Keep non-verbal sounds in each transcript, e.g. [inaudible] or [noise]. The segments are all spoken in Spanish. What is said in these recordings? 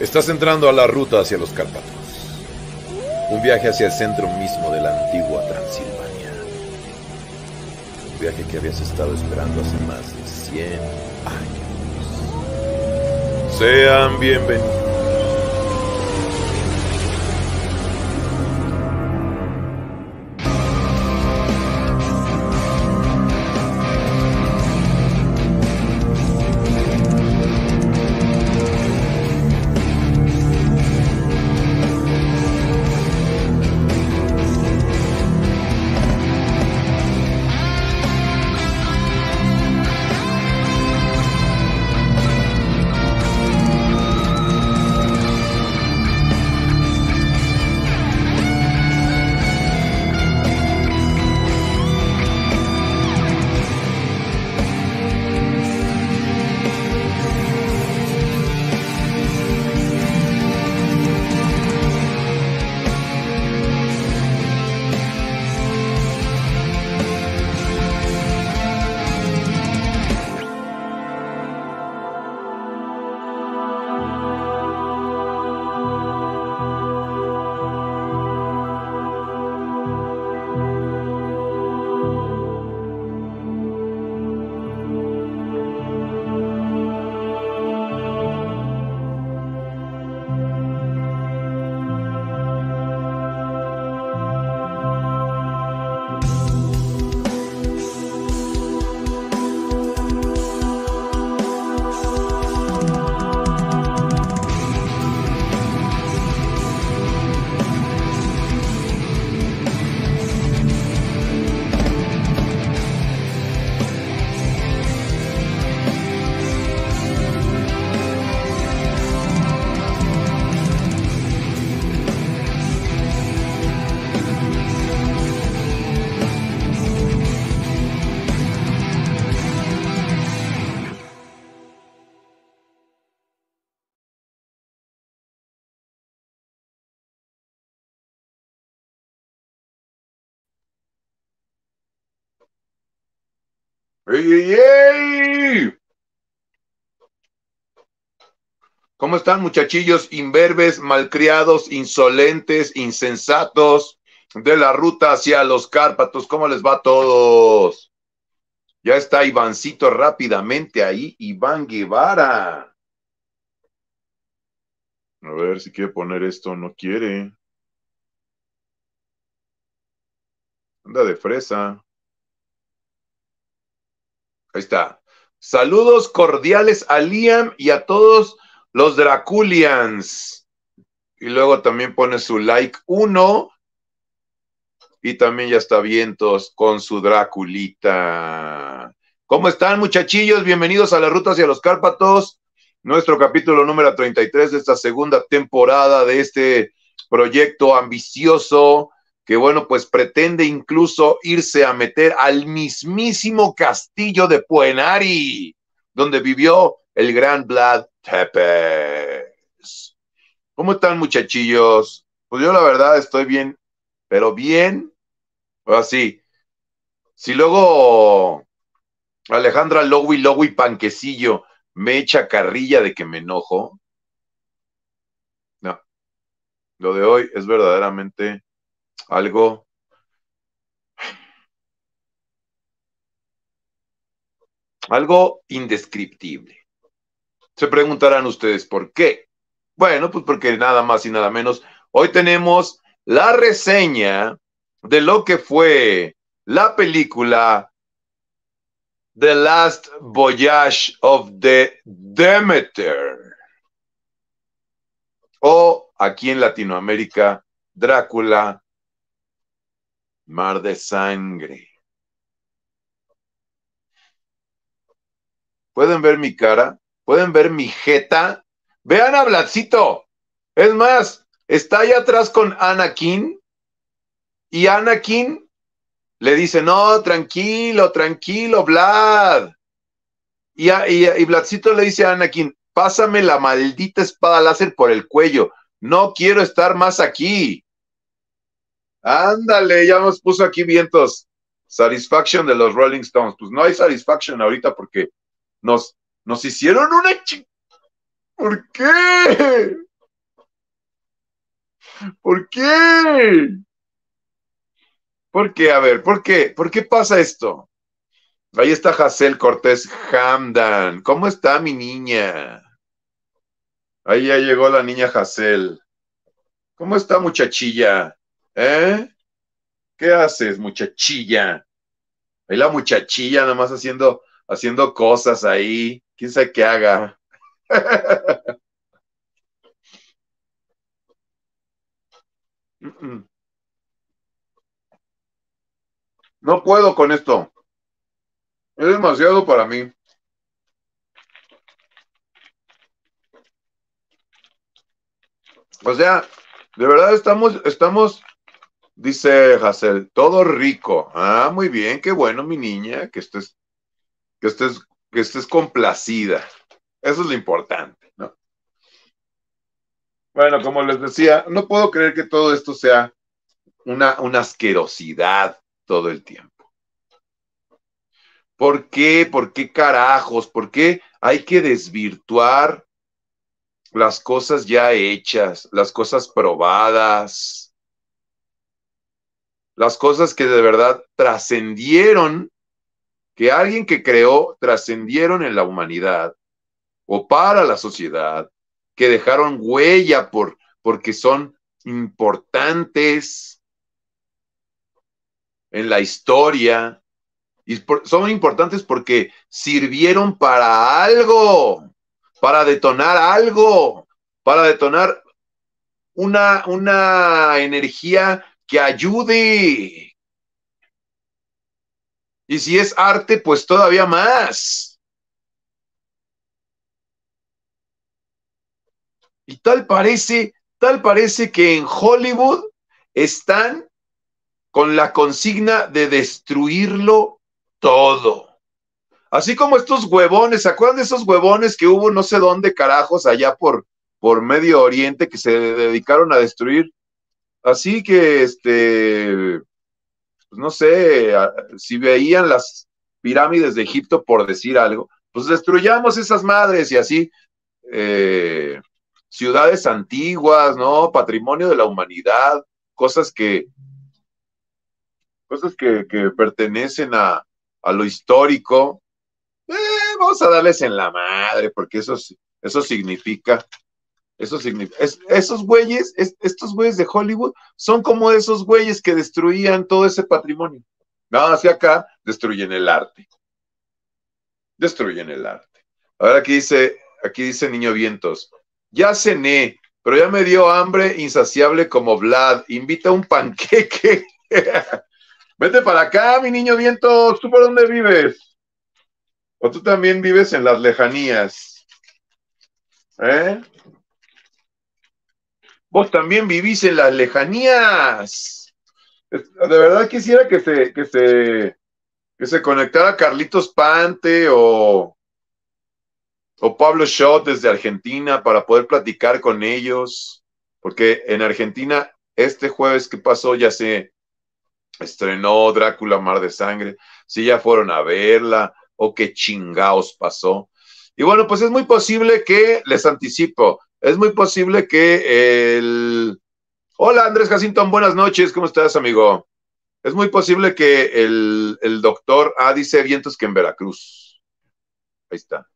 Estás entrando a la ruta hacia los Cárpatos. Un viaje hacia el centro mismo de la antigua Transilvania que habías estado esperando hace más de 100 años. Sean bienvenidos ¡Ey, ey, cómo están muchachillos imberbes, malcriados, insolentes, insensatos de la ruta hacia los Cárpatos? ¿Cómo les va a todos? Ya está Ivancito rápidamente ahí, Iván Guevara. A ver si quiere poner esto, no quiere. Anda de fresa. Ahí está. Saludos cordiales a Liam y a todos los Draculians. Y luego también pone su like uno. Y también ya está vientos con su Draculita. ¿Cómo están, muchachillos? Bienvenidos a las rutas hacia los Cárpatos. Nuestro capítulo número 33 de esta segunda temporada de este proyecto ambicioso que bueno, pues pretende incluso irse a meter al mismísimo castillo de Puenari, donde vivió el gran Vlad Tepes. ¿Cómo están muchachillos? Pues yo la verdad estoy bien, pero bien, o así. Si luego Alejandra Lowy, Logui Panquecillo me echa carrilla de que me enojo, no. Lo de hoy es verdaderamente algo algo indescriptible. Se preguntarán ustedes por qué. Bueno, pues porque nada más y nada menos, hoy tenemos la reseña de lo que fue la película The Last Voyage of the Demeter. O aquí en Latinoamérica, Drácula mar de sangre. ¿Pueden ver mi cara? ¿Pueden ver mi jeta? Vean a Blatcito. Es más, está allá atrás con Anakin y Anakin le dice, no, tranquilo, tranquilo, Vlad. Y, y, y le dice a Anakin, pásame la maldita espada láser por el cuello. No quiero estar más aquí. Ándale, ya nos puso aquí vientos. Satisfaction de los Rolling Stones. Pues no hay satisfaction ahorita porque nos, nos hicieron una ¿Por qué? ¿Por qué? ¿Por qué? A ver, ¿por qué? ¿Por qué pasa esto? Ahí está Hazel Cortés Hamdan. ¿Cómo está mi niña? Ahí ya llegó la niña Hazel. ¿Cómo está muchachilla? ¿Eh? ¿Qué haces, muchachilla? Ahí la muchachilla nada más haciendo, haciendo cosas ahí. ¿Quién sabe qué haga? [laughs] No puedo con esto. Es demasiado para mí. O sea, de verdad estamos, estamos Dice Hassel, todo rico. Ah, muy bien, qué bueno, mi niña, que estés, que estés, que estés complacida. Eso es lo importante, ¿no? Bueno, como les decía, no puedo creer que todo esto sea una, una asquerosidad todo el tiempo. ¿Por qué? ¿Por qué carajos? ¿Por qué hay que desvirtuar las cosas ya hechas, las cosas probadas? las cosas que de verdad trascendieron, que alguien que creó trascendieron en la humanidad o para la sociedad, que dejaron huella por, porque son importantes en la historia. Y son importantes porque sirvieron para algo, para detonar algo, para detonar una, una energía que ayude. Y si es arte, pues todavía más. Y tal parece, tal parece que en Hollywood están con la consigna de destruirlo todo. Así como estos huevones, ¿se acuerdan de esos huevones que hubo no sé dónde carajos allá por, por Medio Oriente que se dedicaron a destruir Así que, este, pues no sé, si veían las pirámides de Egipto por decir algo, pues destruyamos esas madres y así. Eh, ciudades antiguas, ¿no? Patrimonio de la humanidad, cosas que, cosas que, pertenecen a, lo histórico. Eh, vamos a darles en la madre, porque eso, eso significa eso significa, esos güeyes, estos güeyes de Hollywood son como esos güeyes que destruían todo ese patrimonio. Nada hacia acá, destruyen el arte. Destruyen el arte. Ahora aquí dice, aquí dice Niño Vientos, ya cené, pero ya me dio hambre insaciable como Vlad. Invita un panqueque. [laughs] Vete para acá, mi niño Vientos. ¿Tú por dónde vives? ¿O tú también vives en las lejanías? ¿Eh? Vos también vivís en las lejanías. De verdad quisiera que se, se, conectara Carlitos Pante o, o Pablo Schott desde Argentina para poder platicar con ellos, porque en Argentina este jueves que pasó ya se estrenó Drácula Mar de Sangre, si ya fueron a verla o oh, qué chingaos pasó. Y bueno, pues es muy posible que, les anticipo, es muy posible que el... Hola Andrés Jacinto, buenas noches, ¿cómo estás, amigo? Es muy posible que el, doctor A dice vientos que en Veracruz. Ahí está.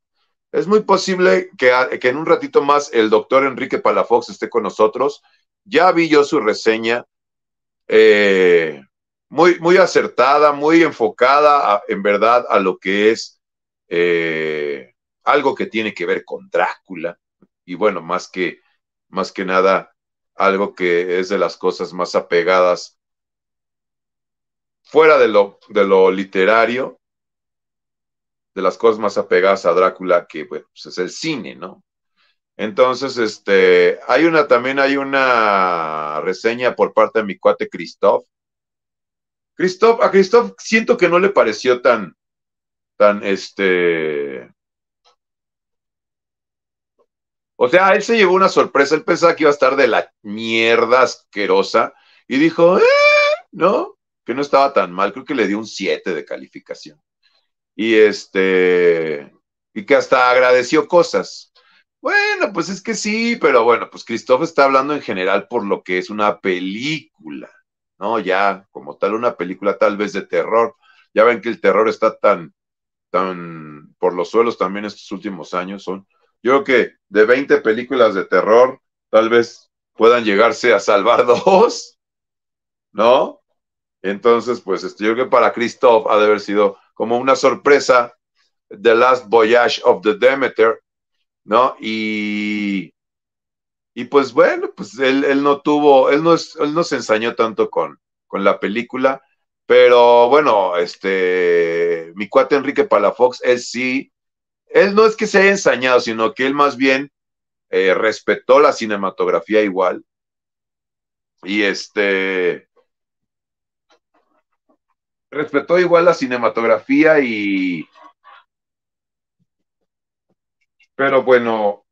Es muy posible que, en un ratito más el doctor Enrique Palafox esté con nosotros. Ya vi yo su reseña, eh, muy, muy acertada, muy enfocada en verdad a lo que es eh, algo que tiene que ver con Drácula y bueno, más que, más que nada, algo que es de las cosas más apegadas fuera de lo, de lo literario, de las cosas más apegadas a Drácula, que pues, es el cine, ¿no? Entonces, este, hay una, también hay una reseña por parte de mi cuate Christoph. Christoph, a Christoph siento que no le pareció tan, tan, este, o sea, él se llevó una sorpresa, él pensaba que iba a estar de la mierda asquerosa y dijo, eh", ¿no? Que no estaba tan mal, creo que le dio un 7 de calificación. Y este, y que hasta agradeció cosas. Bueno, pues es que sí, pero bueno, pues Cristóbal está hablando en general por lo que es una película, ¿no? Ya como tal, una película tal vez de terror. Ya ven que el terror está tan, tan por los suelos también estos últimos años, son yo creo que de 20 películas de terror, tal vez puedan llegarse a salvar [laughs] dos, ¿no? Entonces, pues este, yo creo que para Christoph ha de haber sido como una sorpresa The Last Voyage of the Demeter, ¿no? Y, y pues bueno, pues él, no tuvo, él no, él no se ensañó tanto con, con la película, pero bueno, este, mi cuate Enrique Palafox, él sí él no es que se haya ensañado, sino que él más bien eh, respetó la cinematografía igual. Y este. Respetó igual la cinematografía y. Pero bueno,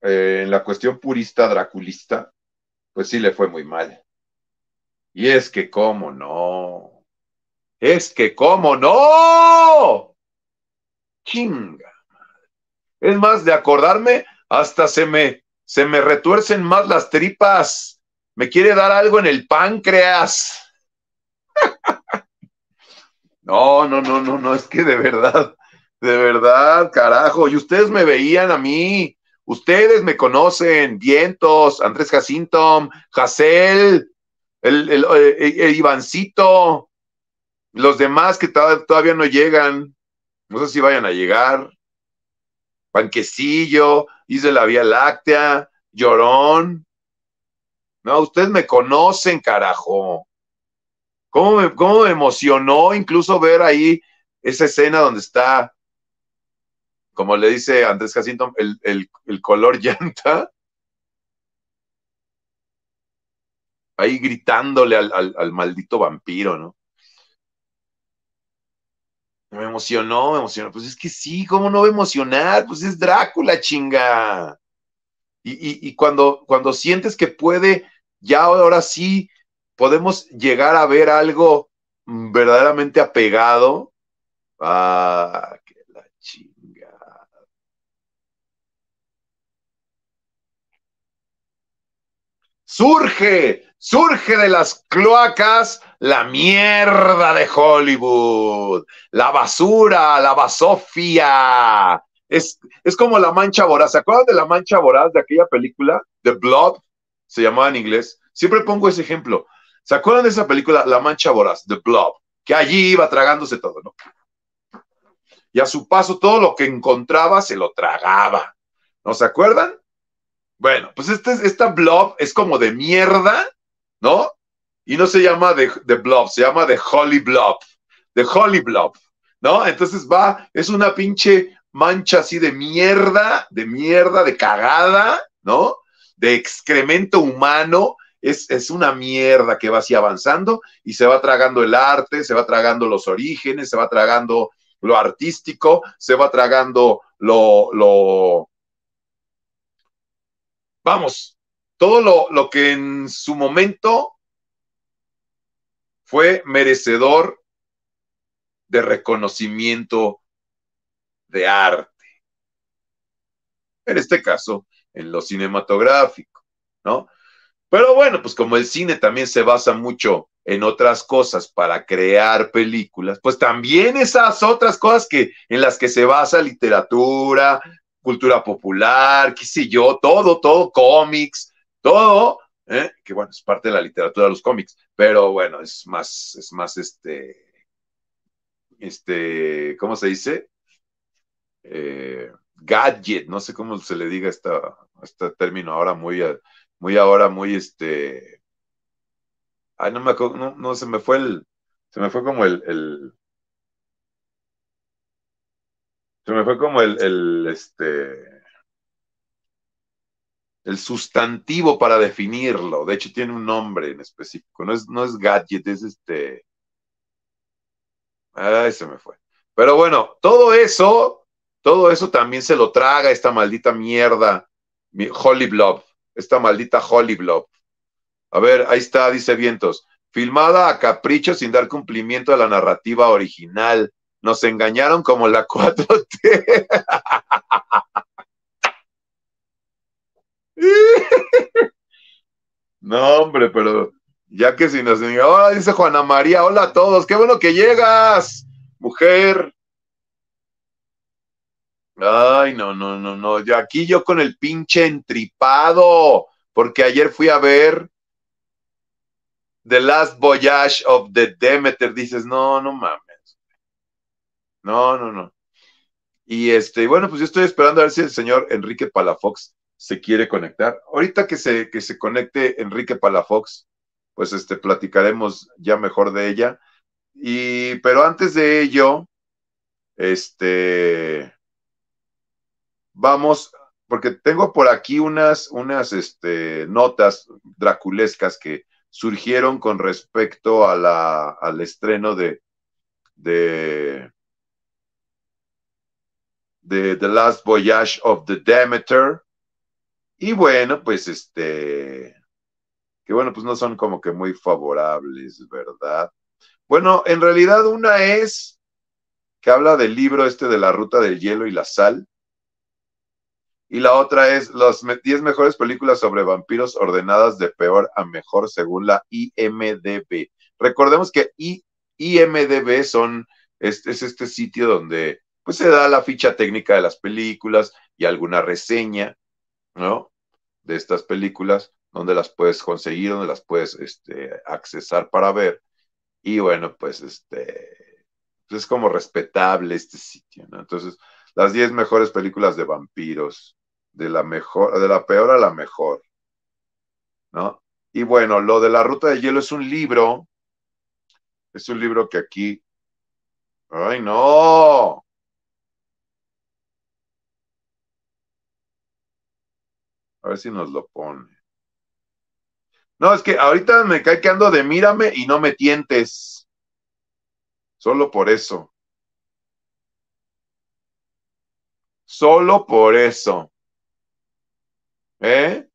en eh, la cuestión purista, draculista, pues sí le fue muy mal. Y es que, ¿cómo no? Es que, ¿cómo no? Chinga. Es más, de acordarme, hasta se me, se me retuercen más las tripas. Me quiere dar algo en el páncreas. [laughs] no, no, no, no, no, es que de verdad, de verdad, carajo. Y ustedes me veían a mí. Ustedes me conocen, Vientos, Andrés Jacinto, Jacel, el, eh, eh, Ivancito, los demás que todavía no llegan, no sé si vayan a llegar. Panquecillo, hice la Vía Láctea, Llorón. No, ustedes me conocen, carajo. ¿Cómo me, cómo emocionó incluso ver ahí esa escena donde está, como le dice Andrés Jacinto, el, color [laughs] llanta? Ahí gritándole al maldito vampiro, ¿no? Me emocionó, me emocionó. Pues es que sí, ¿cómo no va a emocionar? Pues es Drácula, chinga. Y, cuando, cuando sientes que puede, ya ahora sí podemos llegar a ver algo mm, verdaderamente apegado. Ah, que la chinga. Surge Surge de las cloacas la mierda de Hollywood, la basura, la basofia. Es, como la mancha voraz. ¿Se acuerdan de la mancha voraz de aquella película? The Blob, se llamaba en inglés. Siempre pongo ese ejemplo. ¿Se acuerdan de esa película, La mancha voraz, The Blob? Que allí iba tragándose todo, ¿no? Y a su paso todo lo que encontraba se lo tragaba. ¿No se acuerdan? Bueno, pues este, esta blob es como de mierda ¿no? Y no se llama de Blob, se llama The Holy Blob, The Holy Blob, ¿no? Entonces va, es una pinche mancha así de mierda, de mierda, de cagada, ¿no? De excremento humano, es, una mierda que va así avanzando y se va tragando el arte, se va tragando los orígenes, se va tragando lo artístico, se va tragando lo, lo... Vamos, todo lo, que en su momento fue merecedor de reconocimiento de arte. En este caso, en lo cinematográfico, ¿no? Pero bueno, pues como el cine también se basa mucho en otras cosas para crear películas, pues también esas otras cosas que en las que se basa literatura, cultura popular, qué sé yo, todo, todo, cómics, todo, ¿eh? que bueno, es parte de la literatura de los cómics, pero bueno, es más, es más este, este, ¿cómo se dice? Eh, gadget, no sé cómo se le diga esta, este término ahora muy, muy ahora, muy este, ay, no me acuerdo, no, se me fue el, se me fue como el, se me fue como el, el este, el sustantivo para definirlo. De hecho, tiene un nombre en específico. No es, no es gadget, es este. Ay, se me fue. Pero bueno, todo eso, todo eso también se lo traga esta maldita mierda, mi Holy Blob, esta maldita Holy Blob. A ver, ahí está, dice Vientos. Filmada a capricho sin dar cumplimiento a la narrativa original. Nos engañaron como la 4T. [laughs] [laughs] No, hombre, pero ya que si nos hola, ah, dice Juana María, hola a todos, qué bueno que llegas, mujer. Ay, no, no, no, no, yo aquí yo con el pinche entripado, porque ayer fui a ver The Last Voyage of the Demeter, dices, no, no mames. No, no, no. Y este, bueno, pues yo estoy esperando a ver si el señor Enrique Palafox se quiere conectar. Ahorita que se, que se conecte Enrique Palafox, pues este, platicaremos ya mejor de ella. Y, pero antes de ello, este, vamos, porque tengo por aquí unas, unas este, notas draculescas que surgieron con respecto a al estreno de, de The Last Voyage of the Demeter y bueno, pues este, que bueno, pues no son como que muy favorables, ¿verdad? Bueno, en realidad una es que habla del libro este de la ruta del hielo y la sal. Y la otra es las 10 mejores películas sobre vampiros ordenadas de peor a mejor según la IMDB. Recordemos que IMDB son, es, es este sitio donde pues, se da la ficha técnica de las películas y alguna reseña, ¿no? de estas películas, donde las puedes conseguir, donde las puedes este, accesar para ver. Y bueno, pues este pues es como respetable este sitio, ¿no? Entonces, las 10 mejores películas de vampiros, de la mejor, de la peor a la mejor, ¿no? Y bueno, lo de la ruta de hielo es un libro, es un libro que aquí, ay no, A ver si nos lo pone. No, es que ahorita me cae que ando de mírame y no me tientes. Solo por eso. Solo por eso. ¿Eh?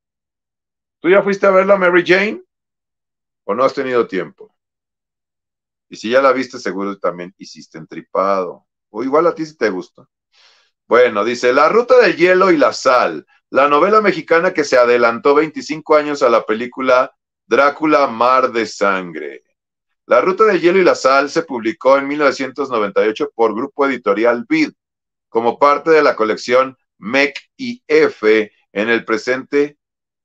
¿Tú ya fuiste a verla, Mary Jane? ¿O no has tenido tiempo? Y si ya la viste, seguro también hiciste entripado. O igual a ti si te gusta. Bueno, dice, la ruta del hielo y la sal la novela mexicana que se adelantó 25 años a la película Drácula Mar de Sangre. La Ruta de Hielo y la Sal se publicó en 1998 por Grupo Editorial Vid, como parte de la colección MEC y F en el presente.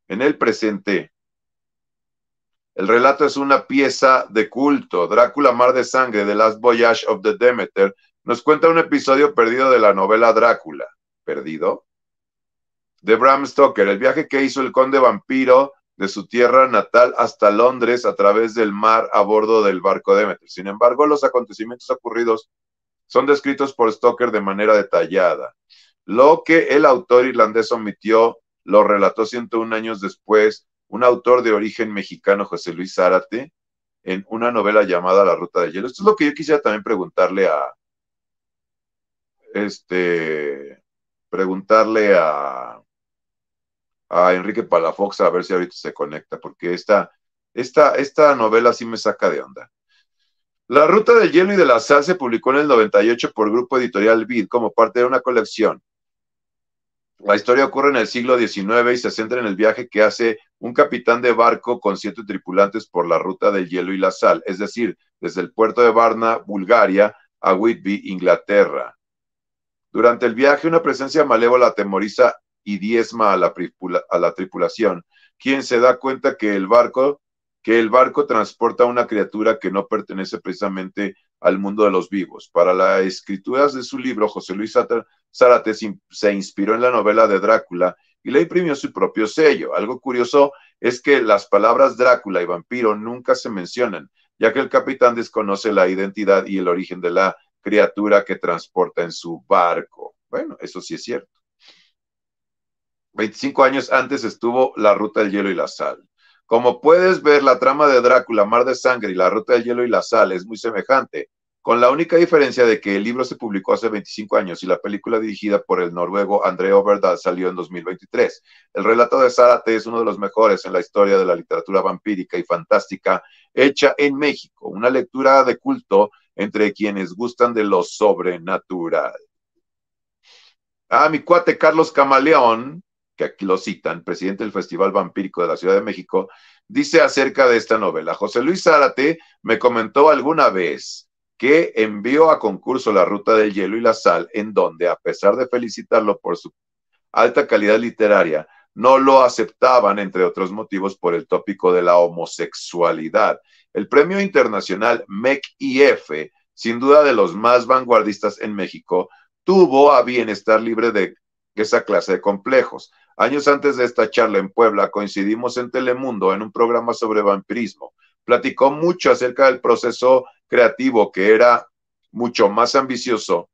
En el presente. El relato es una pieza de culto. Drácula Mar de Sangre, The Last Voyage of the Demeter, nos cuenta un episodio perdido de la novela Drácula. ¿Perdido? de Bram Stoker, el viaje que hizo el conde vampiro de su tierra natal hasta Londres a través del mar a bordo del barco Demeter. Sin embargo, los acontecimientos ocurridos son descritos por Stoker de manera detallada. Lo que el autor irlandés omitió lo relató 101 años después un autor de origen mexicano, José Luis Zárate, en una novela llamada La Ruta de Hielo. Esto es lo que yo quisiera también preguntarle a... Este... Preguntarle a a Enrique Palafox a ver si ahorita se conecta, porque esta, esta novela sí me saca de onda. La Ruta del Hielo y de la Sal se publicó en el 98 por Grupo Editorial BID como parte de una colección. La historia ocurre en el siglo XIX y se centra en el viaje que hace un capitán de barco con siete tripulantes por la Ruta del Hielo y la Sal, es decir, desde el puerto de Varna, Bulgaria, a Whitby, Inglaterra. Durante el viaje, una presencia malévola atemoriza y diezma a la, a la tripulación, quien se da cuenta que el barco que el barco transporta a una criatura que no pertenece precisamente al mundo de los vivos. Para las escrituras de su libro, José Luis Zárate se inspiró en la novela de Drácula y le imprimió su propio sello. Algo curioso es que las palabras Drácula y vampiro nunca se mencionan, ya que el capitán desconoce la identidad y el origen de la criatura que transporta en su barco. Bueno, eso sí es cierto. 25 años antes estuvo La Ruta del Hielo y la Sal. Como puedes ver, la trama de Drácula, Mar de Sangre y La Ruta del Hielo y la Sal es muy semejante, con la única diferencia de que el libro se publicó hace 25 años y la película dirigida por el noruego André Overdal salió en 2023. El relato de Zárate es uno de los mejores en la historia de la literatura vampírica y fantástica hecha en México, una lectura de culto entre quienes gustan de lo sobrenatural. Ah, mi cuate Carlos Camaleón que aquí lo citan, presidente del Festival Vampírico de la Ciudad de México, dice acerca de esta novela. José Luis Zárate me comentó alguna vez que envió a concurso La Ruta del Hielo y la Sal, en donde, a pesar de felicitarlo por su alta calidad literaria, no lo aceptaban, entre otros motivos, por el tópico de la homosexualidad. El premio internacional MEC-IF, sin duda de los más vanguardistas en México, tuvo a bienestar libre de esa clase de complejos. Años antes de esta charla en Puebla coincidimos en Telemundo en un programa sobre vampirismo. Platicó mucho acerca del proceso creativo que era mucho más ambicioso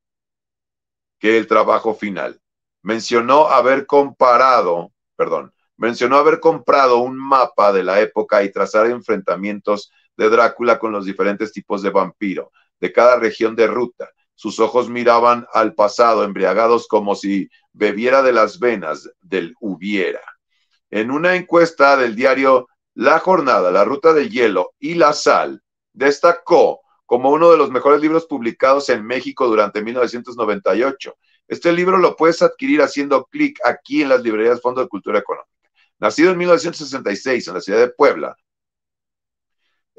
que el trabajo final. Mencionó haber comparado, perdón, mencionó haber comprado un mapa de la época y trazar enfrentamientos de Drácula con los diferentes tipos de vampiro de cada región de ruta. Sus ojos miraban al pasado, embriagados como si bebiera de las venas del hubiera. En una encuesta del diario La Jornada, La Ruta del Hielo y La Sal, destacó como uno de los mejores libros publicados en México durante 1998. Este libro lo puedes adquirir haciendo clic aquí en las librerías Fondo de Cultura Económica. Nacido en 1966 en la ciudad de Puebla,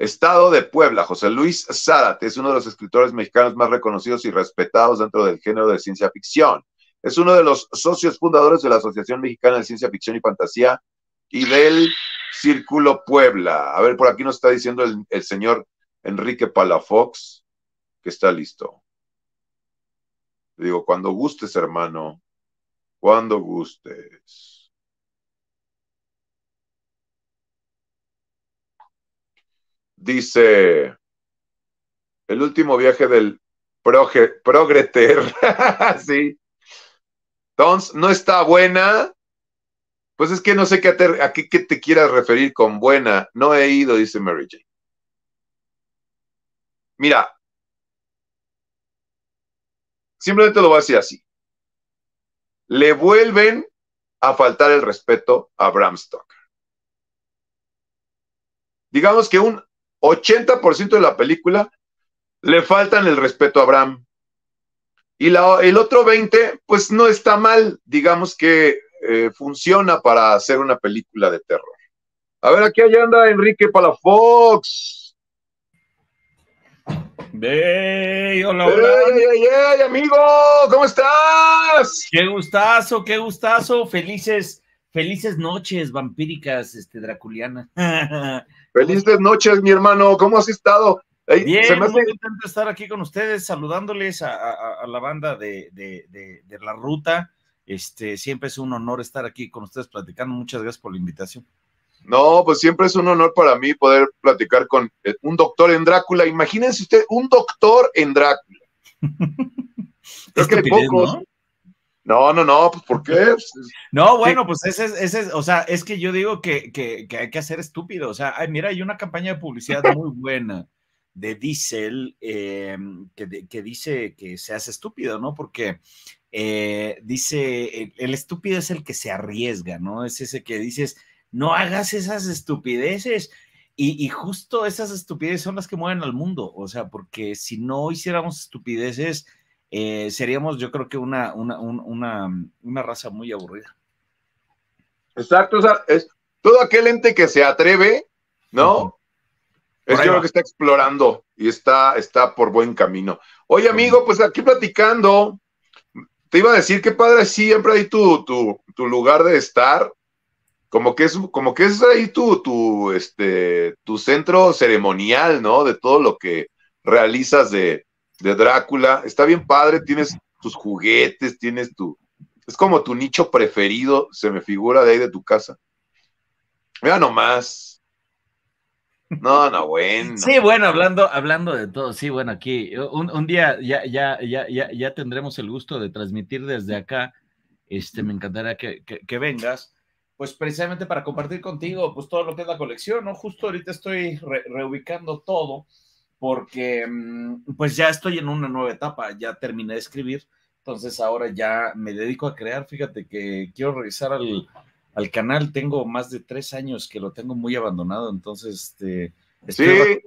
Estado de Puebla, José Luis Zárate es uno de los escritores mexicanos más reconocidos y respetados dentro del género de ciencia ficción. Es uno de los socios fundadores de la Asociación Mexicana de Ciencia Ficción y Fantasía y del Círculo Puebla. A ver, por aquí nos está diciendo el, el señor Enrique Palafox que está listo. Le digo, cuando gustes, hermano, cuando gustes. dice, el último viaje del Progreter, [laughs] sí. Entonces, no está buena. Pues es que no sé qué a qué, te quieras referir con buena. No he ido, dice Mary Jane. Mira, simplemente lo va a decir así. Le vuelven a faltar el respeto a Bram Stoker. Digamos que un 80% de la película le faltan el respeto a Abraham. Y la, el otro 20, pues no está mal, digamos que eh, funciona para hacer una película de terror. A ver, aquí allá anda Enrique Palafox. Fox hola! hola amigo! ¿Cómo estás? ¡Qué gustazo, qué gustazo! Felices, felices noches vampíricas, este, draculiana. [laughs] Felices noches, mi hermano. ¿Cómo has estado? Bien, se me hace... muy contento estar aquí con ustedes, saludándoles a, la banda de, La Ruta. Este, siempre es un honor estar aquí con ustedes platicando. Muchas gracias por la invitación. No, pues siempre es un honor para mí poder platicar con eh, un doctor en Drácula. Imagínense usted, un doctor en Drácula. [laughs] es que, que pocos, ¿no? No, no, no, pues ¿por qué? Pues, no, bueno, pues ese es, ese o sea, es que yo digo que, hay que hacer estúpido. O sea, mira, hay una campaña de publicidad [laughs] muy buena de Diesel em, que, dice que se hace estúpido, ¿no? Porque eh, dice, el, estúpido es el que se arriesga, ¿no? Es ese que dices, no hagas esas estupideces. Y, y justo esas estupideces son las que mueven al mundo, o sea, porque si no hiciéramos estupideces, eh, seríamos yo creo que una, una, mm, raza muy aburrida. Exacto, es todo aquel ente que se atreve, ¿no? Es yo creo que está explorando y está, está por buen camino. Oye, amigo, pues aquí platicando, te iba a decir que padre, siempre hay tu, tu, lugar de estar, como que es, como que es ahí tu, este, tu centro ceremonial, ¿no? De todo lo que realizas de, de Drácula. Está bien padre, tienes tus juguetes, tienes tu... Es como tu nicho preferido, se me figura de ahí de tu casa. Mira nomás. No, no, bueno. Sí, bueno, hablando, hablando de todo, sí, bueno, aquí un, día ya, ya, ya, ya, ya tendremos el gusto de transmitir desde acá. Este, me encantaría que, que, vengas pues precisamente para compartir contigo pues todo lo que es la colección, ¿no? Justo ahorita estoy reubicando todo porque mm, pues ya estoy en una nueva etapa, ya terminé de escribir, entonces ahora ya me dedico a crear, fíjate que quiero regresar al, canal, tengo más de tres años que lo tengo muy abandonado, entonces este, estoy ¿Sí?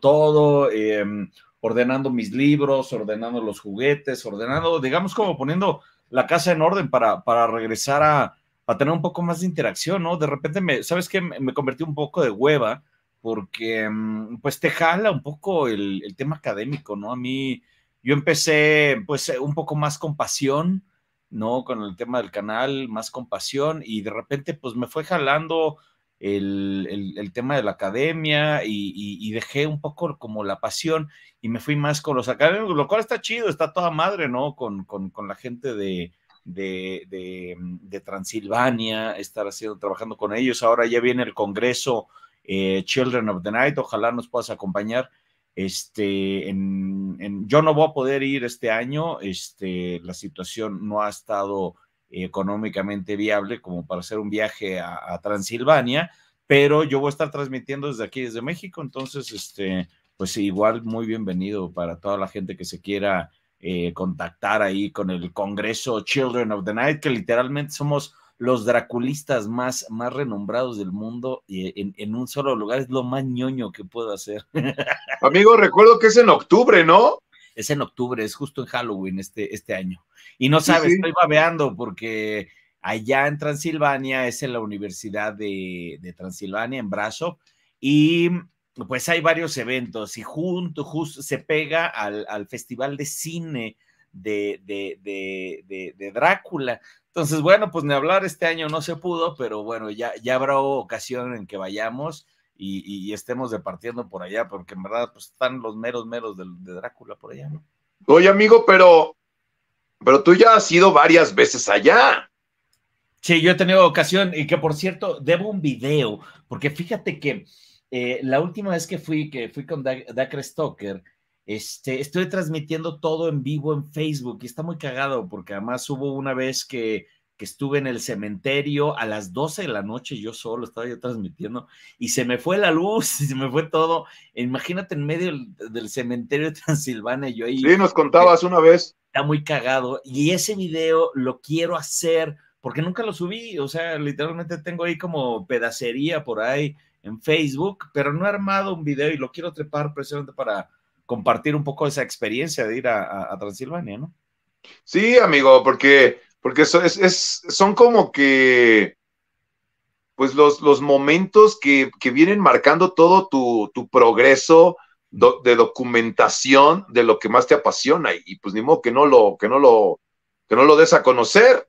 todo, em, ordenando mis libros, ordenando los juguetes, ordenando, digamos como poniendo la casa en orden para, para regresar a, a tener un poco más de interacción, ¿no? De repente, me, ¿sabes qué? me convertí un poco de hueva porque mm, pues te jala un poco el, el, tema académico, ¿no? A mí, yo empecé pues eh, un poco más con pasión, ¿no? Con el tema del canal, más con pasión y de repente pues me fue jalando el, el, el tema de la academia y, dejé un poco como la pasión y me fui más con los académicos, lo cual está chido, está toda madre, ¿no? Con, con, con la gente de, de, de, de Transilvania, estar haciendo, trabajando con ellos. Ahora ya viene el Congreso eh, Children of the Night, ojalá nos puedas acompañar. Este, en, yo no voy a poder ir este año, este, la situación no ha estado económicamente viable como para hacer un viaje a, Transilvania, pero yo voy a estar transmitiendo desde aquí, desde México, entonces, este, pues igual muy bienvenido para toda la gente que se quiera eh, contactar ahí con el Congreso Children of the Night, que literalmente somos los draculistas más, más renombrados del mundo eh, en, en, un solo lugar. Es lo más ñoño que puedo hacer. [laughs] Amigo, recuerdo que es en octubre, ¿no? Es en octubre, es justo en Halloween este, este año. Y no sabes, estoy babeando porque allá en Transilvania es en la Universidad de, Transilvania, en Brazo, y pues hay varios eventos y junto, justo se pega al, al Festival de Cine de, de, de, de, Drácula. Entonces, bueno, pues ni hablar este año no se pudo, pero bueno, ya, ya habrá ocasión en que vayamos y, estemos departiendo por allá, porque en verdad pues están los meros meros de, Drácula por allá, ¿no? Oye, amigo, pero, pero tú ya has ido varias veces allá. Sí, yo he tenido ocasión, y que por cierto, debo un video, porque fíjate que eh, la última vez que fui, que fui con Dacre Stoker, estoy transmitiendo todo en vivo en Facebook y está muy cagado porque además hubo una vez que, estuve en el cementerio a las 12 de la noche, yo solo estaba yo transmitiendo y se me fue la luz y [laughs] se me fue todo. Imagínate en medio del, del cementerio de Transilvania, yo ahí. Sí, nos contabas una vez. Está muy cagado y ese video lo quiero hacer porque nunca lo subí, o sea, literalmente tengo ahí como pedacería por ahí en Facebook, pero no he armado un video y lo quiero trepar precisamente para compartir un poco esa experiencia de ir a, Transilvania, ¿no? Sí, amigo, porque, porque eso es, son como que pues los, los momentos que, que, vienen marcando todo tu, tu progreso de documentación de lo que más te apasiona y, pues ni modo que no lo que no lo que no lo des a conocer.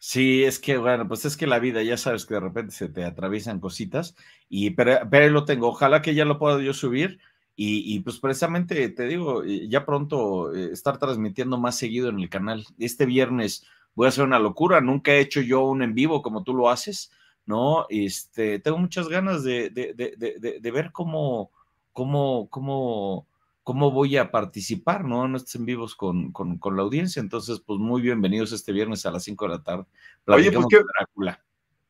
Sí, es que bueno, pues es que la vida, ya sabes que de repente se te atraviesan cositas y pero, pero lo tengo, ojalá que ya lo pueda yo subir y, pues precisamente te digo, eh, ya pronto eh, estar transmitiendo más seguido en el canal. Este viernes voy a hacer una locura, nunca he hecho yo un en vivo como tú lo haces, ¿no? Este, tengo muchas ganas de, de, de, de ver cómo, cómo, cómo, cómo voy a participar, ¿no? En estos en vivos con, la audiencia. Entonces, pues muy bienvenidos este viernes a las 5 de la tarde. Oye, pues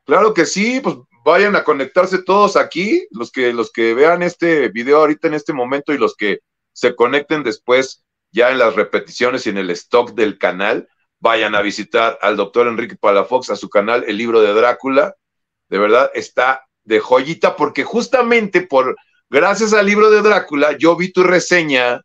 Claro que sí, pues vayan a conectarse todos aquí, los que, los que vean este video ahorita en este momento y los que se conecten después ya en las repeticiones y en el stock del canal, vayan a visitar al doctor Enrique Palafox a su canal El libro de Drácula. De verdad, está de joyita porque justamente por, gracias al libro de Drácula, yo vi tu reseña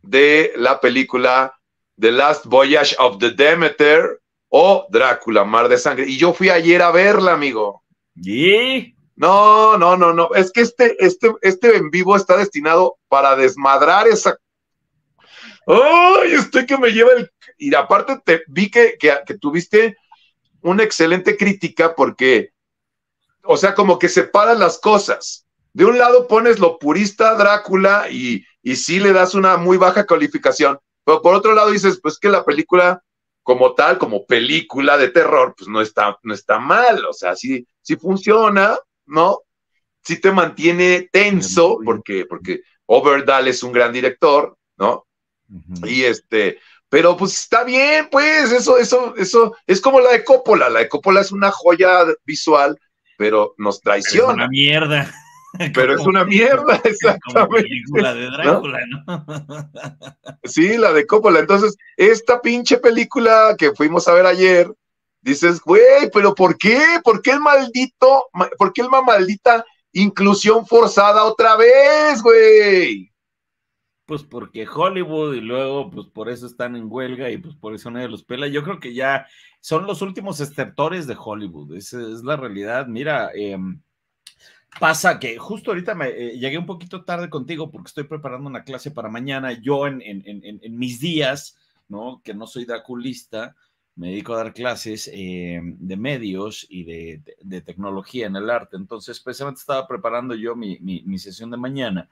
de la película The Last Voyage of the Demeter o Drácula, Mar de Sangre. Y yo fui ayer a verla, amigo. ¿Y? No, no, no, no. Es que este, este, este en vivo está destinado para desmadrar esa. ¡Ay! Estoy que me lleva el. Y aparte te vi que, tuviste una excelente crítica porque, o sea, como que separas las cosas. De un lado pones lo purista Drácula y, y sí le das una muy baja calificación, pero por otro lado dices, pues que la película como tal, como película de terror, pues no está, no está mal, o sea, sí, si funciona, ¿no? Si te mantiene tenso, porque, porque Overdale es un gran director, ¿no? Y este, pero pues está bien, pues eso, eso, eso es como la de Coppola. La de Coppola es una joya visual, pero nos traiciona. Es una mierda. [laughs] Pero es una mierda, [laughs] exactamente. Como la de Drácula, ¿no? Sí, la de Coppola. Entonces, esta pinche película que fuimos a ver ayer, dices, güey, pero ¿por qué? ¿Por qué el maldito, por qué el maldita inclusión forzada otra vez, güey? Pues porque Hollywood y luego, pues por eso están en huelga y pues por eso nadie los pela. Yo creo que ya son los últimos estertores de Hollywood, esa es la realidad. Mira, em, pasa que justo ahorita me eh, llegué un poquito tarde contigo porque estoy preparando una clase para mañana. Yo en, mis días, ¿no? Que no soy daculista, me dedico a dar clases eh, de medios y de, tecnología en el arte. Entonces, precisamente estaba preparando yo mi, sesión de mañana,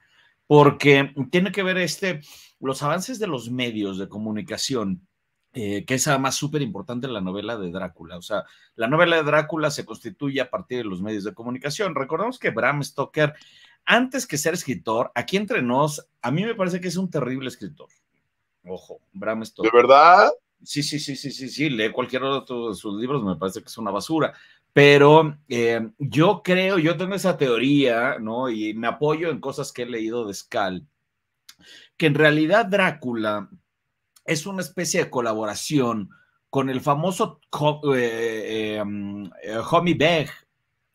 porque tiene que ver este, los avances de los medios de comunicación. Eh, que es además súper importante en la novela de Drácula. O sea, la novela de Drácula se constituye a partir de los medios de comunicación. Recordemos que Bram Stoker, antes que ser escritor, aquí entre nos, a mí me parece que es un terrible escritor. Ojo, Bram Stoker. ¿De verdad? Sí, sí, sí, sí, sí, sí, lee cualquier otro de sus libros, me parece que es una basura. Pero eh, yo creo, yo tengo esa teoría, ¿no? Y me apoyo en cosas que he leído de Scal, que en realidad Drácula es una especie de colaboración con el famoso eh, eh, mm, eh Beg,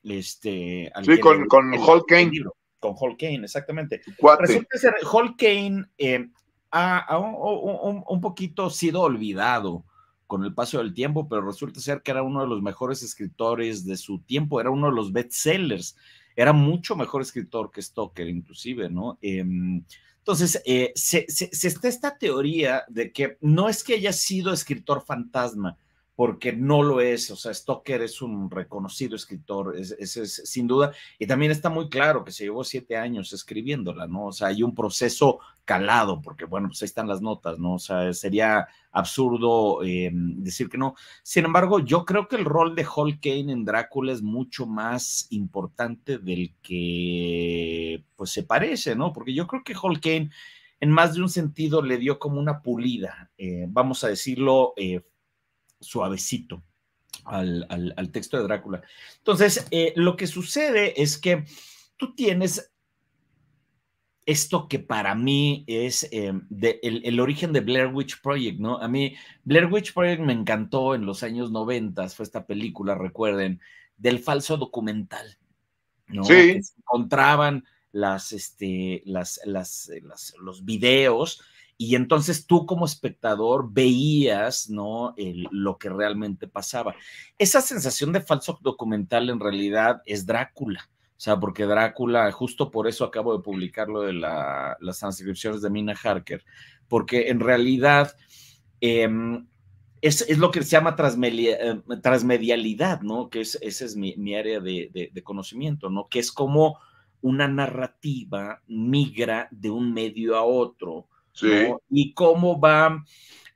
este. sí, con, con el, con exactamente. Resulta ser eh, a, ah, ah, un, poquito sido olvidado con el paso del tiempo, pero resulta ser que era uno de los mejores escritores de su tiempo, era uno de los bestsellers, era mucho mejor escritor que Stoker inclusive, ¿no? Em, entonces, eh, se, está esta teoría de que no es que haya sido escritor fantasma, porque no lo es. O sea, Stoker es un reconocido escritor, es, sin duda, y también está muy claro que se llevó siete años escribiéndola, ¿no? O sea, hay un proceso calado, porque bueno, pues ahí están las notas, ¿no? O sea, sería absurdo eh, decir que no. Sin embargo, yo creo que el rol de Hall Kane en Drácula es mucho más importante del que pues se parece, ¿no? Porque yo creo que Hall Kane en más de un sentido le dio como una pulida, eh, vamos a decirlo, eh, suavecito al, al, texto de Drácula. Entonces, eh, lo que sucede es que tú tienes esto que para mí es em, el, origen de Blair Witch Project, ¿no? A mí Blair Witch Project me encantó en los años 90, fue esta película, recuerden, del falso documental, ¿no? se encontraban las, este, las, las, eh, los videos y entonces tú como espectador veías, ¿no? lo que realmente pasaba. Esa sensación de falso documental en realidad es Drácula. O sea, porque Drácula, justo por eso acabo de publicar lo de las transcripciones de Mina Harker, porque en realidad em, es, lo que se llama transmedia, em, transmedialidad, ¿no? Que es, esa es mi, área de, de, conocimiento, ¿no? Que es como una narrativa migra de un medio a otro y cómo va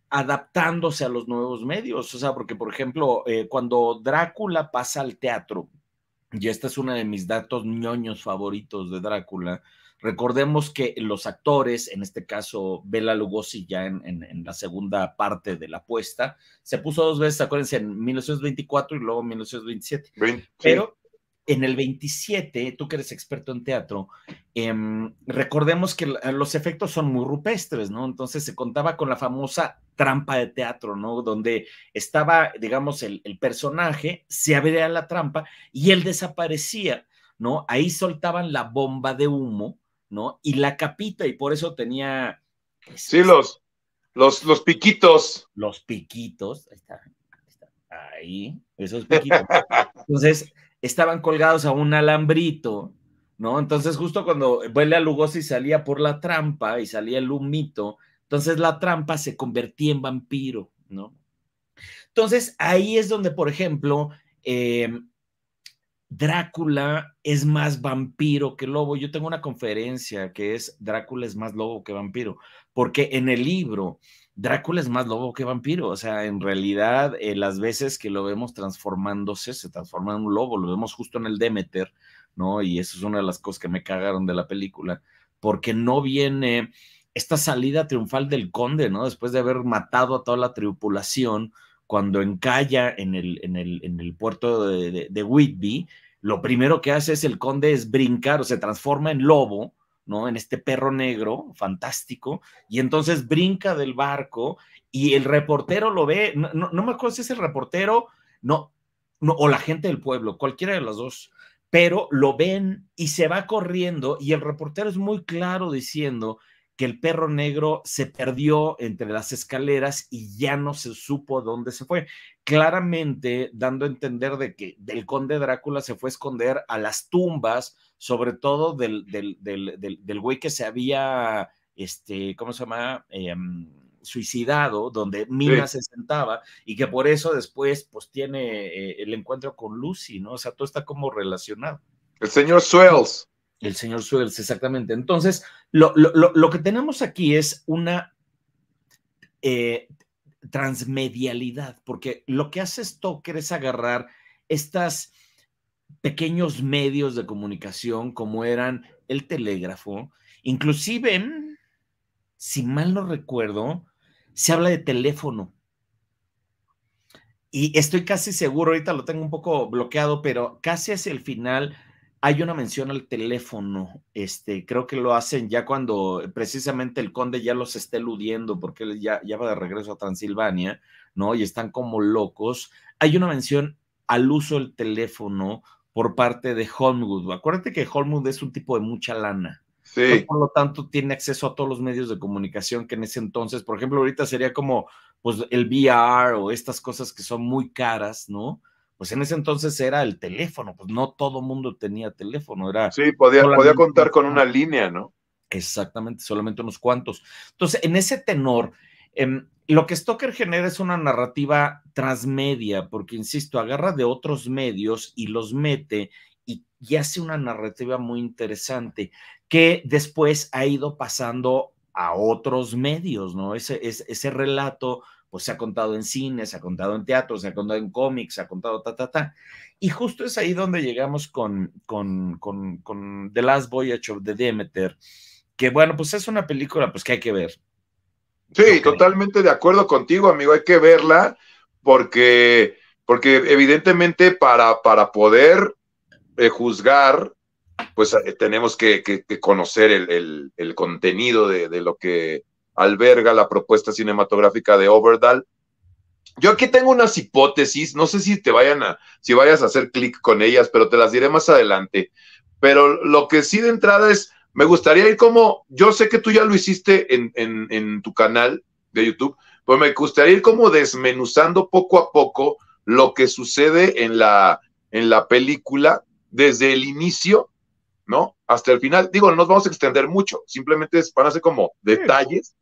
adaptándose a los nuevos medios. O sea, porque, por ejemplo, eh, cuando Drácula pasa al teatro, y esta es una de mis datos ñoños favoritos de Drácula, recordemos que los actores, en este caso Bela Lugosi ya en, la segunda parte de la apuesta, se puso dos veces, acuérdense, en 1924 y luego 1927. Pero en el 27, tú que eres experto en teatro, em, recordemos que los efectos son muy rupestres, ¿no? Entonces se contaba con la famosa trampa de teatro, ¿no? Donde estaba, digamos, el, personaje, se abría la trampa y él desaparecía, ¿no? Ahí soltaban la bomba de humo, ¿no? Y la capita, y por eso tenía... Pues, sí, los, los, los piquitos. Los piquitos, ahí está, ahí, esos piquitos. [laughs] Entonces estaban colgados a un alambrito, ¿no? Entonces justo cuando huele a Lugosi salía por la trampa y salía el humito, entonces la trampa se convertía en vampiro, ¿no? Entonces ahí es donde, por ejemplo, em, Drácula es más vampiro que lobo. Yo tengo una conferencia que es Drácula es más lobo que vampiro, porque en el libro Drácula es más lobo que vampiro, o sea, en realidad eh, las veces que lo vemos transformándose, se transforma en un lobo, lo vemos justo en el Demeter, ¿no? Y eso es una de las cosas que me cagaron de la película, porque no viene esta salida triunfal del conde, ¿no? Después de haber matado a toda la tripulación, cuando encalla en el, en el, en el puerto de, de Whitby, lo primero que hace es el conde es brincar o se transforma en lobo en este perro negro, fantástico, y entonces brinca del barco y el reportero lo ve, no, me acuerdo si es el reportero, no, no, o la gente del pueblo, cualquiera de los dos, pero lo ven y se va corriendo y el reportero es muy claro diciendo que el perro negro se perdió entre las escaleras y ya no se supo dónde se fue, claramente dando a entender de que del conde Drácula se fue a esconder a las tumbas, sobre todo del, güey que se había, este, ¿cómo se llama? Em, suicidado, donde Mina se sentaba y que por eso después pues tiene eh, el encuentro con Lucy, ¿no? O sea, todo está como relacionado. El señor Swells. El señor Swells, exactamente. Entonces, lo, que tenemos aquí es una eh, transmedialidad, porque lo que hace Stoker es agarrar estas pequeños medios de comunicación como eran el telégrafo, inclusive, si mal no recuerdo, se habla de teléfono. Y estoy casi seguro, ahorita lo tengo un poco bloqueado, pero casi hacia el final hay una mención al teléfono. Este, creo que lo hacen ya cuando precisamente el conde ya los está eludiendo porque él ya, ya va de regreso a Transilvania, ¿no? Y están como locos. Hay una mención al uso del teléfono por parte de Holmwood. Acuérdate que Holmwood es un tipo de mucha lana. Sí. por lo tanto, tiene acceso a todos los medios de comunicación que en ese entonces, por ejemplo, ahorita sería como pues, el VR o estas cosas que son muy caras, ¿no? Pues en ese entonces era el teléfono, pues no todo mundo tenía teléfono, era. Sí, podía, podía contar con una línea, ¿no? Exactamente, solamente unos cuantos. Entonces, en ese tenor, Em, lo que Stoker genera es una narrativa transmedia, porque, insisto, agarra de otros medios y los mete y, hace una narrativa muy interesante que después ha ido pasando a otros medios, ¿no? Ese, relato pues se ha contado en cine, se ha contado en teatro, se ha contado en cómics, se ha contado ta, ta, ta. Y justo es ahí donde llegamos con, con, con, The Last Voyage of the Demeter, que bueno, pues es una película pues que hay que ver, Sí, totalmente de acuerdo contigo, amigo. Hay que verla porque, porque evidentemente para, para poder eh, juzgar, pues eh, tenemos que, conocer el, contenido de, de, lo que alberga la propuesta cinematográfica de Overdal. Yo aquí tengo unas hipótesis, no sé si te vayan a, si vayas a hacer clic con ellas, pero te las diré más adelante. Pero lo que sí de entrada es, me gustaría ir como, yo sé que tú ya lo hiciste en, en, tu canal de YouTube, pero me gustaría ir como desmenuzando poco a poco lo que sucede en la, en la película desde el inicio, ¿no? Hasta el final. Digo, no nos vamos a extender mucho, simplemente van a ser como detalles.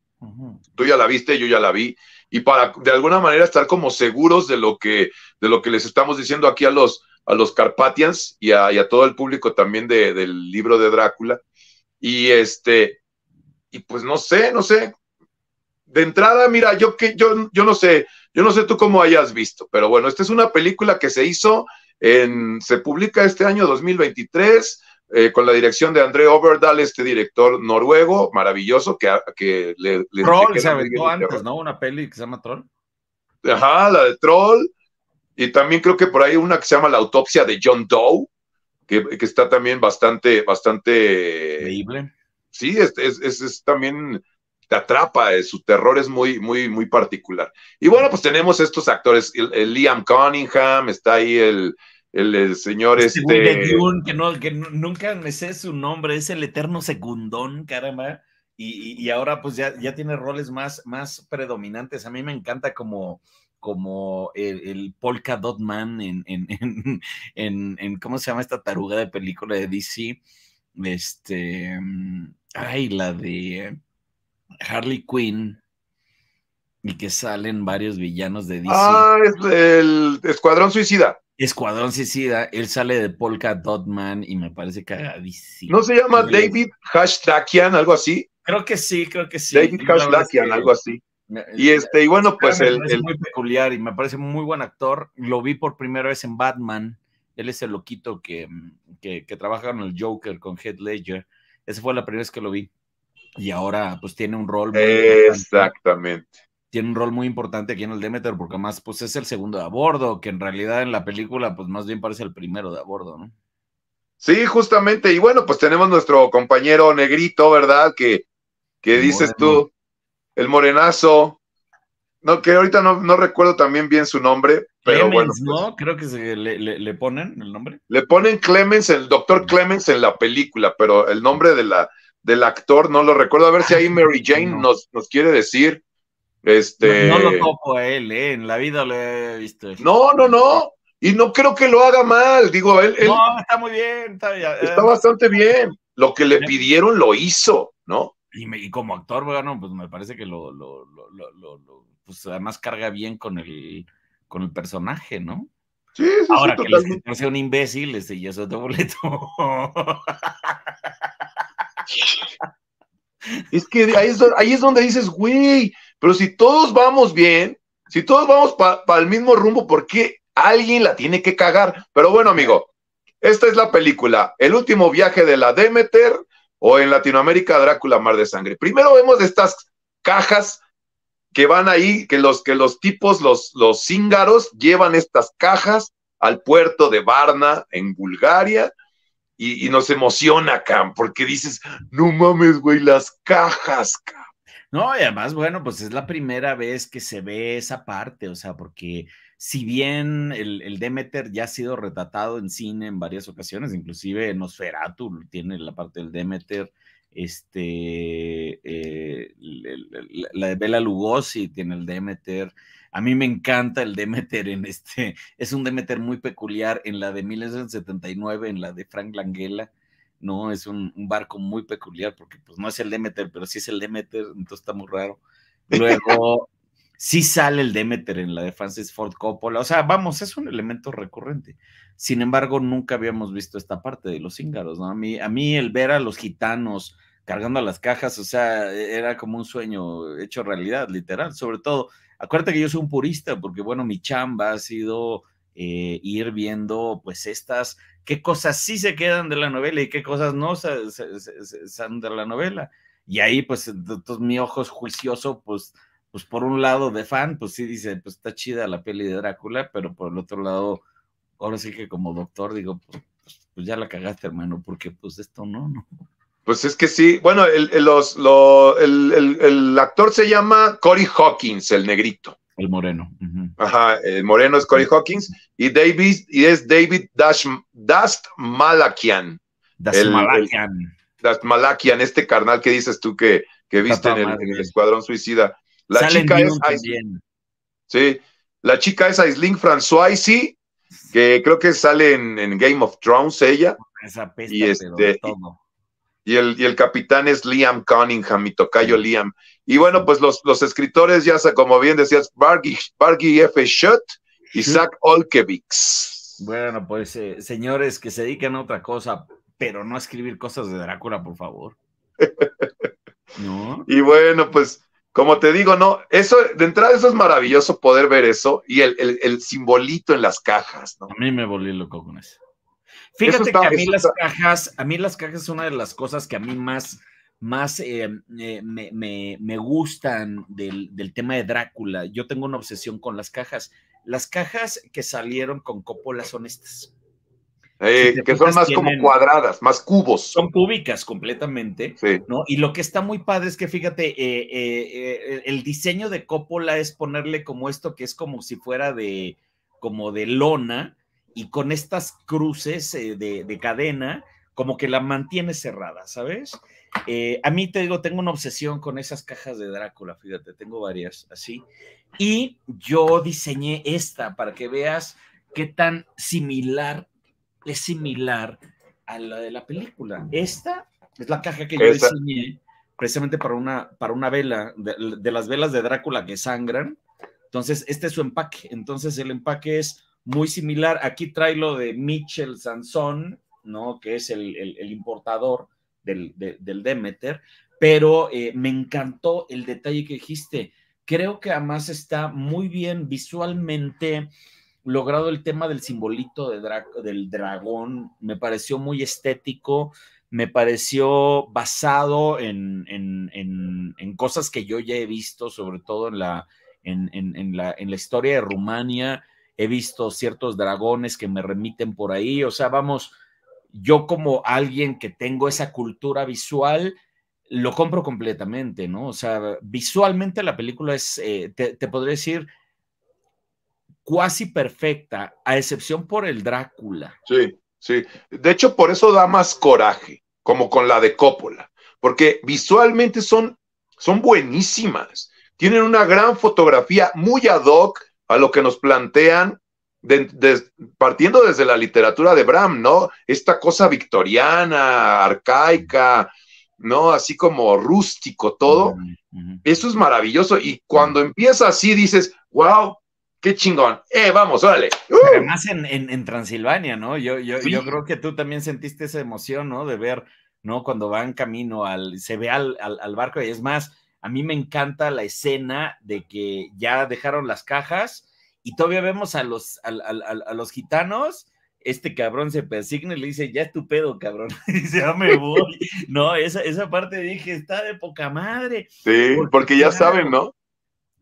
Tú ya la viste, yo ya la vi. Y para de alguna manera estar como seguros de lo que, de lo que les estamos diciendo aquí a los, a los Carpathians y a, y a todo el público también de, del libro de Drácula, y este, y pues no sé, no sé. De entrada, mira, yo que yo, no sé, yo no sé tú cómo hayas visto, pero bueno, esta es una película que se hizo en, se publica este año 2023 eh, con la dirección de André Overdal, este director noruego maravilloso que, le, le Troll se aventó antes, ¿no? Una peli que se llama Troll. Ajá, la de Troll. Y también creo que por ahí una que se llama La autopsia de John Doe, que, está también bastante, bastante... Sí, es, es, también te atrapa, eh, su terror es muy, muy, muy particular. Y bueno, pues tenemos estos actores, el, Liam Cunningham, está ahí el, el, señor este... este que, nunca me sé su nombre, es el eterno segundón, caramba. Y, y, ahora pues ya, ya tiene roles más, más predominantes. A mí me encanta como como el, Polka Dot [laughs] en, en, ¿cómo se llama esta taruga de película de DC? Este, mm, ay, la de Harley Quinn y que salen varios villanos de DC. Ah, es el Escuadrón Suicida. Escuadrón Suicida, él sale de Polka Dot y me parece que ¿No se llama David Hashtakian, algo así? Creo que sí, creo que sí. David Hashtakian, algo así. Y este, y bueno, pues el, muy peculiar y me parece muy buen actor. Lo vi por primera vez en Batman. Él es el loquito que, que, trabaja con el Joker, con Head Ledger. Esa fue la primera vez que lo vi. Y ahora, pues tiene un rol. Muy Exactamente. Tiene un rol muy importante aquí en el Demeter, porque además, pues es el segundo de a bordo, que en realidad en la película, pues más bien parece el primero de a bordo, ¿no? Sí, justamente. Y bueno, pues tenemos nuestro compañero negrito, ¿verdad? Que, dices tú el morenazo. No, que ahorita no, no recuerdo también bien su nombre, pero bueno. ¿no? Creo que le, ponen el nombre. Le ponen Clemens, el doctor Clemens en la película, pero el nombre de la, del actor no lo recuerdo. A ver si ahí Mary Jane nos, nos quiere decir. Este... No, lo topo a él, eh, en la vida lo he visto. No, no, no. Y no creo que lo haga mal, digo, él. no, está muy bien. está bastante bien. Lo que le pidieron lo hizo, ¿no? Y, como actor, bueno, pues me parece que lo, lo, pues además carga bien con el, con el personaje, ¿no? Sí, sí, Ahora que los sea un imbécil, este, ya es boleto. Es que ahí es, donde dices, güey, pero si todos vamos bien, si todos vamos para el mismo rumbo, ¿por qué alguien la tiene que cagar? Pero bueno, amigo, esta es la película, El último viaje de la Demeter, o en Latinoamérica Drácula Mar de Sangre. Primero vemos estas cajas que van ahí, que los, que los tipos, los, los cíngaros, llevan estas cajas al puerto de Varna, en Bulgaria, y, y nos emociona, Cam, porque dices, no mames, güey, las cajas, Cam. No, y además, bueno, pues es la primera vez que se ve esa parte, o sea, porque si bien el, Demeter ya ha sido retratado en cine en varias ocasiones, inclusive en Osferatu tiene la parte del Demeter, este, eh, la de Bela Lugosi tiene el Demeter. A mí me encanta el Demeter en este, [laughs] es un Demeter muy peculiar en la de 1979, en la de Frank Langella. ¿no? Es un, barco muy peculiar porque pues no es el Demeter, pero sí es el Demeter, entonces está muy raro. [laughs] Luego sí sale el Demeter en la de Francis Ford Coppola. O sea, vamos, es un elemento recurrente. Sin embargo, nunca habíamos visto esta parte de los íngaros, ¿no? A mí, a mí el ver a los gitanos cargando las cajas, o sea, e, era como un sueño hecho realidad, literal. Sobre todo, acuérdate que yo soy un purista, porque bueno, mi chamba ha sido eh, ir viendo, pues, estas, qué cosas sí se quedan de la novela y qué cosas no se, de la novela. Y ahí, pues, entonces mi ojo es juicioso, pues, pues por un lado de fan, pues sí dice, pues está chida la peli de Drácula, pero por el otro lado, ahora sí que como doctor digo, pues, pues ya la cagaste, hermano, porque pues esto no, no. Pues es que sí, bueno, el, los, lo, el, actor se llama Cory Hawkins, el negrito. El moreno. Ajá, el moreno es Cory Hawkins y David, y es David Dash, Malakian. Dast Malakian. Dash Malakian, este carnal que dices tú que, viste en el, Escuadrón Suicida. La chica es Aisling, Sí, la chica es Aisling que creo que sale en, Game of Thrones ella. Esa y este, Y, el, capitán es Liam Cunningham, mi tocayo Liam. Y bueno, pues los, escritores, ya como bien decías, Bargy, F. Schutt y Zach Bueno, pues eh, señores que se dediquen a otra cosa, pero no a escribir cosas de Drácula, por favor. [laughs] ¿No? Y bueno, pues como te digo, no, eso de entrada eso es maravilloso poder ver eso y el, simbolito en las cajas. ¿no? A mí me volví loco con eso. Fíjate que a mí las cajas, a mí las cajas es una de las cosas que a mí más, más eh, eh, me, gustan del, del, tema de Drácula. Yo tengo una obsesión con las cajas. Las cajas que salieron con Coppola son estas. Eh, que son más como cuadradas, más cubos. Son cúbicas completamente, ¿no? Y lo que está muy padre es que, fíjate, eh, eh, el diseño de Coppola es ponerle como esto que es como si fuera de, como de lona y con estas cruces de, de, cadena, como que la mantiene cerrada, ¿sabes? a mí te digo, tengo una obsesión con esas cajas de Drácula, fíjate, tengo varias así. Y yo diseñé esta para que veas qué tan similar es similar a la de la película. Esta es la caja que yo diseñé precisamente para una, para una vela, de, las velas de Drácula que sangran. Entonces, este es su empaque. Entonces, el empaque es muy similar. Aquí trae lo de Mitchell Sansón, ¿no? Que es el, importador del, del, Demeter. Pero eh, me encantó el detalle que dijiste. Creo que además está muy bien visualmente logrado el tema del simbolito del dragón, me pareció muy estético, me pareció basado en, cosas que yo ya he visto, sobre todo en la, la historia de Rumania, he visto ciertos dragones que me remiten por ahí, o sea, vamos, yo como alguien que tengo esa cultura visual, lo compro completamente, ¿no? O sea, visualmente la película es, eh, te, te podría decir, cuasi perfecta, a excepción por el Drácula. Sí, sí. De hecho, por eso da más coraje, como con la de Coppola, porque visualmente son, son buenísimas. Tienen una gran fotografía muy ad hoc a lo que nos plantean partiendo desde la literatura de Bram, ¿no? Esta cosa victoriana, arcaica, ¿no? Así como rústico todo. Eso es maravilloso. Y cuando empieza así dices, wow, qué chingón. ¡Eh, vamos, órale! Uh. Además en, Transilvania, ¿no? Yo, yo, creo que tú también sentiste esa emoción, ¿no? De ver, ¿no? Cuando van camino al, se ve al, barco y es más, a mí me encanta la escena de que ya dejaron las cajas y todavía vemos a los, los gitanos. Este cabrón se persigna y le dice, ya es tu pedo, cabrón. [laughs] Y dice, ya ah, me voy. no, esa, esa parte dije, está de poca madre. Sí, porque, ya saben, ¿no?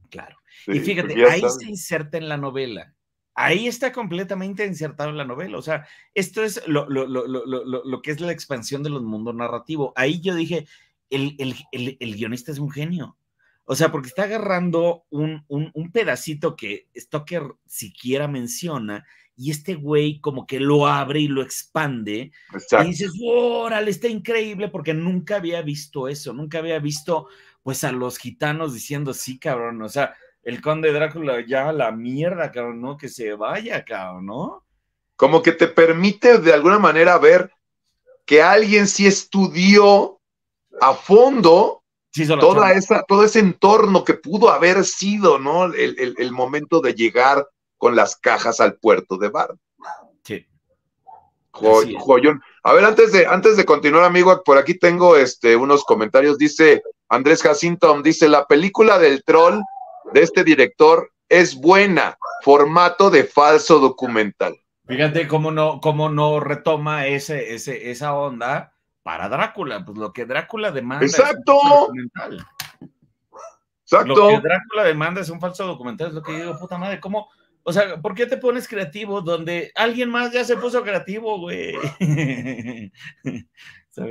Claro y pues fíjate, ahí se inserta en la novela. Ahí está completamente insertado en la novela. O sea, esto es lo, lo, lo, lo que es la expansión de los mundos narrativos. Ahí yo dije, el, el, guionista es un genio. O sea, porque está agarrando un, un, pedacito que Stoker siquiera menciona y este güey como que lo abre y lo expande. Y dices, órale, está increíble porque nunca había visto eso, nunca había visto pues a los gitanos diciendo, sí, cabrón, o sea, el conde Drácula ya la mierda, cabrón, no, que se vaya, cabrón, ¿no? Como que te permite de alguna manera ver que alguien sí estudió a fondo toda esa, todo ese entorno que pudo haber sido, ¿no? El, momento de llegar con las cajas al puerto de Bar. Sí. joyón. A ver, antes de, antes de continuar, amigo, por aquí tengo este, unos comentarios. Dice Andrés Jacinto, dice, la película del troll de este director es buena, formato de falso documental. Fíjate cómo no, cómo no retoma ese, ese, esa onda para Drácula, pues lo que Drácula demanda. Es un documental. Exacto. Lo que Drácula demanda es un falso documental, es lo que yo digo, puta madre, ¿cómo? O sea, ¿por qué te pones creativo donde alguien más ya se puso creativo, güey? [laughs]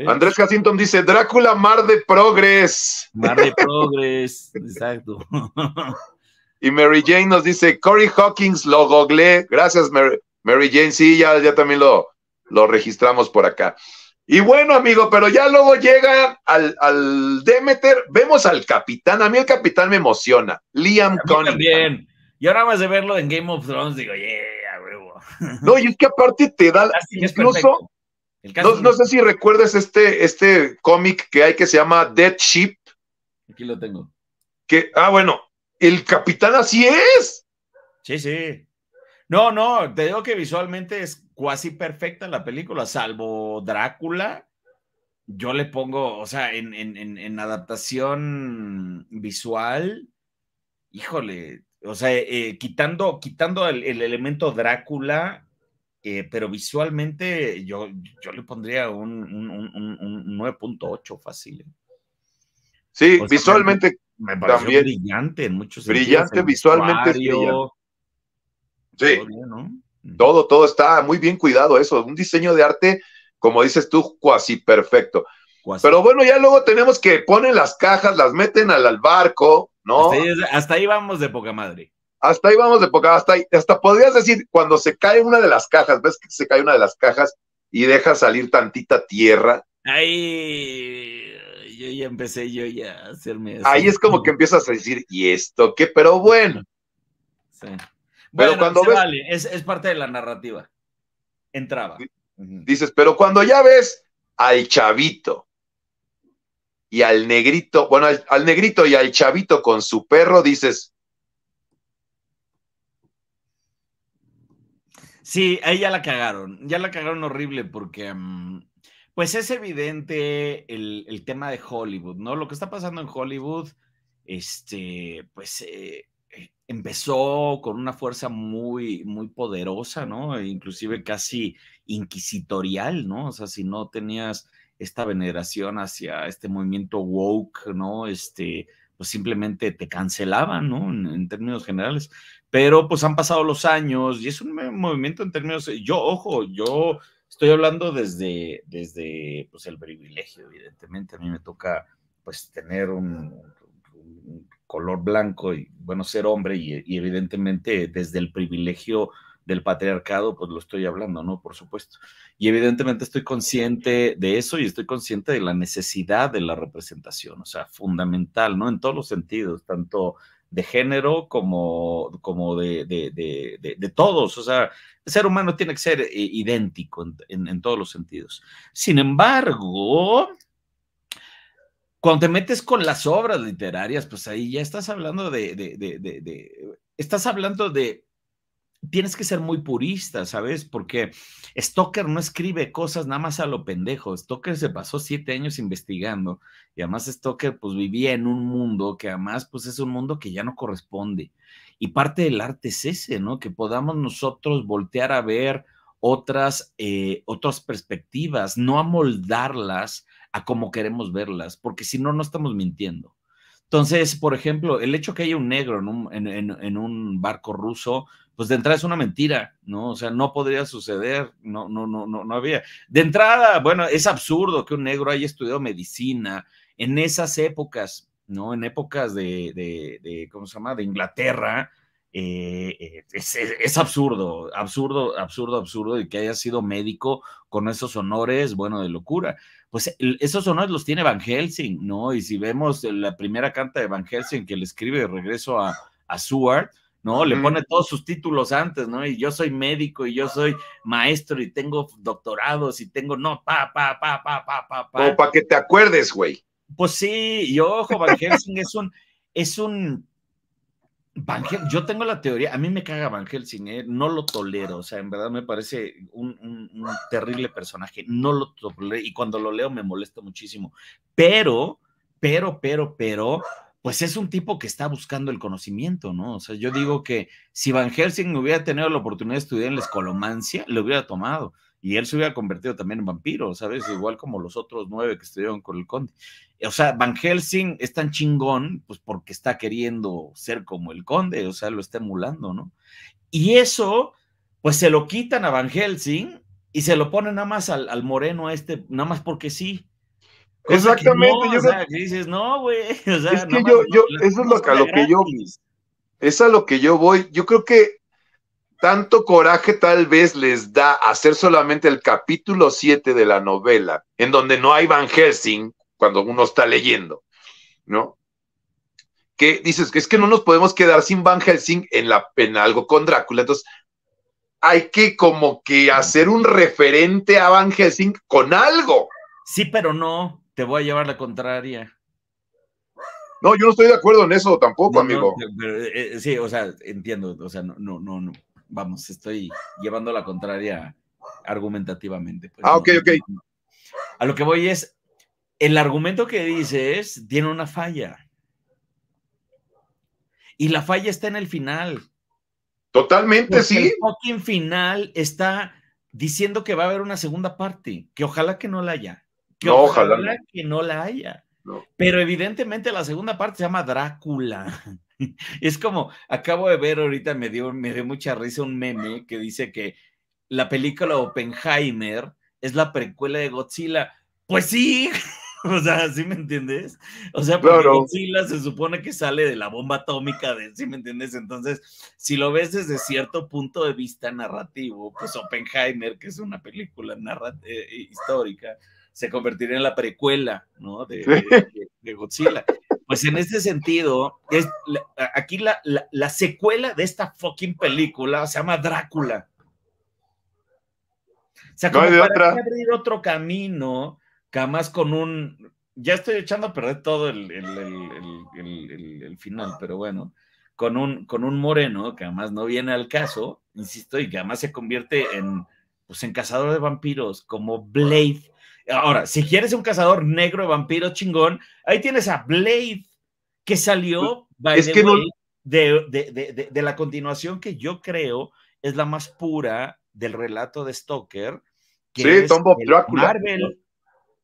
Andrés Casinton dice, Drácula, mar de progres. Mar de progres, [laughs] exacto. Y Mary Jane nos dice, Corey Hawkins, lo googleé. Gracias, Mary, Jane. Sí, ya, ya también lo, lo registramos por acá. Y bueno, amigo, pero ya luego llega al, al Demeter, vemos al capitán. A mí el capitán me emociona. Liam Con. Bien. Y ahora más de verlo en Game of Thrones, digo, yeah, huevo. No, y es que aparte te da, incluso no, este. sé si recuerdas este, este cómic que hay que se llama Dead Ship. Aquí lo tengo. Que, ah, bueno, el capitán así es. Sí, sí. No, no, te digo que visualmente es casi perfecta la película, salvo Drácula. Yo le pongo, o sea, en, adaptación visual, híjole, o sea, eh, quitando, quitando el elemento Drácula, eh, pero visualmente yo, yo le pondría un, un, un, 9.8 fácil. ¿eh? Sí, visualmente me también brillante en muchos brillante visualmente Sí. Mm. Todo, todo, está muy bien cuidado eso, un diseño de arte como dices tú, cuasi perfecto. Pero bueno, ya luego tenemos que ponen las cajas, las meten al, al barco, ¿no? hasta ahí vamos de poca madre. Hasta ahí vamos de poca, hasta ahí, hasta podrías decir, cuando se cae una de las cajas, ves que se cae una de las cajas y deja salir tantita tierra. Ahí, yo ya empecé yo ya a hacerme eso. Ahí es como que empiezas a decir, ¿y esto qué? Pero bueno. Sí. Pero bueno, cuando Vale. Es, parte de la narrativa. Entraba. Dices, pero cuando ya ves al chavito y al negrito, bueno, al negrito y al chavito con su perro, dices, Sí, ahí ya la cagaron, ya la cagaron horrible porque, mm, pues es evidente el, tema de Hollywood, ¿no? Lo que está pasando en Hollywood, este, pues eh, eh, empezó con una fuerza muy, muy poderosa, ¿no? E inclusive casi inquisitorial, ¿no? O sea, si no tenías esta veneración hacia este movimiento woke, ¿no? Este, pues simplemente te cancelaban, ¿no? en, términos generales pero pues han pasado los años y es un movimiento en términos, yo, ojo, yo estoy hablando desde, desde pues, el privilegio, evidentemente, a mí me toca pues tener un, color blanco y bueno, ser hombre y, y, evidentemente desde el privilegio del patriarcado, pues lo estoy hablando, ¿no? Por supuesto. Y evidentemente estoy consciente de eso y estoy consciente de la necesidad de la representación, o sea, fundamental, ¿no? En todos los sentidos, tanto de género como, como de, de, todos. O sea, el ser humano tiene que ser eh, idéntico en, en, todos los sentidos. Sin embargo, cuando te metes con las obras literarias, pues ahí ya estás hablando de, estás hablando de tienes que ser muy purista, ¿sabes? Porque Stoker no escribe cosas nada más a lo pendejo. Stoker se pasó siete años investigando y además Stoker pues vivía en un mundo que además pues es un mundo que ya no corresponde. Y parte del arte es ese, ¿no? Que podamos nosotros voltear a ver otras, eh, otras perspectivas, no amoldarlas a como queremos verlas, porque si no, no estamos mintiendo. Entonces, por ejemplo, el hecho que haya un negro en un, en un barco ruso, pues de entrada es una mentira, ¿no? O sea, no podría suceder, no, no, no, no, había. De entrada, bueno, es absurdo que un negro haya estudiado medicina en esas épocas, ¿no? En épocas de, ¿cómo se llama? De Inglaterra. Eh, eh, es, absurdo, absurdo, absurdo, absurdo, y que haya sido médico con esos honores, bueno, de locura. Pues esos honores los tiene Van Helsing, ¿no? Y si vemos la primera carta de Van Helsing que le escribe de regreso a, a Seward, ¿no? Le pone todos sus títulos antes, ¿no? Y yo soy médico y yo soy maestro y tengo doctorados y tengo, no, pa, pa, pa, pa, pa, pa, pa. O para que te acuerdes, güey. Pues sí, y ojo, Van Helsing es un, es un, yo tengo la teoría, a mí me caga Van Helsing, ¿eh? no lo tolero, o sea, en verdad me parece un, un terrible personaje, no lo tolero, y cuando lo leo me molesta muchísimo, pero, pero, pero, pero, pues es un tipo que está buscando el conocimiento, ¿no? O sea, yo digo que si Van Helsing hubiera tenido la oportunidad de estudiar en la escolomancia, lo hubiera tomado y él se hubiera convertido también en vampiro, ¿sabes? Igual como los otros nueve que estuvieron con el conde. O sea, Van Helsing es tan chingón, pues porque está queriendo ser como el conde, o sea, lo está emulando, ¿no? Y eso, pues se lo quitan a Van Helsing y se lo ponen nada más al, al moreno este, nada más porque sí. Exactamente. yo dices, no, güey. [laughs] es que yo, eso es lo que, a lo que yo Es lo que yo voy. Yo creo que tanto coraje tal vez les da hacer solamente el capítulo 7 de la novela, en donde no hay Van Helsing cuando uno está leyendo, ¿no? Que dices que es que no nos podemos quedar sin Van Helsing en, la, en algo con Drácula. Entonces, hay que como que hacer un referente a Van Helsing con algo. Sí, pero no te voy a llevar la contraria. No, yo no estoy de acuerdo en eso tampoco, amigo. Eh, eh, sí, o sea, entiendo, o sea, no, no, no, vamos, estoy llevando la contraria argumentativamente. Pues, ah, ok, ok. A lo que voy es, el argumento que dices tiene una falla. Y la falla está en el final. Totalmente, sí. El fucking final está diciendo que va a haber una segunda parte, que ojalá que no la haya no, ojalá, que no la haya. Pero evidentemente la segunda parte se llama Drácula. [laughs] es como, acabo de ver ahorita, me dio, me dio mucha risa un meme que dice que la película Oppenheimer es la precuela de Godzilla. Pues sí, [laughs] o sea, ¿sí me entiendes? O sea, porque Godzilla se supone que sale de la bomba atómica, de, ¿sí me entiendes? Entonces, si lo ves desde cierto punto de vista narrativo, pues Oppenheimer, que es una película eh, histórica, se convertiría en la precuela, ¿no? De, Godzilla. Pues en este sentido, aquí la, secuela de esta fucking película se llama Drácula. O sea, como para abrir otro camino, jamás con un. Ya estoy echando a perder todo el, final, pero bueno. Con un, con un moreno que además no viene al caso, insisto, y que además se convierte en, pues, en cazador de vampiros, como Blade Ahora, si quieres un cazador negro de vampiro chingón, ahí tienes a Blade, que salió de, la continuación que yo creo es la más pura del relato de Stoker. Que sí, Tombo Marvel.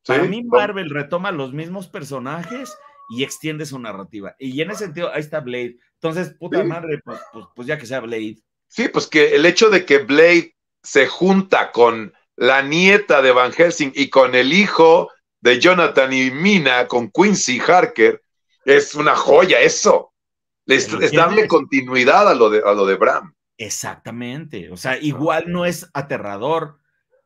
Para mí, Marvel retoma los mismos personajes y extiende su narrativa. Y en ese sentido, ahí está Blade. Entonces, puta madre, pues, pues, pues ya que sea Blade. Sí, pues que el hecho de que Blade se junta con la nieta de Van Helsing y con el hijo de Jonathan y Mina, con Quincy Harker, es una joya eso. Es, darle continuidad a lo, de, a lo de Bram. Exactamente. O sea, igual no es aterrador,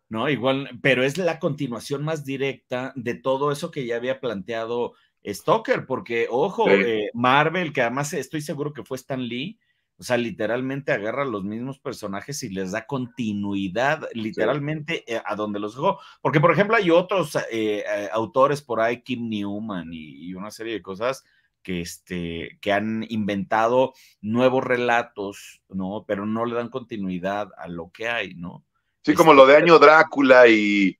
¿no? Igual, pero es la continuación más directa de todo eso que ya había planteado Stoker, porque, ojo, eh, Marvel, que además estoy seguro que fue Stan Lee, o sea, literalmente agarra a los mismos personajes y les da continuidad literalmente eh, a donde los dejó. Porque, por ejemplo, hay otros eh, eh, autores por ahí, Kim Newman y, una serie de cosas que, este, que han inventado nuevos relatos, ¿no? Pero no le dan continuidad a lo que hay, ¿no? Sí, este, como lo de Año Drácula y...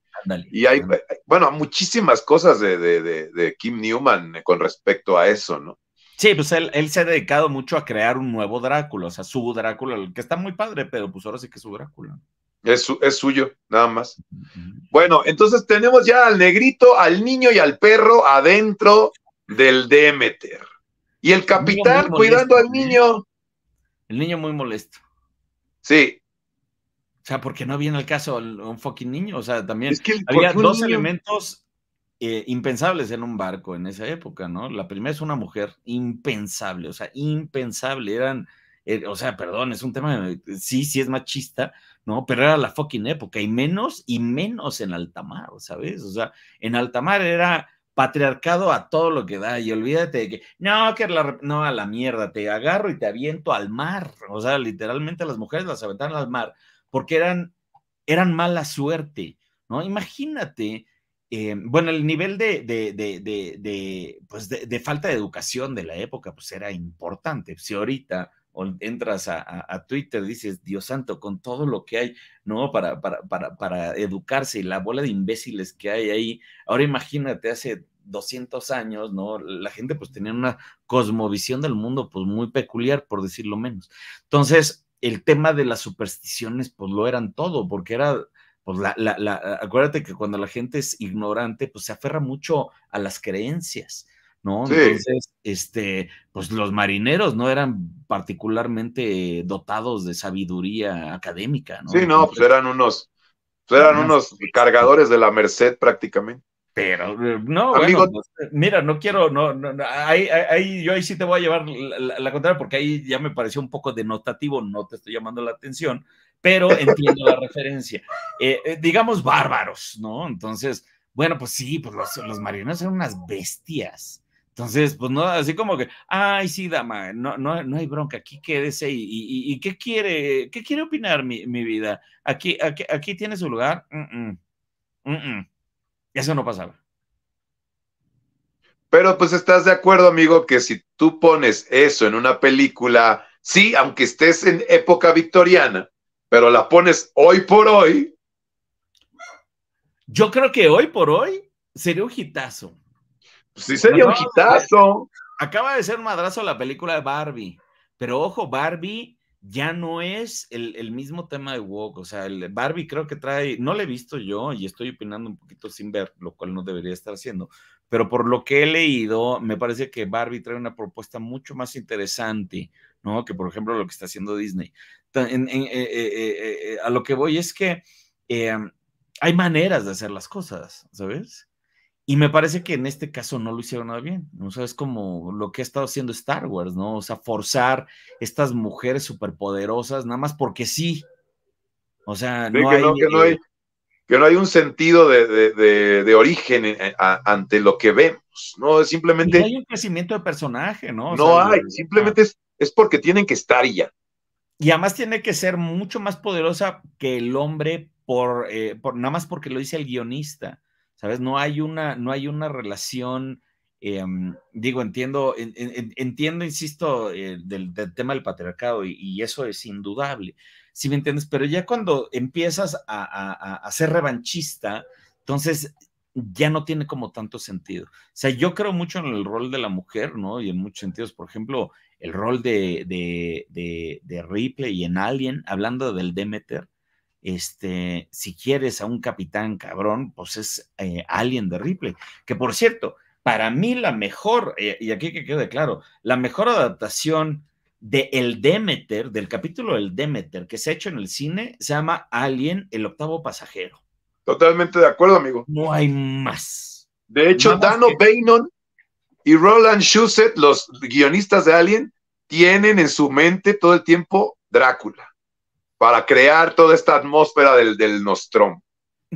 y hay, bueno, muchísimas cosas de Kim Newman con respecto a eso, ¿no? Sí, pues él, se ha dedicado mucho a crear un nuevo Drácula, o sea, su Drácula, que está muy padre, pero pues ahora sí que es su Drácula. Es, es suyo, nada más. Bueno, entonces tenemos ya al negrito, al niño y al perro adentro del Demeter. Y el capitán cuidando al ¿eh? niño. El niño muy molesto. Sí. O sea, porque no viene el caso un fucking niño. O sea, también es que había dos elementos eh, impensables en un barco en esa época, ¿no? La primera es una mujer, impensable, o sea, impensable, eran, eh, o sea, perdón, es un tema, eh, sí, sí es machista, ¿no? Pero era la fucking época, y menos, y menos en alta mar, ¿sabes? O sea, en mar era patriarcado a todo lo que da, y olvídate de que, no, que la, no, a la mierda, te agarro y te aviento al mar, o sea, literalmente las mujeres las aventaron al mar, porque eran, eran mala suerte, ¿no? Imagínate, eh, bueno, el nivel pues, de, falta de educación de la época pues era importante. Si ahorita entras a, a, a Twitter, dices, Dios santo, con todo lo que hay, ¿no? Para, para, educarse y la bola de imbéciles que hay ahí. Ahora imagínate, hace 200 años, ¿no? La gente pues tenía una cosmovisión del mundo pues muy peculiar, por decirlo menos. Entonces, el tema de las supersticiones pues lo eran todo, porque era pues la, acuérdate que cuando la gente es ignorante, pues se aferra mucho a las creencias, ¿no? Entonces, este, pues los marineros no eran particularmente dotados de sabiduría académica, ¿no? Sí, no, pues eran unos, pues, eran unos cargadores de la merced prácticamente. Pero, eh, no, Amigo, pues, eh, mira, no quiero, no, no, ahí, yo ahí sí te voy a llevar la, la, contraria, porque ahí ya me pareció un poco denotativo, no te estoy llamando la atención, pero entiendo la referencia. Eh, eh, digamos bárbaros, ¿no? Entonces, bueno, pues sí, pues los, marineros eran unas bestias. Entonces, pues no, así como que, ay, sí, dama, no, no, no hay bronca, aquí quédese y, ¿qué quiere? ¿Qué quiere opinar mi, vida? Aquí, aquí, aquí tiene su lugar. Eso no pasaba. Pero pues estás de acuerdo, amigo, que si tú pones eso en una película, sí, aunque estés en época victoriana, pero la pones hoy por hoy. Yo creo que hoy por hoy sería un hitazo. sí, sería un hitazo. Acaba de ser un madrazo la película de Barbie, pero ojo, Barbie ya no es el, mismo tema de Woke. O sea, el Barbie creo que trae, no le he visto yo y estoy opinando un poquito sin ver, lo cual no debería estar haciendo, pero por lo que he leído, me parece que Barbie trae una propuesta mucho más interesante ¿no? Que por ejemplo lo que está haciendo Disney. Eh, eh, eh, a lo que voy es que em, hay maneras de hacer las cosas, ¿sabes? Y me parece que en este caso no lo hicieron nada bien. O sea, es como lo que ha estado haciendo Star Wars, ¿no? O sea, forzar estas mujeres superpoderosas nada más porque sí. O sea, no, que no, hay, un sentido de, origen ante lo que vemos, ¿no? Simplemente... Y hay un crecimiento de personaje, ¿no? no hay, simplemente ah. es es porque tienen que estar y ya. Y además tiene que ser mucho más poderosa que el hombre por, eh, por nada más porque lo dice el guionista, ¿sabes? No hay una, no hay una relación, em, digo, entiendo, entiendo, insisto, eh, del, tema del patriarcado y, eso es indudable, si me entiendes? Pero ya cuando empiezas a, a ser revanchista, entonces ya no tiene como tanto sentido. O sea, yo creo mucho en el rol de la mujer, ¿no? Y en muchos sentidos, por ejemplo, el rol de, de, y en Alien, hablando del Demeter, este, si quieres a un capitán cabrón, pues es eh, Alien de Ripley. Que por cierto, para mí la mejor, eh, y aquí que quede claro, la mejor adaptación de El Demeter, del capítulo del Demeter que se ha hecho en el cine, se llama Alien, el octavo pasajero. Totalmente de acuerdo, amigo. No hay más. De hecho, Dano que... Y Roland Shusett, los guionistas de Alien, tienen en su mente todo el tiempo Drácula para crear toda esta atmósfera del, del Nostromo.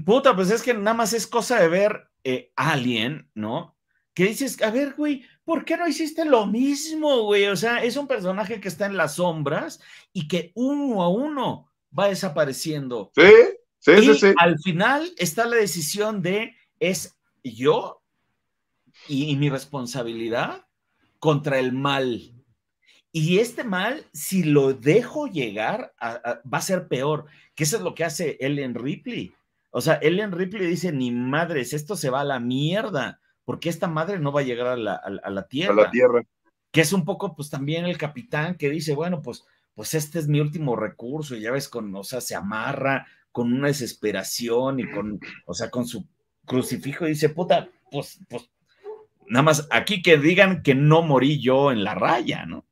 Puta, pues es que nada más es cosa de ver eh, Alien, ¿no? Que dices, a ver, güey, ¿por qué no hiciste lo mismo, güey? O sea, es un personaje que está en las sombras y que uno a uno va desapareciendo. Sí, sí, sí, sí. Al final está la decisión de, ¿es yo y, mi responsabilidad contra el mal. Y este mal, si lo dejo llegar, va a ser peor, que eso es lo que hace Ellen Ripley. O sea, Ellen Ripley dice, ni madres, esto se va a la mierda, porque esta madre no va a llegar a la, tierra. A la tierra. Que es un poco, pues también el capitán que dice, bueno, pues, pues este es mi último recurso, y ya ves, con, o sea, se amarra con una desesperación y con, o sea, con su crucifijo y dice, puta, pues, pues Nada más aquí que digan que no morí yo en la raya, ¿no?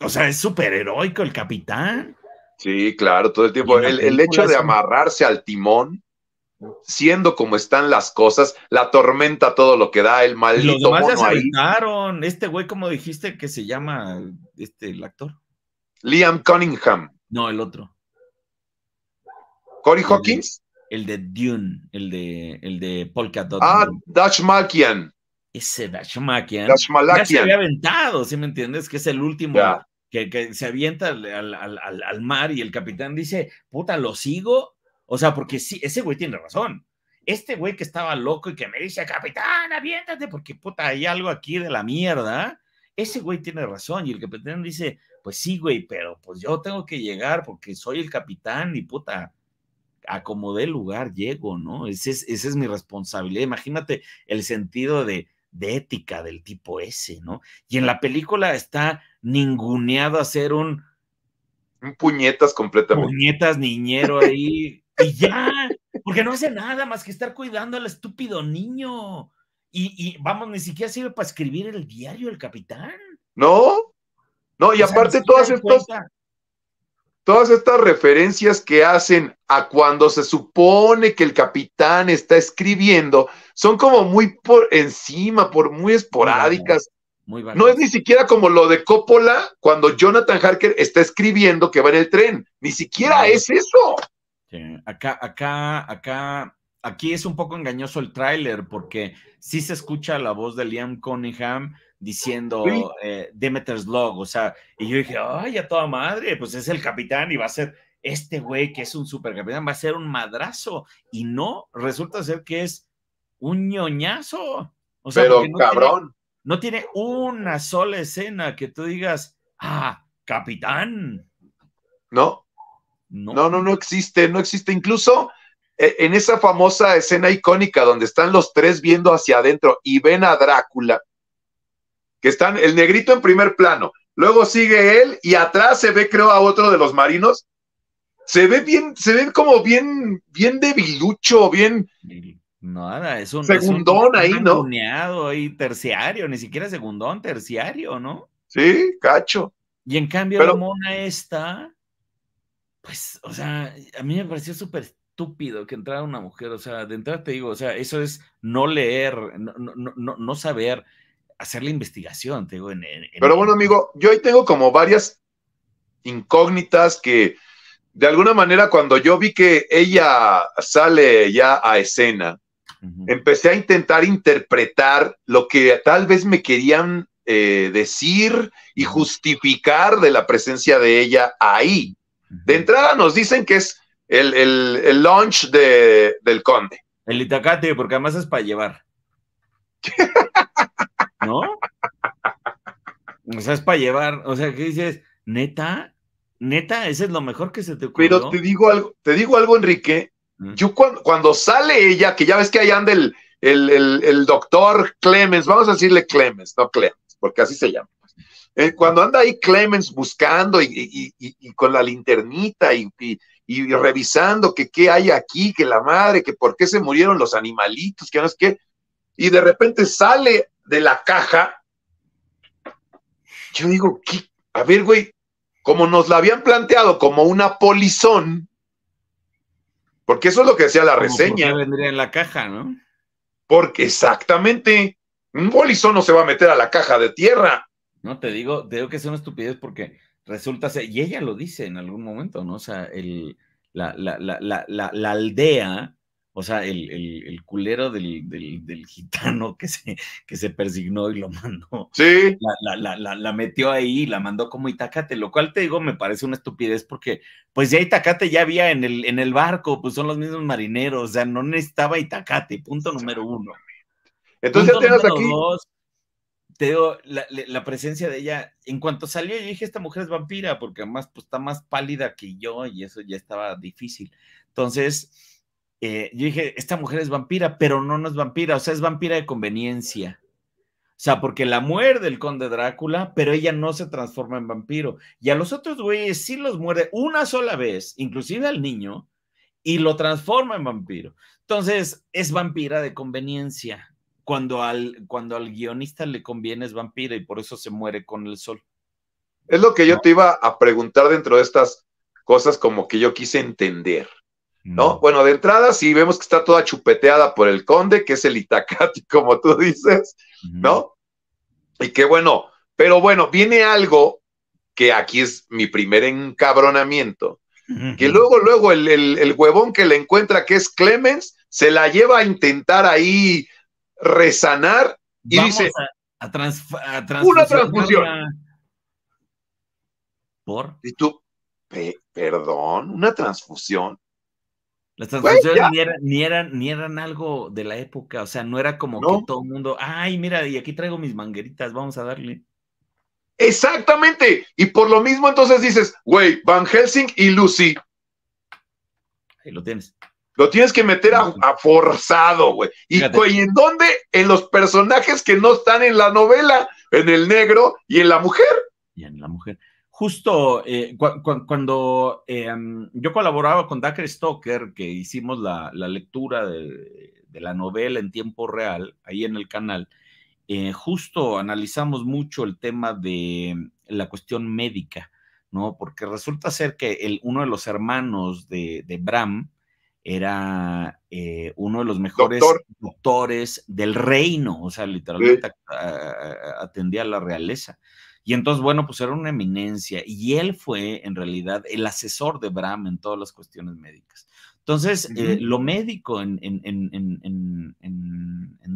O sea, es súper heroico el capitán. Sí, claro, todo el tiempo. El, hecho de amarrarse al timón, siendo como están las cosas, la tormenta, todo lo que da, el maldito. Los Este güey, ¿cómo dijiste que se llama este, el actor? Liam Cunningham. No, el otro. ¿Cory Hawkins? El de Dune, el de, el de Polka Dot. Ah, Dutch Malkian ese Dashmakian, ya se había aventado, ¿sí me entiendes? Que es el último que, se avienta al, mar y el capitán dice, puta, ¿lo sigo? O sea, porque sí, ese güey tiene razón. Este güey que estaba loco y que me dice, capitán, aviéntate, porque puta, hay algo aquí de la mierda. Ese güey tiene razón y el capitán dice, pues sí, güey, pero pues yo tengo que llegar porque soy el capitán y puta, acomodé el lugar, llego, ¿no? Ese esa es mi responsabilidad. Imagínate el sentido de, de ética del tipo ese, ¿no? Y en la película está ninguneado a ser un... Un puñetas completamente. Puñetas niñero ahí. [laughs] y ya, porque no hace nada más que estar cuidando al estúpido niño. Y, vamos, ni siquiera sirve para escribir el diario el capitán. No, no, y aparte todas estas, todas estas referencias que hacen a cuando se supone que el capitán está escribiendo son como muy por encima, por muy esporádicas. Muy no es ni siquiera como lo de Coppola cuando Jonathan Harker está escribiendo que va en el tren. Ni siquiera es eso. Acá, acá, acá, aquí es un poco engañoso el tráiler porque sí se escucha la voz de Liam Cunningham, diciendo eh, Demeter's Log, o sea, y yo dije, ay, a toda madre, pues es el capitán y va a ser este güey que es un supercapitán, va a ser un madrazo, y no, resulta ser que es un ñoñazo. O sea, Pero cabrón. no tiene una sola escena que tú digas, ah, capitán. No, no, no, no existe, no existe. Incluso e, en esa famosa escena icónica donde están los tres viendo hacia adentro y ven a Drácula, que están el negrito en primer plano, luego sigue él y atrás se ve, creo, a otro de los marinos. Se ve bien, se ve como bien, bien debilucho, bien. Nada, es un segundón ahí, ¿no? ahí, terciario, ni siquiera segundón, terciario, ¿no? Sí, cacho. Y en cambio, la mona esta, pues, o sea, a mí me pareció súper estúpido que entrara una mujer, o sea, de entrada te digo, o sea, eso es no leer, no, no saber, hacer la investigación. Te en, Pero bueno, amigo, yo ahí tengo como varias incógnitas que de alguna manera cuando yo vi que ella sale ya a escena, empecé a intentar interpretar lo que tal vez me querían eh, decir y justificar de la presencia de ella ahí. De entrada nos dicen que es el, launch del conde. El itacate, porque además es para llevar. [laughs] ¿no? O sea, es para llevar, o sea, ¿qué dices? Neta, neta, ese es lo mejor que se te ocurrió. Pero te digo algo, te digo algo, Enrique. Yo cuando, sale ella, que ya ves que ahí anda el, doctor Clemens, vamos a decirle Clemens, no Clemens, porque así se llama. Eh, cuando anda ahí Clemens buscando y, con la linternita y, revisando que qué hay aquí, que la madre, que por qué se murieron los animalitos, que no es qué, y de repente sale de la caja. Yo digo, a ver, güey, como nos la habían planteado como una polizón, porque eso es lo que decía la reseña. vendría en la caja, ¿no? Porque exactamente, un polizón no se va a meter a la caja de tierra. No, te digo, te que es una estupidez porque resulta ser, y ella lo dice en algún momento, ¿no? O sea, el, la, la, la, la aldea o sea, el, culero del, gitano que se, que se persignó y lo [laughs] mandó. Sí. La, metió ahí y la mandó como Itacate, lo cual te digo me parece una estupidez porque, pues ya Itacate ya había en el, en el barco, pues son los mismos marineros, o sea, no necesitaba Itacate, punto número uno. Entonces te digo, la, la, presencia de ella, en cuanto salió, yo dije, esta mujer es vampira, porque además pues, está más pálida que yo y eso ya estaba difícil. Entonces, eh, yo dije, esta mujer es vampira, pero no, no es vampira, o sea, es vampira de conveniencia. O sea, porque la muerde el conde Drácula, pero ella no se transforma en vampiro. Y a los otros güeyes sí los muere una sola vez, inclusive al niño, y lo transforma en vampiro. Entonces, es vampira de conveniencia. Cuando al, cuando al guionista le conviene es vampira y por eso se muere con el sol. Es lo que yo te iba a preguntar dentro de estas cosas como que yo quise entender. ¿no? Bueno, de entrada sí vemos que está toda chupeteada por el conde, que es el Itacati, [laughs] como tú dices, ¿no? Y que bueno, pero bueno, viene algo que aquí es mi primer encabronamiento, que luego, luego el, huevón que le encuentra, que es Clemens, se la lleva a intentar ahí resanar y dice... una transfusión. ¿Por? Y tú, perdón, una transfusión. Las transacciones ni, eran, ni, eran, algo de la época, o sea, no era como que todo el mundo, ay, mira, y aquí traigo mis mangueritas, vamos a darle. Exactamente, y por lo mismo entonces dices, güey, Van Helsing y Lucy. Ahí lo tienes. Lo tienes que meter a, forzado, güey. ¿Y, ¿Y en dónde? En los personajes que no están en la novela, en el negro y en la mujer. Y en la mujer justo eh, cuando em, yo colaboraba con Dacre Stoker, que hicimos la, lectura de, la novela en tiempo real, ahí en el canal, eh, justo analizamos mucho el tema de em, la cuestión médica, ¿no? Porque resulta ser que uno de los hermanos de, Bram era eh, uno de los mejores doctores del reino, o sea, literalmente atendía a la realeza. Y entonces, bueno, pues era una eminencia y él fue en realidad el asesor de Bram en todas las cuestiones médicas. Entonces, eh, lo médico en, en,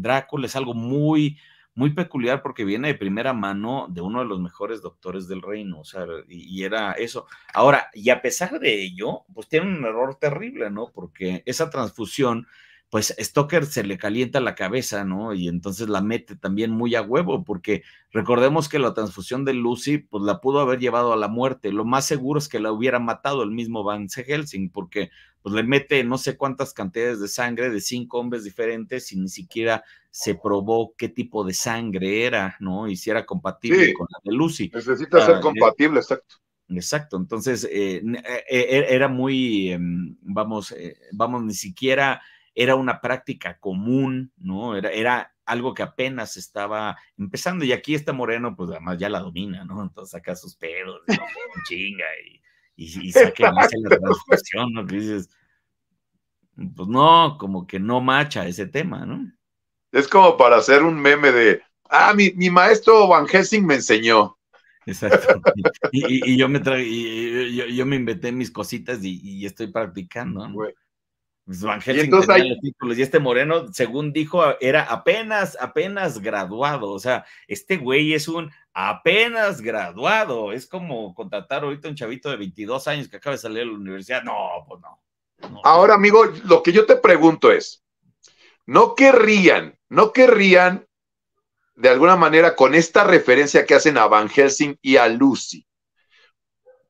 Drácula es algo muy, muy peculiar porque viene de primera mano de uno de los mejores doctores del reino, o sea, y era eso. Ahora, y a pesar de ello, pues tiene un error terrible, ¿no? Porque esa transfusión pues Stoker se le calienta la cabeza, ¿no? Y entonces la mete también muy a huevo, porque recordemos que la transfusión de Lucy, pues la pudo haber llevado a la muerte. Lo más seguro es que la hubiera matado el mismo Van Helsing, porque pues le mete no sé cuántas cantidades de sangre de cinco hombres diferentes y ni siquiera se probó qué tipo de sangre era, ¿no? Y si era compatible con la de Lucy. Necesita ser ah, eh compatible, exacto. Exacto, entonces eh, eh, era muy, em, vamos, vamos, ni siquiera era una práctica común, ¿no? Era, era algo que apenas estaba empezando y aquí está Moreno, pues además ya la domina, ¿no? Entonces saca sus pedos, chinga y, y, más en la transformación, ¿no? Que dices, pues no, como que no macha ese tema, ¿no? Es como para hacer un meme de, ah, mi, mi maestro Van Helsing me enseñó. Exacto. Y, yo me y, yo, yo, me inventé mis cositas y, estoy practicando. ¿no? Pues, Van Helsing títulos y este Moreno, según dijo, era apenas, apenas graduado. O sea, este güey es un apenas graduado. Es como contratar ahorita un chavito de 22 años que acaba de salir de la universidad. No, pues no. no. Ahora, amigo, lo que yo te pregunto es, ¿no querrían, no querrían de alguna manera con esta referencia que hacen a Van Helsing y a Lucy?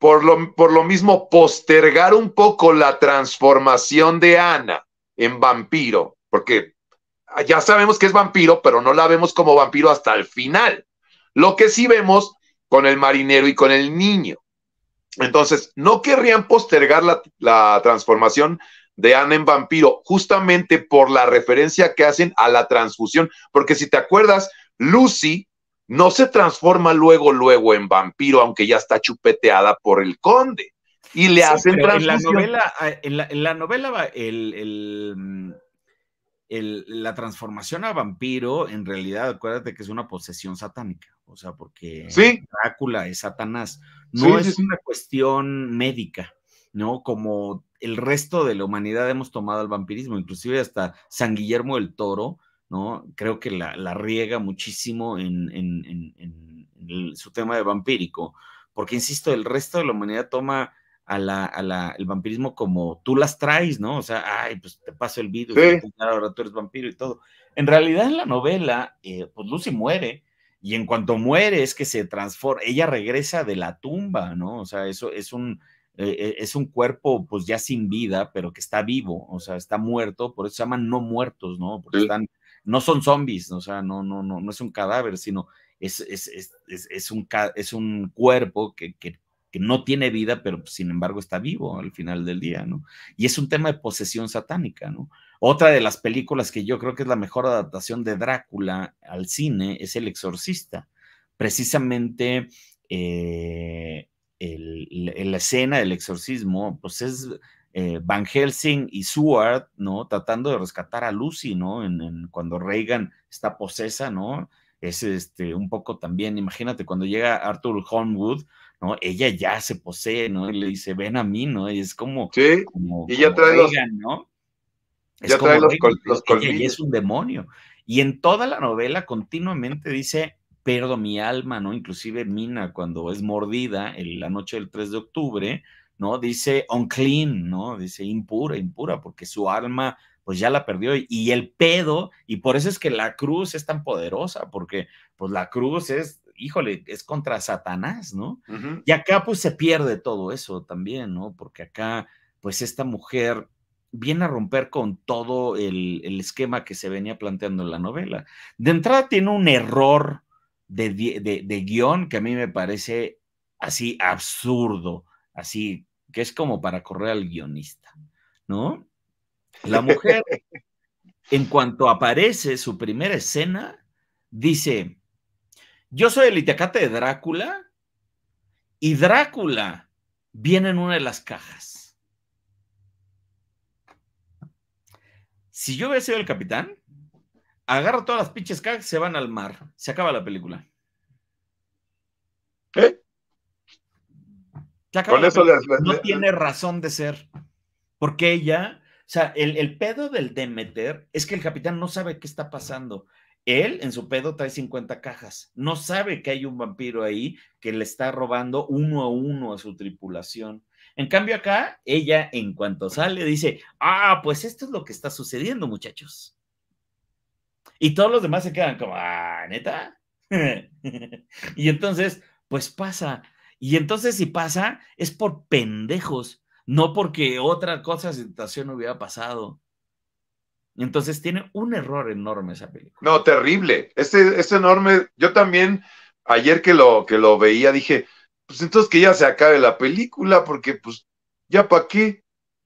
por lo, mismo postergar un poco la transformación de Ana en vampiro, porque ya sabemos que es vampiro, pero no la vemos como vampiro hasta el final. Lo que sí vemos con el marinero y con el niño. Entonces, no querrían postergar la, la transformación de Ana en vampiro, justamente por la referencia que hacen a la transfusión, porque si te acuerdas, Lucy no se transforma luego, luego en vampiro, aunque ya está chupeteada por el conde. Y le hacen ah, en la novela, en la, novela la transformación a vampiro, en realidad, acuérdate que es una posesión satánica. O sea, porque Drácula es Satanás. No es una cuestión médica, ¿no? Como el resto de la humanidad hemos tomado el vampirismo, inclusive hasta San Guillermo del Toro ¿no? Creo que la, riega muchísimo en, su tema de vampírico, porque insisto, el resto de la humanidad toma a el vampirismo como tú las traes, ¿no? O sea, ay, pues te paso el vídeo, ahora tú eres vampiro y todo. En realidad en la novela, eh, pues Lucy muere, y en cuanto muere es que se transforma, ella regresa de la tumba, ¿no? O sea, eso es un, eh, eh, es un cuerpo pues ya sin vida, pero que está vivo, o sea, está muerto, por eso se llaman no muertos, ¿no? Porque están no son zombies, o sea, no, no, no, no es un cadáver, sino es, es, es, es un, cuerpo que, no tiene vida, pero pues, sin embargo está vivo al final del día, ¿no? Y es un tema de posesión satánica, ¿no? Otra de las películas que yo creo que es la mejor adaptación de Drácula al cine es El Exorcista. Precisamente eh, la escena del exorcismo, pues es eh, Van Helsing y Seward, ¿no? Tratando de rescatar a Lucy, ¿no? cuando Reagan está posesa, ¿no? Es este, un poco también, imagínate, cuando llega Arthur Holmwood, ¿no? Ella ya se posee, ¿no? Y le dice, ven a mí, ¿no? Y es como... Sí, como, y ya trae Reagan, ¿no? Es como los, es un demonio. Y en toda la novela continuamente dice, perdo mi alma, ¿no? Inclusive Mina, cuando es mordida en la noche del 3 de octubre, ¿no? Dice unclean, ¿no? Dice impura, impura, porque su alma pues ya la perdió y el pedo, y por eso es que la cruz es tan poderosa, porque pues la cruz es, híjole, es contra Satanás, ¿no? Y acá pues se pierde todo eso también, ¿no? Porque acá pues esta mujer viene a romper con todo el, esquema que se venía planteando en la novela. De entrada tiene un error de guión que a mí me parece así absurdo, así, que es como para correr al guionista, ¿no? La mujer, [laughs] en cuanto aparece su primera escena, dice, yo soy el itacate de Drácula y Drácula viene en una de las cajas. Si yo hubiera sido el capitán, agarro todas las pinches cajas, se van al mar, se acaba la película. ¿Qué? ¿Eh? no tiene razón de ser. Porque ella, o sea, el, el pedo del Demeter es que el capitán no sabe qué está pasando. Él en su pedo trae 50 cajas. No sabe que hay un vampiro ahí que le está robando uno a uno a su tripulación. En cambio acá, ella en cuanto sale dice, ah, pues esto es lo que está sucediendo, muchachos. Y todos los demás se quedan como, ah, neta. [laughs] y entonces, pues pasa, y entonces si pasa, es por pendejos, no porque otra cosa, situación hubiera pasado. Entonces tiene un error enorme esa película. No, terrible. Este, es este enorme, yo también ayer que lo, que lo veía dije, pues entonces que ya se acabe la película, porque pues ya para qué.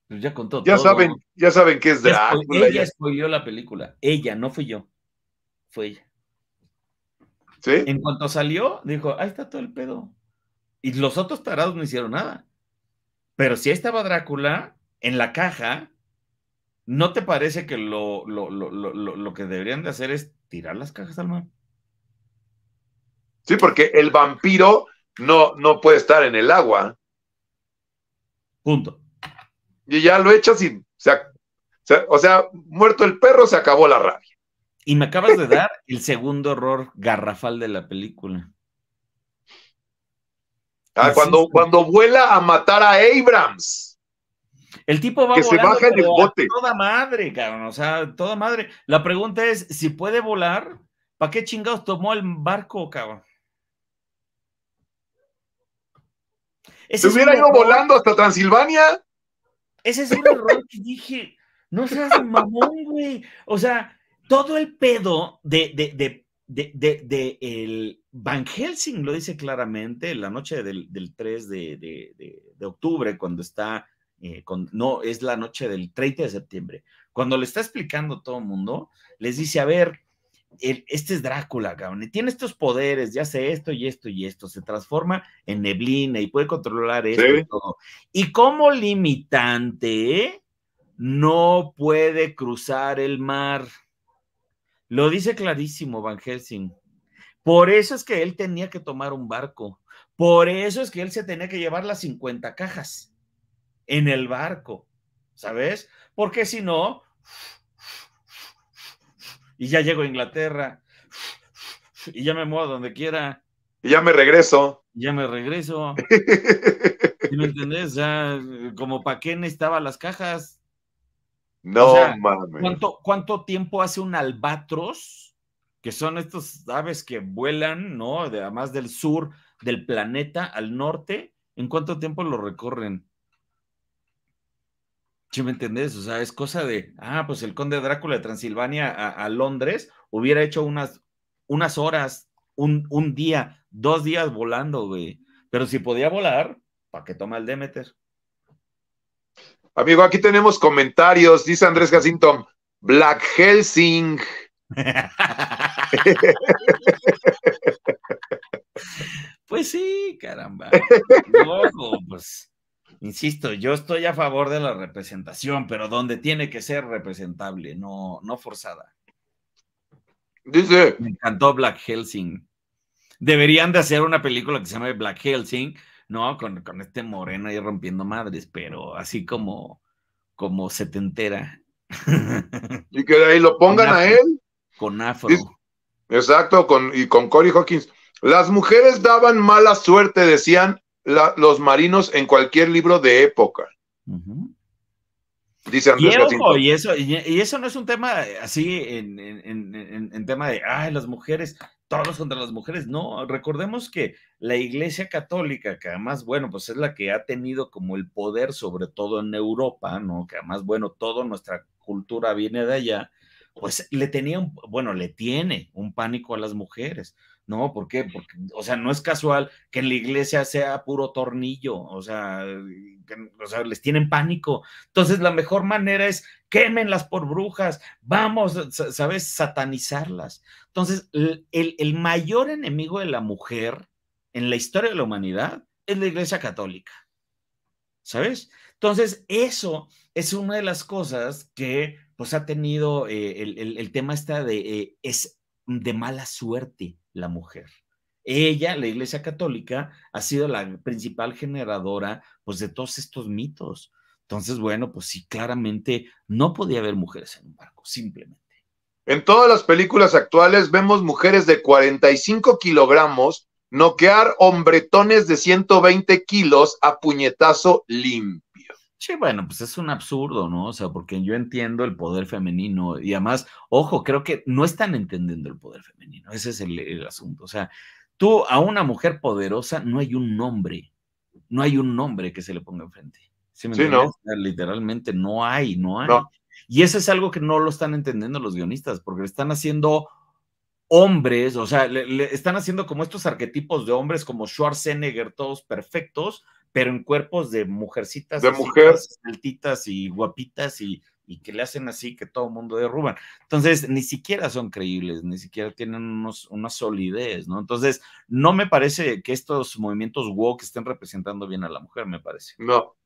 Pues, ya contó ya Saben, ya saben que es Drácula. Ella escogió la película, ella, no fui yo, fue ella. ¿Sí? En cuanto salió, dijo, ahí está todo el pedo. Y los otros tarados no hicieron nada. Pero si ahí estaba Drácula en la caja, ¿no te parece que lo, que deberían de hacer es tirar las cajas al mar? Sí, porque el vampiro no, no puede estar en el agua. Punto. Y ya lo echas y o sea, muerto el perro, se acabó la rabia. Y me acabas de dar el segundo horror garrafal de la película. Ah, cuando, cuando vuela a matar a Abrams. El tipo va que volando, Toda madre, cabrón. O sea, toda madre. La pregunta es: si puede volar, ¿para qué chingados tomó el barco, cabrón? ¿Se hubiera ido volando hasta Transilvania? Ese es un error que dije: no seas mamón, güey. O sea, todo el pedo de, de, de de, el Van Helsing lo dice claramente la noche del, 3 de, octubre, cuando está, eh, con, no, es la noche del 30 de septiembre, cuando le está explicando todo el mundo, les dice, a ver, este es Drácula, cabrón, tiene estos poderes, ya hace esto y esto y esto, se transforma en neblina y puede controlar esto y todo. Y como limitante, no puede cruzar el mar. Lo dice clarísimo Van Helsing. Por eso es que él tenía que tomar un barco. Por eso es que él se tenía que llevar las 50 cajas en el barco. ¿Sabes? Porque si no, y ya llego a Inglaterra, y ya me muevo donde quiera. Y ya me regreso. Ya me regreso. [laughs] ¿Me entendés? O como para qué necesitaba las cajas. No mames. ¿cuánto, tiempo hace un albatros? Que son estos aves que vuelan, ¿no? De, además del sur del planeta al norte. ¿En cuánto tiempo lo recorren? ¿Sí me entendés? O sea, es cosa de, ah, pues el conde Drácula de Transilvania a, Londres hubiera hecho unas, unas horas, un, un, día, dos días volando, güey. Pero si podía volar, ¿para qué toma el Demeter? Amigo, aquí tenemos comentarios. Dice Andrés Jacinto, Black Helsing. [laughs] pues sí, caramba. Pues, insisto, yo estoy a favor de la representación, pero donde tiene que ser representable, no, no forzada. Dice. Me encantó Black Helsing. Deberían de hacer una película que se llame Black Helsing, no, con, este moreno ahí rompiendo madres, pero así como, como entera [laughs] y que ahí lo pongan a él. Con afro. exacto, con, y con Cory Hawkins. Las mujeres daban mala suerte, decían los marinos en cualquier libro de época y, eso, y, eso no es un tema así en, tema de, ah las mujeres, todos contra las mujeres. No, recordemos que la Iglesia Católica, que además, bueno, pues es la que ha tenido como el poder, sobre todo en Europa, ¿no? Que además, bueno, toda nuestra cultura viene de allá, pues le tenía, bueno, le tiene un pánico a las mujeres. ¿no? ¿Por qué? Porque, o sea, no es casual que en la iglesia sea puro tornillo, o sea, les tienen pánico. Entonces, la mejor manera es quémenlas por brujas, vamos, ¿sabes? Satanizarlas. Entonces, el, mayor enemigo de la mujer en la historia de la humanidad es la iglesia católica, ¿sabes? Entonces, eso es una de las cosas que, pues, ha tenido eh, el, tema está de, eh, es de mala suerte, la mujer. Ella, la Iglesia Católica, ha sido la principal generadora pues, de todos estos mitos. Entonces, bueno, pues sí, claramente no podía haber mujeres en un barco, simplemente. En todas las películas actuales vemos mujeres de 45 kilogramos noquear hombretones de 120 kilos a puñetazo limpio. Sí, bueno, pues es un absurdo, ¿no? O sea, porque yo entiendo el poder femenino y además, ojo, creo que no están entendiendo el poder femenino, ese es el, asunto. O sea, tú a una mujer poderosa no hay un nombre, no hay un nombre que se le ponga enfrente. ¿Sí, me Literalmente no hay, no hay. Y eso es algo que no lo están entendiendo los guionistas, porque le están haciendo hombres, o sea, le están haciendo como estos arquetipos de hombres como Schwarzenegger, todos perfectos, pero en cuerpos de mujercitas. De mujeres. Altitas y guapitas y, que le hacen así que todo el mundo derruban. Entonces, ni siquiera son creíbles, ni siquiera tienen unos, una solidez, ¿no? Entonces, no me parece que estos movimientos woke estén representando bien a la mujer, me parece. No,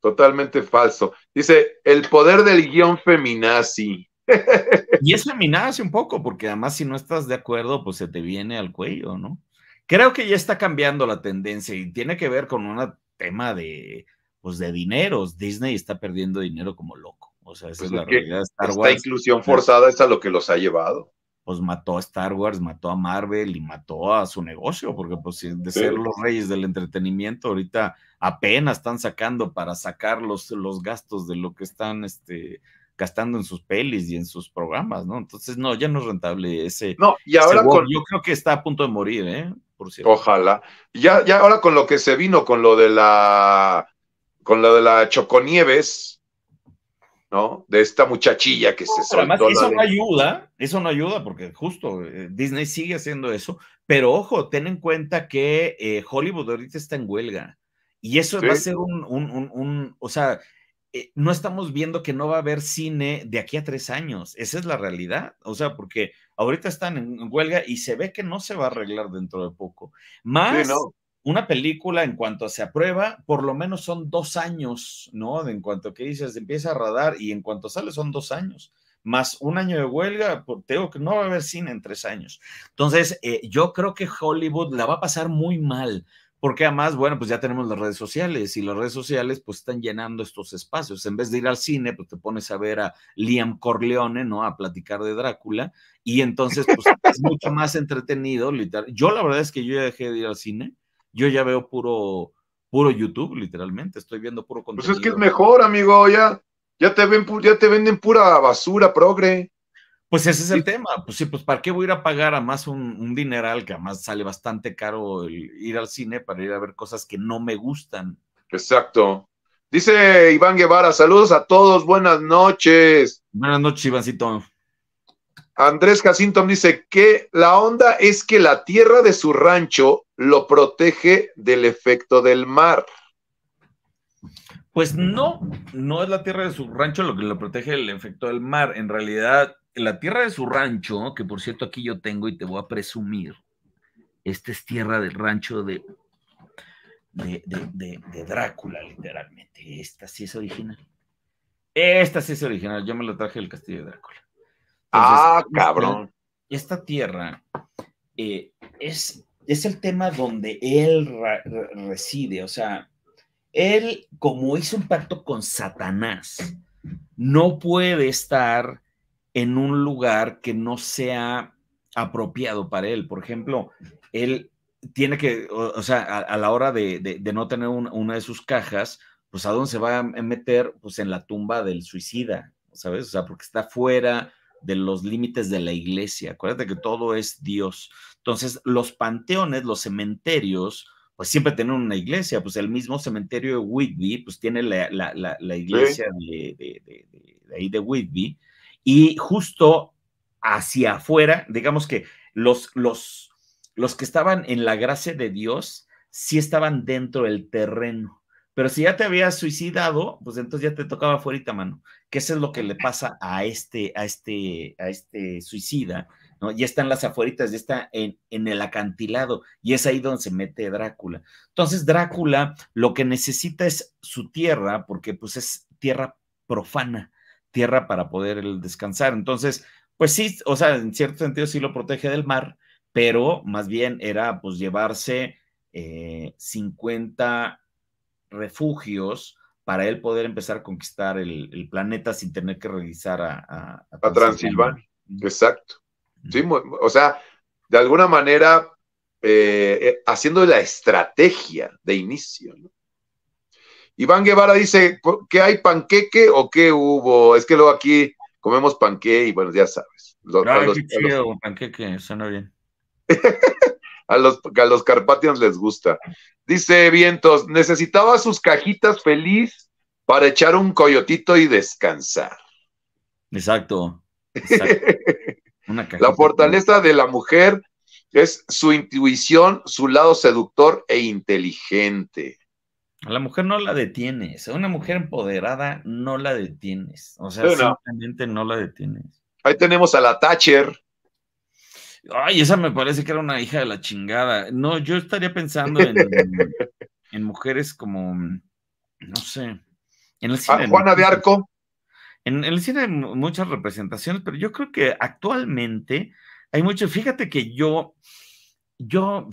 totalmente falso. Dice, el poder del guión feminazi. [laughs] Y es feminazi un poco, porque además si no estás de acuerdo, pues se te viene al cuello, ¿no? Creo que ya está cambiando la tendencia y tiene que ver con un tema de, pues, de dineros. Disney está perdiendo dinero como loco. O sea, esa pues es la realidad de Star Wars. Esta inclusión forzada es a lo que los ha llevado. Pues mató a Star Wars, mató a Marvel y mató a su negocio, porque pues de ser los reyes del entretenimiento, ahorita apenas están sacando para sacar los, los gastos de lo que están este, gastando en sus pelis y en sus programas, ¿no? Entonces, no, ya no es rentable ese. No, y ahora Yo creo que está a punto de morir, ¿eh? Ojalá. Ya, ya ahora con lo que se vino, con lo de la, con lo de la Choconieves, ¿no? De esta muchachilla que se soltó. Además, eso no ayuda, eso no ayuda porque justo eh, Disney sigue haciendo eso, pero ojo, ten en cuenta que eh, Hollywood ahorita está en huelga y eso va a ser un, o sea, eh, no estamos viendo que no va a haber cine de aquí a tres años, esa es la realidad, o sea, porque ahorita están en huelga y se ve que no se va a arreglar dentro de poco. Más una película en cuanto se aprueba, por lo menos son dos años, ¿no? en cuanto que dices, empieza a radar y en cuanto sale son dos años más un año de huelga, tengo que no va a haber cine en tres años. Entonces, eh, yo creo que Hollywood la va a pasar muy mal porque además, bueno, pues ya tenemos las redes sociales y las redes sociales pues están llenando estos espacios. En vez de ir al cine, pues te pones a ver a Liam Corleone, ¿no? A platicar de Drácula y entonces pues [laughs] es mucho más entretenido, literal. Yo la verdad es que yo ya dejé de ir al cine, yo ya veo puro, puro YouTube, literalmente, estoy viendo puro contenido. Pues es que es mejor, amigo, ya, ya, te, ven, ya te venden pura basura, progre. Pues ese es el tema. Pues sí, pues ¿para qué voy a ir a pagar a más un, dineral que además sale bastante caro el ir al cine para ir a ver cosas que no me gustan? Exacto. Dice Iván Guevara, saludos a todos, buenas noches. Buenas noches, Ivancito. Andrés Jacinto dice que la onda es que la tierra de su rancho lo protege del efecto del mar. Pues no, no es la tierra de su rancho lo que lo protege del efecto del mar. En realidad, la tierra de su rancho, que por cierto aquí yo tengo y te voy a presumir, esta es tierra del rancho de, de, de, Drácula, literalmente. Esta sí es original. Esta sí es original, yo me la traje del castillo de Drácula. ah, cabrón. Esta, tierra eh, es, es el tema donde él reside, o sea, él, como hizo un pacto con Satanás, no puede estar en un lugar que no sea apropiado para él. Por ejemplo, él tiene que, o, sea, a, la hora de, de, no tener una de sus cajas, pues a dónde se va a meter, pues en la tumba del suicida, ¿sabes? O sea, porque está fuera de los límites de la iglesia. Acuérdate que todo es Dios. Entonces, los panteones, los cementerios, pues siempre tienen una iglesia. Pues el mismo cementerio de Whitby, pues tiene la, la, la, iglesia de, de, de, de, ahí de Whitby, y justo hacia afuera, digamos que los, los, los que estaban en la gracia de Dios sí estaban dentro del terreno. Pero si ya te habías suicidado, pues entonces ya te tocaba afuera mano. Que es lo que le pasa a este, a este, a este suicida, ¿no? Ya están las afueritas, ya está en, en el acantilado, y es ahí donde se mete Drácula. Entonces, Drácula lo que necesita es su tierra, porque pues es tierra profana, tierra para poder descansar. Entonces, pues sí, o sea, en cierto sentido sí lo protege del mar, pero más bien era pues llevarse 50 eh, refugios para él poder empezar a conquistar el, planeta sin tener que regresar a, Transilvania. Exacto. Sí, o sea, de alguna manera eh, eh, haciendo la estrategia de inicio. ¿no? Iván Guevara dice, ¿qué hay panqueque o qué hubo? Es que luego aquí comemos panqueque y bueno, ya sabes. suena bien. [laughs] a, los, a los Carpatians les gusta. Dice Vientos, necesitaba sus cajitas feliz para echar un coyotito y descansar. Exacto. [laughs] la fortaleza de la mujer es su intuición, su lado seductor e inteligente. A la mujer no la detienes. A una mujer empoderada no la detienes. O sea, simplemente no la detienes. Ahí tenemos a la Thatcher. Ay, esa me parece que era una hija de la chingada. No, yo estaría pensando en, [laughs] mujeres como, no sé, en el ah, cine. Juana de Arco. En, el cine hay muchas representaciones, pero yo creo que actualmente hay mucho. Fíjate que yo, yo,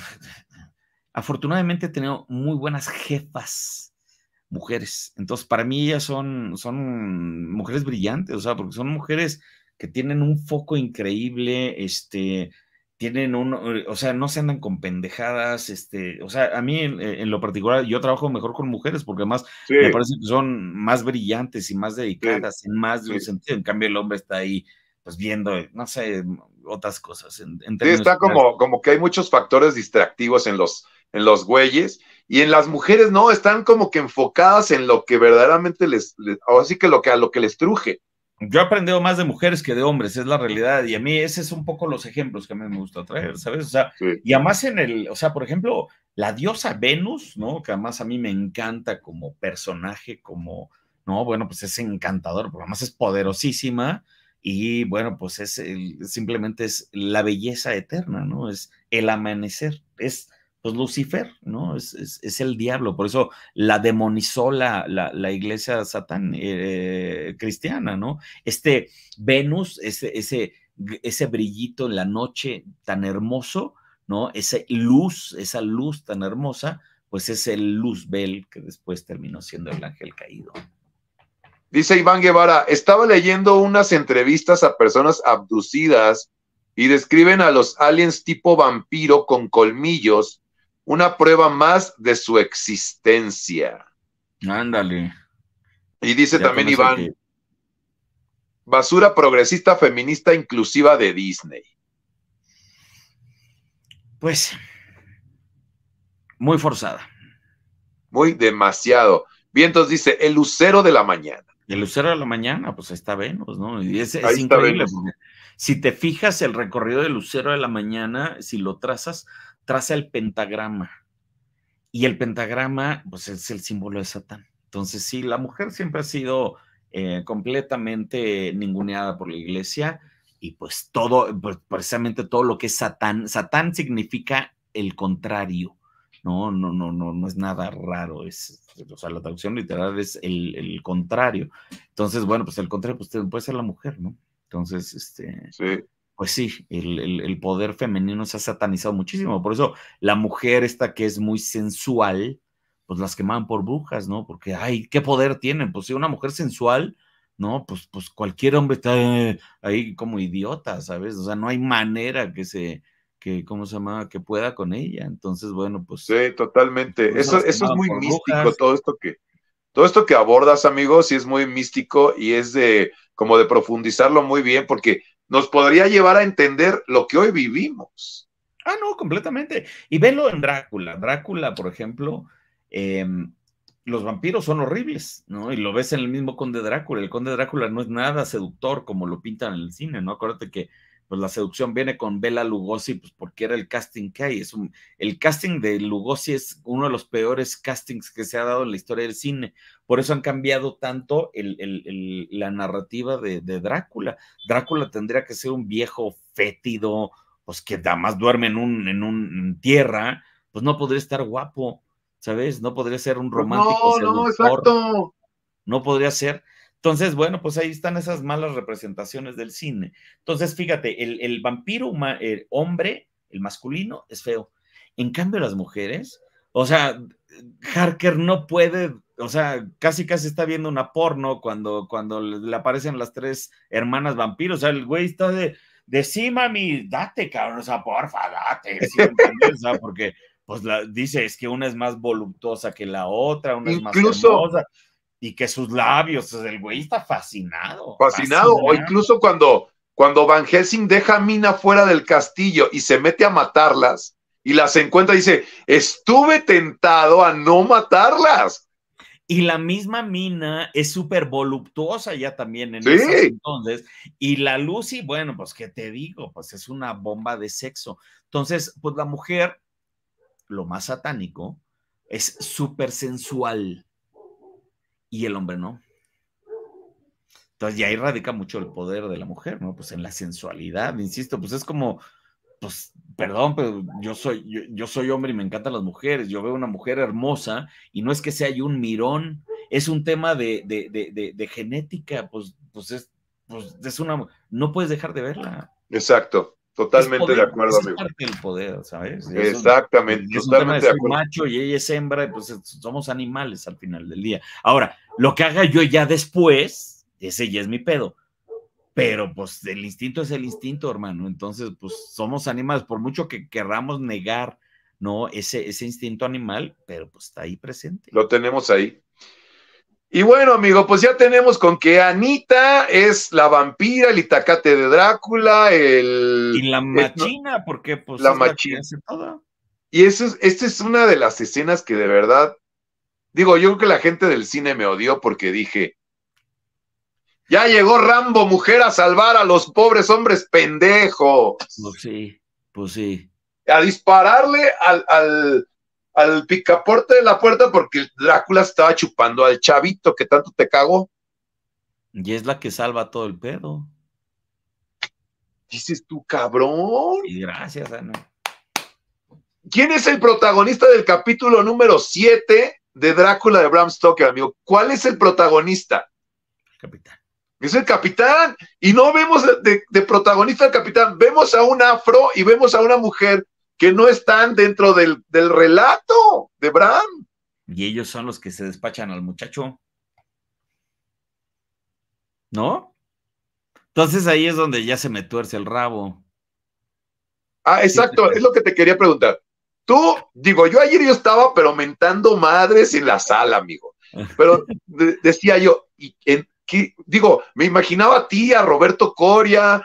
afortunadamente he tenido muy buenas jefas mujeres. Entonces, para mí ellas son, son mujeres brillantes, o sea, porque son mujeres que tienen un foco increíble, este, tienen un, eh, o sea, no se andan con pendejadas, este, o sea, a mí en, eh, lo particular, yo trabajo mejor con mujeres porque además me parece que son más brillantes y más dedicadas, en más de un sentido, en cambio el hombre está ahí, pues viendo, eh, no sé, otras cosas. sí, está como, como que hay muchos factores distractivos en los, en los güeyes, y en las mujeres no, están como que enfocadas en lo que verdaderamente les, así que, lo que a lo que les truje. Yo he aprendido más de mujeres que de hombres, es la realidad, y a mí ese es un poco los ejemplos que a mí me gusta traer, ¿sabes? O sea, y además en el, o sea, por ejemplo, la diosa Venus, ¿no? Que además a mí me encanta como personaje, como, no, bueno, pues es encantador, pero además es poderosísima, y bueno, pues es simplemente es la belleza eterna, ¿no? Es el amanecer, es pues Lucifer, ¿no? Es, el diablo, por eso la demonizó la, la, iglesia satán, eh, cristiana, ¿no? Este Venus, ese, ese, ese brillito en la noche tan hermoso, ¿no? Esa luz, esa luz tan hermosa, pues es el Luzbel que después terminó siendo el ángel caído. Dice Iván Guevara, estaba leyendo unas entrevistas a personas abducidas y describen a los aliens tipo vampiro con colmillos una prueba más de su existencia. Ándale. Y dice también Iván, basura progresista feminista inclusiva de Disney. Pues, muy forzada. Muy demasiado. Vientos dice, el lucero de la mañana. El lucero de la mañana, pues está Venus, ¿no? es increíble. Si te fijas el recorrido del lucero de la mañana, si lo trazas, traza el pentagrama. Y el pentagrama, pues es el símbolo de Satán. Entonces, sí, la mujer siempre ha sido eh, completamente ninguneada por la iglesia y pues todo, pues, precisamente todo lo que es Satán. Satán significa el contrario, no, no, no, no, no es nada raro, es, o sea, la traducción literal es el, contrario. Entonces, bueno, pues el contrario pues, puede ser la mujer, ¿no? Entonces, este... Sí pues sí, el, poder femenino se ha satanizado muchísimo. Por eso la mujer esta que es muy sensual, pues las quemaban por bujas, ¿no? Porque, ay, ¿qué poder tienen? Pues si una mujer sensual, ¿no? Pues, pues cualquier hombre está eh, ahí como idiota, ¿sabes? O sea, no hay manera que se, que, ¿cómo se llama? Que pueda con ella. Entonces, bueno, pues... Sí, totalmente. Pues eso, eso es muy místico, todo esto que... Todo esto que abordas, amigos, sí es muy místico y es de como de profundizarlo muy bien, porque nos podría llevar a entender lo que hoy vivimos. Ah, no, completamente. Y velo en Drácula. Drácula, por ejemplo, em, los vampiros son horribles, ¿no? Y lo ves en el mismo Conde Drácula. El Conde Drácula no es nada seductor como lo pintan en el cine, ¿no? Acuérdate que pues la seducción viene con Bela Lugosi, pues porque era el casting que hay. Es el casting de Lugosi es uno de los peores castings que se ha dado en la historia del cine. Por eso han cambiado tanto la narrativa de, Drácula. Drácula tendría que ser un viejo fétido, pues que más duerme en un, en un tierra, pues no podría estar guapo, ¿sabes? No podría ser un pues, romántico. No, no, exacto. No podría ser. Entonces, bueno, pues ahí están esas malas representaciones del cine. Entonces, fíjate, el, el vampiro el hombre, el masculino, es feo. En cambio, las mujeres, o sea, Harker no puede, o sea, casi casi está viendo una porno cuando, cuando le aparecen las tres hermanas vampiros. O sea, el güey está de, de sí, mami, date, cabrón, o sea, porfa, date, porque pues dice, es que una es más voluptuosa que la otra, una es más hermosa y que sus ah. labios, el güey está fascinado. Fascinado, o incluso cuando, cuando Van Helsing deja a Mina fuera del castillo y se mete a matarlas y las encuentra, dice, estuve tentado a no matarlas. Y la misma mina es súper voluptuosa ya también en esos entonces. Y la Lucy, bueno, pues qué te digo, pues es una bomba de sexo. Entonces, pues la mujer, lo más satánico, es súper sensual y el hombre no. Entonces, y ahí radica mucho el poder de la mujer, ¿no? Pues en la sensualidad, insisto, pues es como, pues, perdón, pero yo soy, yo, soy hombre y me encantan las mujeres, yo veo una mujer hermosa y no es que sea yo un mirón, es un tema de, de, genética, pues, pues, es, pues es una, no puedes dejar de verla. Exacto. Totalmente de acuerdo, es amigo. Exactamente, es totalmente de, acuerdo. macho y ella es hembra, pues somos animales al final del día. Ahora, lo que haga yo ya después, ese ya es mi pedo. Pero pues el instinto es el instinto, hermano. Entonces, pues somos animales, por mucho que querramos negar, ¿no? Ese, ese instinto animal, pero pues está ahí presente. Lo tenemos ahí. Y bueno, amigo, pues ya tenemos con que Anita es la vampira, el itacate de Drácula, el. Y la machina, porque pues. La machina. Y eso es, esta es una de las escenas que de verdad. Digo, yo creo que la gente del cine me odió porque dije. Ya llegó Rambo, mujer, a salvar a los pobres hombres pendejo! Pues sí, pues sí. A dispararle al al picaporte de la puerta porque Drácula estaba chupando al chavito que tanto te cago Y es la que salva todo el pedo. Dices tú, cabrón. Y gracias, Ana. ¿Quién es el protagonista del capítulo número 7 de Drácula de Bram Stoker, amigo? ¿Cuál es el protagonista? El capitán. Es el capitán. Y no vemos de, protagonista al capitán. Vemos a un afro y vemos a una mujer que no están dentro del, relato de Bram. Y ellos son los que se despachan al muchacho. ¿No? Entonces ahí es donde ya se me tuerce el rabo. Ah, exacto, es lo que te quería preguntar. Tú, digo, yo ayer yo estaba pero mentando madres en la sala, amigo. Pero decía yo, y en, digo, me imaginaba a ti, a Roberto Coria,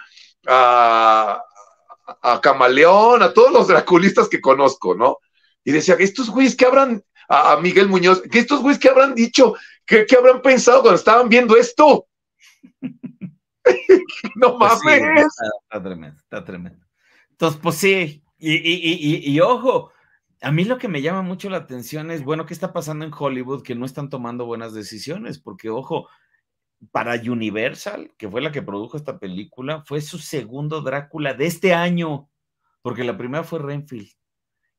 a, a, Camaleón, a todos los draculistas que conozco, ¿no? Y decía, estos güeyes que habrán, a, Miguel Muñoz, que estos güeyes que habrán dicho, que, habrán pensado cuando estaban viendo esto. [laughs] no pues mames. está, tremendo, está tremendo. Entonces, pues sí, y, y, ojo, a mí lo que me llama mucho la atención es, bueno, ¿qué está pasando en Hollywood que no están tomando buenas decisiones? Porque, ojo, para Universal, que fue la que produjo esta película, fue su segundo Drácula de este año, porque la primera fue Renfield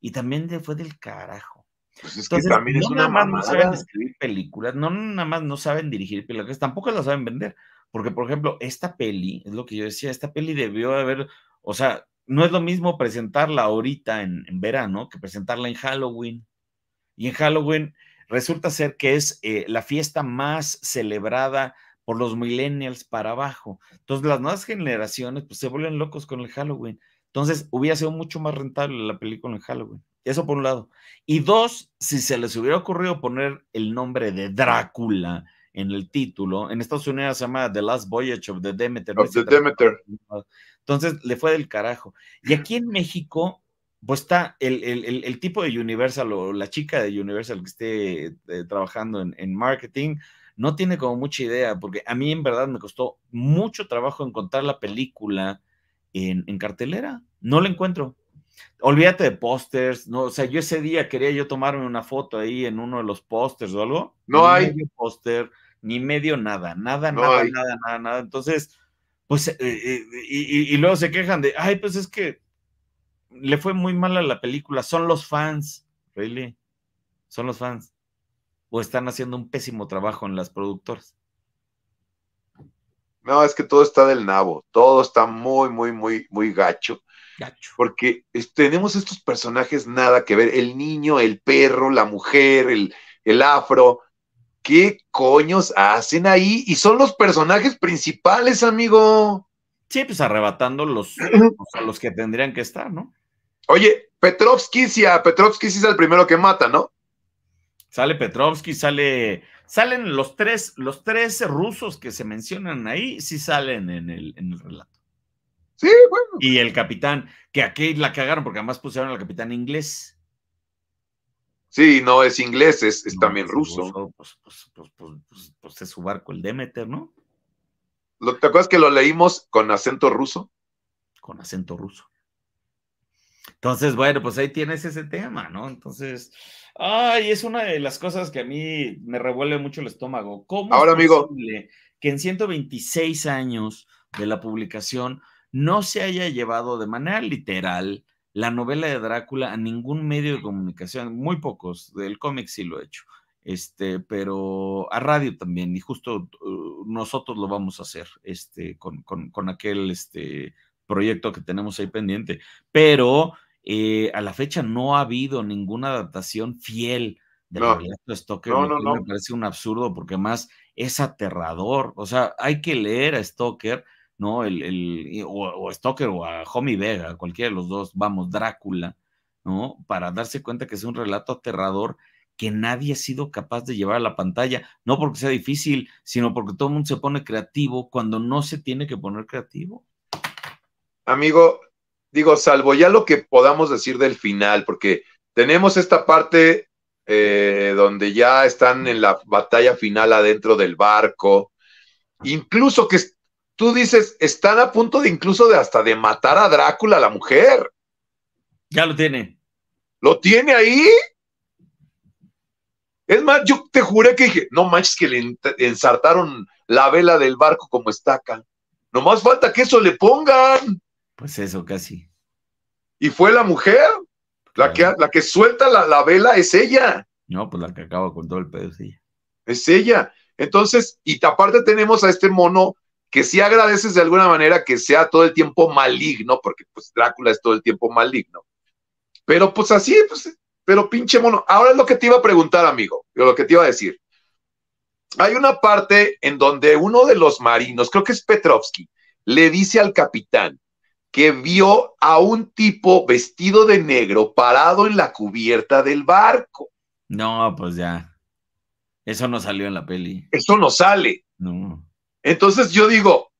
y también fue del carajo. Pues Entonces, también no es una más no saben escribir películas, no nada más no saben dirigir películas, tampoco la saben vender, porque por ejemplo, esta peli, es lo que yo decía, esta peli debió haber, o sea, no es lo mismo presentarla ahorita en, verano que presentarla en Halloween. Y en Halloween resulta ser que es eh, la fiesta más celebrada por los millennials para abajo. Entonces las nuevas generaciones pues, se vuelven locos con el Halloween. Entonces hubiera sido mucho más rentable la película en Halloween. Eso por un lado. Y dos, si se les hubiera ocurrido poner el nombre de Drácula en el título, en Estados Unidos se llama The Last Voyage of the Demeter. Entonces le fue del carajo. Y aquí en México, pues está el, el, tipo de Universal o la chica de Universal que esté eh, trabajando en, en marketing, no tiene como mucha idea, porque a mí en verdad me costó mucho trabajo encontrar la película en, cartelera. No la encuentro. Olvídate de pósters, no, o sea, yo ese día quería yo tomarme una foto ahí en uno de los pósters o algo. No ni hay medio póster, ni medio nada, nada, nada, nada, nada, nada. Entonces, pues, eh, eh, y, luego se quejan de, ay, pues es que le fue muy mal a la película, son los fans, really, son los fans o están haciendo un pésimo trabajo en las productoras. No, es que todo está del nabo, todo está muy, muy, muy, muy gacho. Gacho. Porque tenemos estos personajes nada que ver, el niño, el perro, la mujer, el, afro. ¿Qué coños hacen ahí? Y son los personajes principales, amigo. Sí, pues arrebatando los, [clears throat] pues, a los que tendrían que estar, ¿no? Oye, Petrovsky, sí, Petrovsky es el primero que mata, ¿no? Sale Petrovsky, sale, salen los tres, los tres rusos que se mencionan ahí, sí salen en el, en el relato. Sí, bueno. Y el capitán, que aquí la cagaron porque además pusieron al capitán inglés. Sí, no es inglés, es, también ruso. pues, es su barco, el Demeter, ¿no? ¿Te acuerdas que lo leímos con acento ruso? Con acento ruso. Entonces, bueno, pues ahí tienes ese tema, ¿no? Entonces, Ay, es una de las cosas que a mí me revuelve mucho el estómago. ¿Cómo Ahora, es amigo. que en 126 años de la publicación no se haya llevado de manera literal la novela de Drácula a ningún medio de comunicación? Muy pocos, del cómic sí lo he hecho, este, pero a radio también, y justo uh, nosotros lo vamos a hacer este, con, con, aquel este, proyecto que tenemos ahí pendiente. Pero eh, a la fecha no ha habido ninguna adaptación fiel del relato de Stoker, no, me parece un absurdo porque más es aterrador. O sea, hay que leer a Stoker, ¿no? El, o, Stoker o a Homie Vega, cualquiera de los dos, vamos, Drácula, ¿no? Para darse cuenta que es un relato aterrador que nadie ha sido capaz de llevar a la pantalla, no porque sea difícil, sino porque todo el mundo se pone creativo cuando no se tiene que poner creativo. Amigo, digo, salvo ya lo que podamos decir del final, porque tenemos esta parte eh, donde ya están en la batalla final adentro del barco, incluso que tú dices, están a punto de incluso de hasta de matar a Drácula, la mujer. Ya lo tiene. ¿Lo tiene ahí? Es más, yo te juré que dije, no manches que le ensartaron la vela del barco como estaca. más falta que eso le pongan. Pues eso, casi. Y fue la mujer, la, que, la que suelta la, vela es ella. No, pues la que acaba con todo el pedo es ella. Es ella. Entonces, y aparte tenemos a este mono que si agradeces de alguna manera que sea todo el tiempo maligno, porque pues Drácula es todo el tiempo maligno. Pero pues así, pues, pero pinche mono. Ahora es lo que te iba a preguntar, amigo, lo que te iba a decir. Hay una parte en donde uno de los marinos, creo que es Petrovsky, le dice al capitán, que vio a un tipo vestido de negro parado en la cubierta del barco. No, pues ya. Eso no salió en la peli. Eso no sale. Entonces yo digo,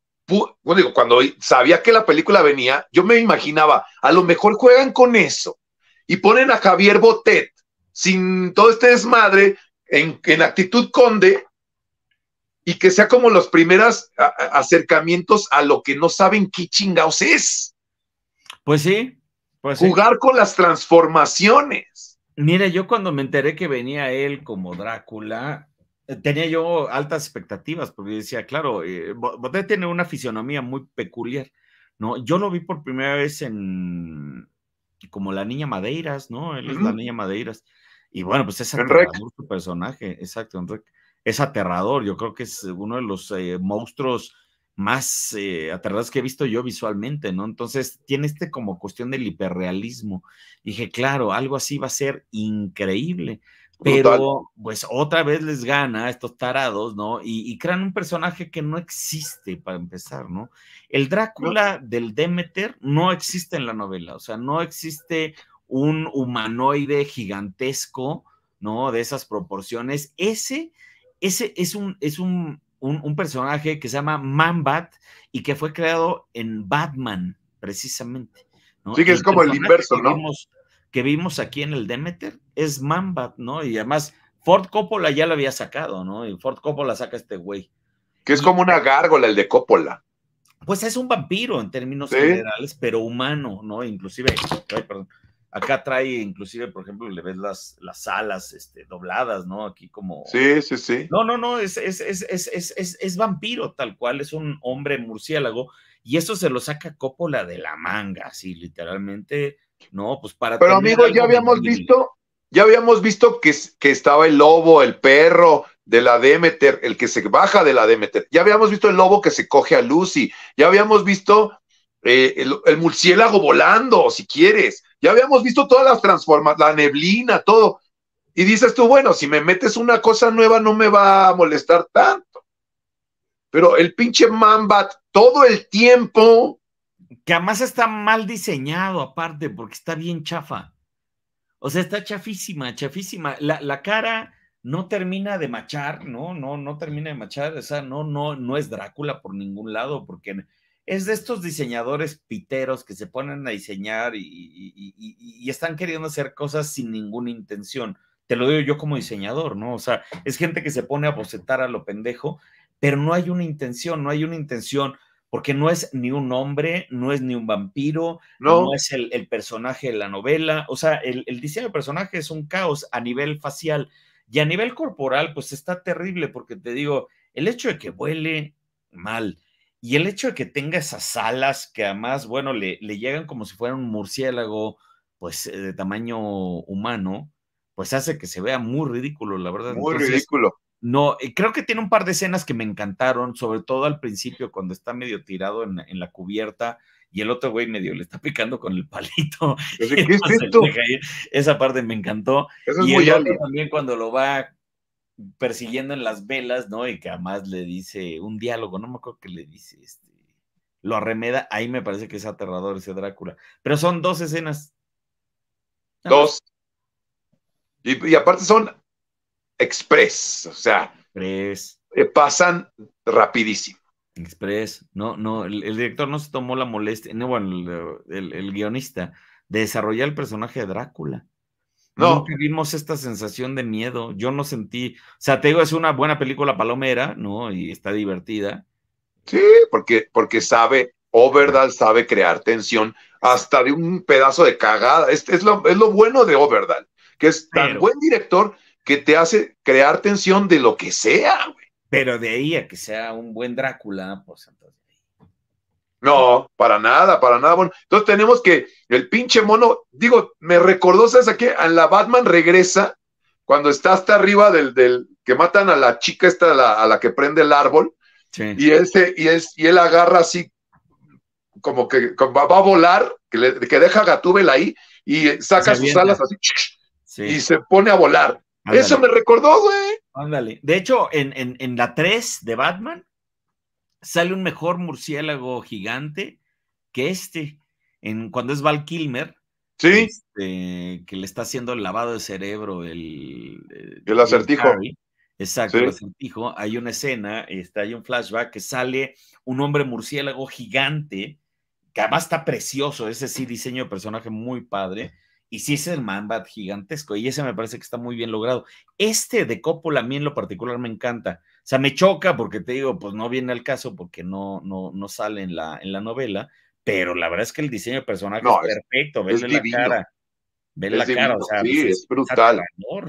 cuando sabía que la película venía, yo me imaginaba, a lo mejor juegan con eso y ponen a Javier Botet sin todo este desmadre en, en actitud conde y que sea como los primeros acercamientos a lo que no saben qué chingados es. Pues sí. Pues Jugar con las transformaciones. Mira, yo cuando me enteré que venía él como Drácula, eh, tenía yo altas expectativas, porque decía, claro, eh, tiene una fisionomía muy peculiar, ¿no? Yo lo vi por primera vez en como la niña Madeiras, ¿no? Él es la niña Madeiras. Y bueno, pues es su personaje, exacto, Enrique es aterrador. Yo creo que es uno de los eh, monstruos más eh, aterrados que he visto yo visualmente, ¿no? Entonces tiene este como cuestión del hiperrealismo. Dije, claro, algo así va a ser increíble. Pero pues otra vez les gana a estos tarados, ¿no? Y, crean un personaje que no existe para empezar, ¿no? El Drácula del Demeter no existe en la novela, o sea, no existe un humanoide gigantesco, ¿no? De esas proporciones. Ese ese es un, es un, personaje que se llama Mambat y que fue creado en Batman, precisamente. Sí, que es como el inverso, que ¿no? Vimos, que vimos aquí en el Demeter es Mambat, ¿no? Y además Ford Coppola ya lo había sacado, ¿no? Y Ford Coppola saca este güey. Que es como una gárgola el de Coppola. Pues es un vampiro en términos generales, pero humano, ¿no? Inclusive, ay, perdón, Acá trae, inclusive, por ejemplo, le ves las, las alas este, dobladas, ¿no? Aquí como... Sí, sí, sí. No, no, no, es, es, es, es, vampiro tal cual, es un hombre murciélago. Y eso se lo saca Coppola de la manga, así literalmente, ¿no? Pues para... Pero amigo, ya habíamos visto, ya habíamos visto que, que estaba el lobo, el perro, de la Demeter, el que se baja de la Demeter. Ya habíamos visto el lobo que se coge a Lucy, ya habíamos visto eh, el, murciélago volando, si quieres. Ya habíamos visto todas las transformas, la neblina, todo. Y dices tú, bueno, si me metes una cosa nueva no me va a molestar tanto. Pero el pinche Mambat todo el tiempo. Que además está mal diseñado aparte, porque está bien chafa. O sea, está chafísima, chafísima. La, la cara no termina de machar, ¿no? No, no termina de machar. O sea, no, no, no es Drácula por ningún lado, porque es de estos diseñadores piteros que se ponen a diseñar y, están queriendo hacer cosas sin ninguna intención. Te lo digo yo como diseñador, ¿no? O sea, es gente que se pone a bocetar a lo pendejo, pero no hay una intención, no hay una intención, porque no es ni un hombre, no es ni un vampiro, no, es el, personaje de la novela. O sea, el, diseño del personaje es un caos a nivel facial y a nivel corporal, pues está terrible, porque te digo, el hecho de que vuele mal, y el hecho de que tenga esas alas que además, bueno, le, llegan como si fuera un murciélago, pues eh, de tamaño humano, pues hace que se vea muy ridículo, la verdad. Muy ridículo. No, eh, creo que tiene un par de escenas que me encantaron, sobre todo al principio cuando está medio tirado en, la cubierta y el otro güey medio le está picando con el palito. [laughs] Esa parte me encantó. y también cuando lo va persiguiendo en las velas, ¿no? Y que además le dice un diálogo, no me acuerdo que le dice, este, lo arremeda, ahí me parece que es aterrador ese Drácula. Pero son dos escenas. Dos. Y, aparte son express, o sea, eh, pasan rapidísimo. Express, no, no, el, director no se tomó la molestia, no, bueno, el, el guionista, de desarrollar el personaje de Drácula. No. tuvimos esta sensación de miedo. Yo no sentí. O sea, te digo, es una buena película palomera, ¿no? Y está divertida. Sí, porque, porque sabe, Overdale sabe crear tensión hasta de un pedazo de cagada. Es, es, lo, es lo, bueno de Overdal, que es tan buen director que te hace crear tensión de lo que sea, güey. Pero de ahí a que sea un buen Drácula, pues entonces. No, para nada, para nada. entonces tenemos que el pinche mono, digo, me recordó, ¿sabes a qué? en la Batman regresa cuando está hasta arriba del, del que matan a la chica esta, a la, que prende el árbol, y, él y, es y él agarra así, como que va, a volar, que, le, que deja Gatúbel ahí, y saca sus alas así, y se pone a volar. Eso me recordó, güey. Ándale. De hecho, en, en, en la 3 de Batman, sale un mejor murciélago gigante que este. En, cuando es Val Kilmer, este, que le está haciendo el lavado de cerebro el... Eh, acertijo. Exacto, el acertijo. Hay una escena, está, hay un flashback que sale un hombre murciélago gigante, que además está precioso, ese sí, diseño de personaje muy padre. Y sí es el Manbat gigantesco, y ese me parece que está muy bien logrado. Este de Coppola a mí en lo particular me encanta. O sea, me choca porque te digo, pues no viene al caso porque no, no, no sale en la, en la novela, pero la verdad es que el diseño de personaje es perfecto, es, la cara. ves la cara, o sea, pues, es, brutal.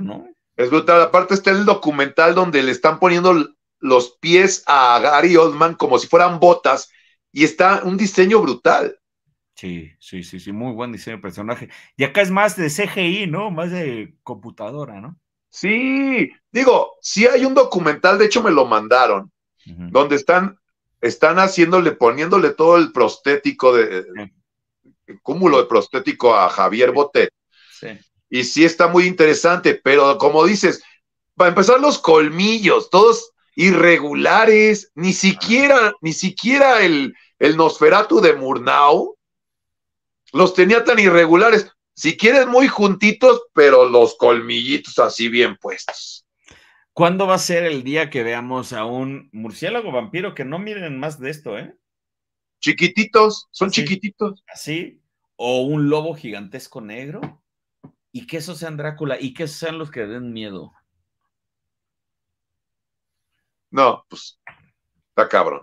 ¿no? Es brutal. Aparte está el documental donde le están poniendo los pies a Gary Oldman como si fueran botas y está un diseño brutal. Sí, sí, sí, sí, muy buen diseño de personaje. Y acá es más de CGI, ¿no? Más de computadora, ¿no? Sí, digo, sí hay un documental, de hecho me lo mandaron, donde están, están haciéndole, poniéndole todo el prostético de, el cúmulo de prostético a Javier Botet. Sí. Y sí está muy interesante, pero como dices, para empezar los colmillos, todos irregulares, ni siquiera, ni siquiera el, el Nosferatu de Murnau los tenía tan irregulares si quieres, muy juntitos, pero los colmillitos así bien puestos. ¿Cuándo va a ser el día que veamos a un murciélago vampiro? Que no miren más de esto, ¿eh? Chiquititos, son chiquititos. Así, o un lobo gigantesco negro, y que esos sean Drácula, y que sean los que den miedo. No, pues, está cabrón.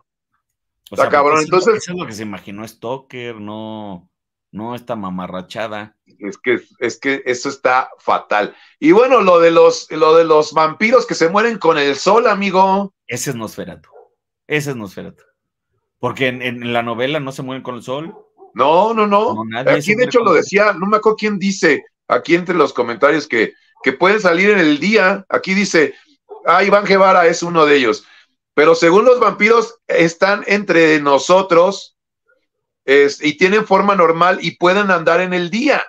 Está cabrón, entonces. lo que se imaginó Stoker, no no esta mamarrachada. Es que, es que eso está fatal. Y bueno, lo de los, lo de los vampiros que se mueren con el sol, amigo. Ese es Nosferatu. Ese es Nosferatu. Porque en, la novela no se mueren con el sol. No, no, no. aquí de hecho lo decía, no me acuerdo quién dice aquí entre los comentarios que, que pueden salir en el día. Aquí dice, ah, Iván Guevara es uno de ellos. Pero según los vampiros, están entre nosotros y tienen forma normal y pueden andar en el día.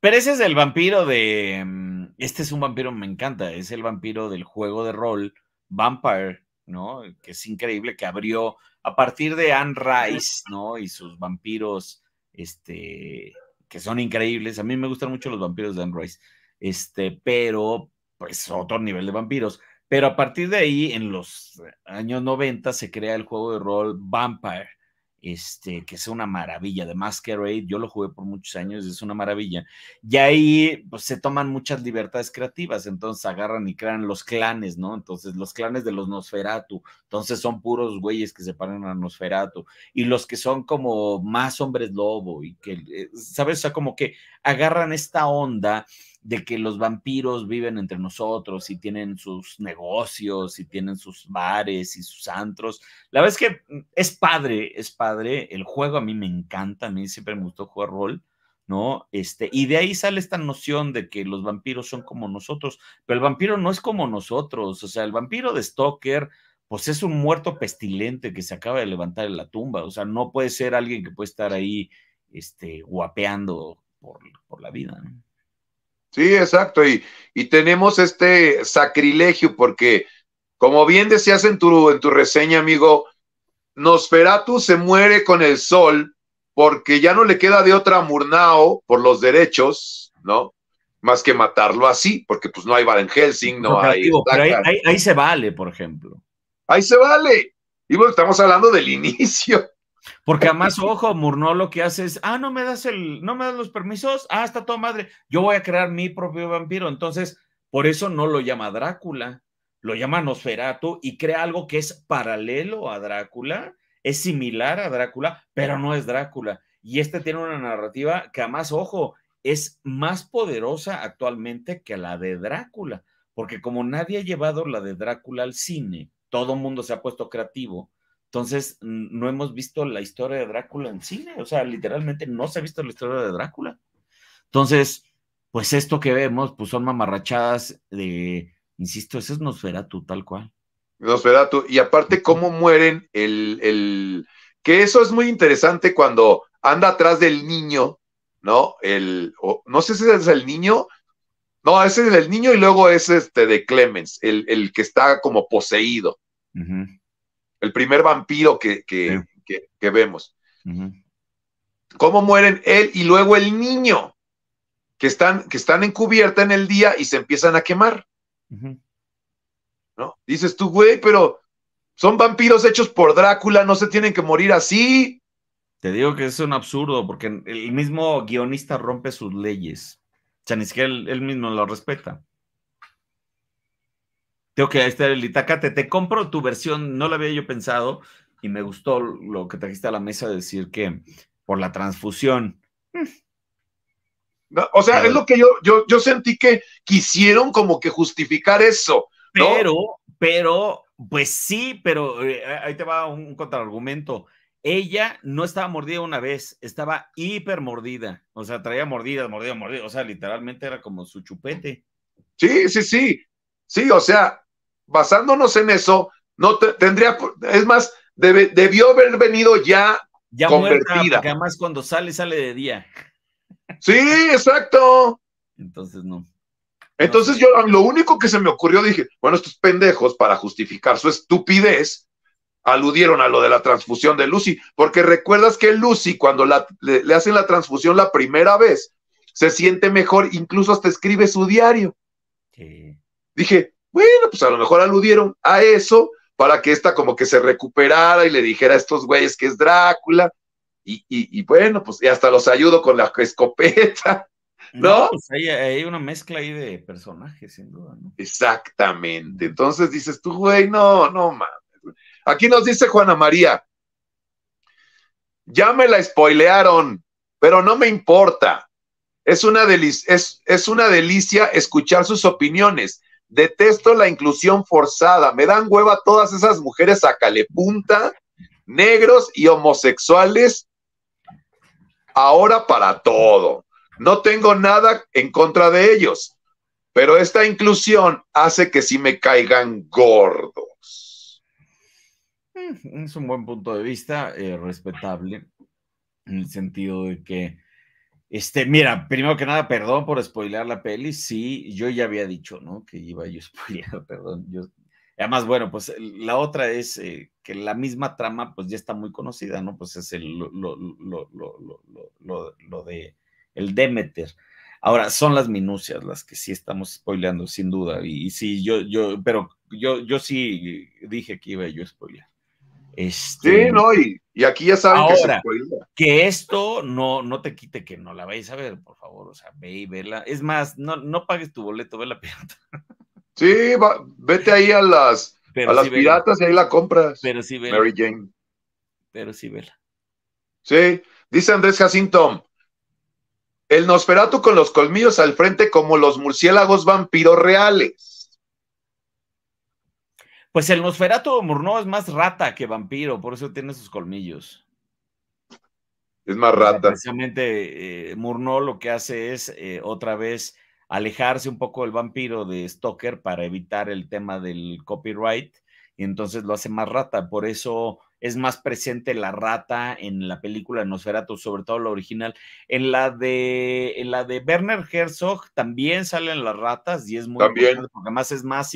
Pero ese es el vampiro de. Mm, este es un vampiro, me encanta. Es el vampiro del juego de rol Vampire, ¿no? Que es increíble, que abrió a partir de Anne Rice, ¿no? Y sus vampiros, este, que son increíbles. A mí me gustan mucho los vampiros de Anne Rice, este, pero pues otro nivel de vampiros. Pero a partir de ahí, en los años 90, se crea el juego de rol Vampire este, que es una maravilla. de Masquerade, yo lo jugué por muchos años, es una maravilla. Y ahí pues, se toman muchas libertades creativas, entonces agarran y crean los clanes, ¿no? Entonces, los clanes de los Nosferatu, entonces son puros güeyes que se paran a Nosferatu, y los que son como más hombres lobo, y que, eh, ¿sabes? O sea, como que agarran esta onda de que los vampiros viven entre nosotros y tienen sus negocios y tienen sus bares y sus antros. La verdad es que mm, es padre, es padre. El juego a mí me encanta, a mí siempre me gustó jugar rol, ¿no? Este, y de ahí sale esta noción de que los vampiros son como nosotros, pero el vampiro no es como nosotros, o sea, el vampiro de Stoker pues es un muerto pestilente que se acaba de levantar en la tumba, o sea, no puede ser alguien que puede estar ahí este guapeando por, por la vida, ¿no? Sí, exacto. Y, y tenemos este sacrilegio porque, como bien decías en tu, en tu reseña, amigo, Nosferatu se muere con el sol porque ya no le queda de otra Murnao por los derechos, ¿no? Más que matarlo así, porque pues no hay Van Helsing, no, hay, ahí, ahí, ahí, se vale, por ejemplo. Ahí se vale. Y bueno, estamos hablando del inicio. Porque a más ojo, Murno, lo que hace es, ah, no me das el, no me das los permisos, ah, está todo madre, yo voy a crear mi propio vampiro. Entonces, por eso no lo llama Drácula, lo llama Nosferatu y crea algo que es paralelo a Drácula, es similar a Drácula, pero no es Drácula. Y este tiene una narrativa que a más ojo, es más poderosa actualmente que la de Drácula, porque como nadie ha llevado la de Drácula al cine, todo mundo se ha puesto creativo entonces, no hemos visto la historia de Drácula en cine, o sea, literalmente no se ha visto la historia de Drácula. Entonces, pues esto que vemos, pues son mamarrachadas de, insisto, ese es Nosferatu tal cual. Nosferatu, y aparte cómo mueren el, el, que eso es muy interesante cuando anda atrás del niño, ¿no? El, no sé si es el niño, no, ese es el niño y luego es este de Clemens, el, el que está como poseído el primer vampiro que, vemos. ¿Cómo mueren él y luego el niño? Que están, que están en en el día y se empiezan a quemar. ¿No? Dices tú, güey, pero son vampiros hechos por Drácula, no se tienen que morir así. Te digo que es un absurdo, porque el mismo guionista rompe sus leyes. O sea, ni siquiera él mismo lo respeta. Tengo que, estar el Itacate, te compro tu versión, no la había yo pensado y me gustó lo que trajiste a la mesa de decir que por la transfusión. Mm. o sea, es lo que yo, yo, yo sentí que quisieron como que justificar eso. Pero, pero, pues sí, pero eh, ahí te va un, un contraargumento. Ella no estaba mordida una vez, estaba hiper mordida. O sea, traía mordidas, mordidas, mordidas. O sea, literalmente era como su chupete. Sí, sí, sí. Sí, o sea, basándonos en eso, no tendría, es más, debió haber venido ya, ya convertida. Muerta, porque además cuando sale, sale de día. Sí, exacto. Entonces no. Entonces yo lo único que se me ocurrió, dije, bueno, estos pendejos para justificar su estupidez aludieron a lo de la transfusión de Lucy, porque recuerdas que Lucy cuando le, hacen la transfusión la primera vez, se siente mejor, incluso hasta escribe su diario. Dije, bueno, pues a lo mejor aludieron a eso para que esta como que se recuperara y le dijera a estos güeyes que es Drácula. Y, bueno, pues y hasta los ayudo con la escopeta, ¿no? Pues hay, una mezcla ahí de personajes, sin duda, ¿no? Exactamente. Entonces dices tú, güey, no, no mames. Aquí nos dice Juana María, ya me la spoilearon, pero no me importa. Es una, es, es una delicia escuchar sus opiniones Detesto la inclusión forzada. Me dan hueva todas esas mujeres a calepunta, negros y homosexuales. Ahora para todo. No tengo nada en contra de ellos, pero esta inclusión hace que sí me caigan gordos. Mm, es un buen punto de vista, eh, respetable, en el sentido de que este, mira, primero que nada, perdón por spoilear la peli. Sí, yo ya había dicho, ¿no? Que iba yo spoilear, [laughs] perdón. además, bueno, pues la otra es eh, que la misma trama, pues ya está muy conocida, ¿no? Pues es el, lo, de el Demeter. Ahora, son las minucias las que sí estamos spoileando, sin duda. Y, y sí, yo, yo, pero yo, yo sí dije que iba yo a spoilear. Este, sí, no, y, aquí ya saben que, esto no, no te quite que no la vayas a ver, por favor, o sea, ve y vela. Es más, no, no pagues tu boleto, ve la pirata. Sí, vete ahí a las, a las piratas y ahí la compras. Pero sí, vela. Mary Jane. Pero sí, vela. Sí, dice Andrés Jacinto. El Nosferatu con los colmillos al frente como los murciélagos vampiros reales. Pues el Nosferatu es más rata que vampiro, por eso tiene sus colmillos. Es más rata. precisamente eh, Murnau lo que hace es eh, otra vez alejarse un poco del vampiro de Stoker para evitar el tema del copyright y entonces lo hace más rata. Por eso es más presente la rata en la película Nosferatu, sobre todo la original. En la de, la de Werner Herzog también salen las ratas y es muy también. porque además es más,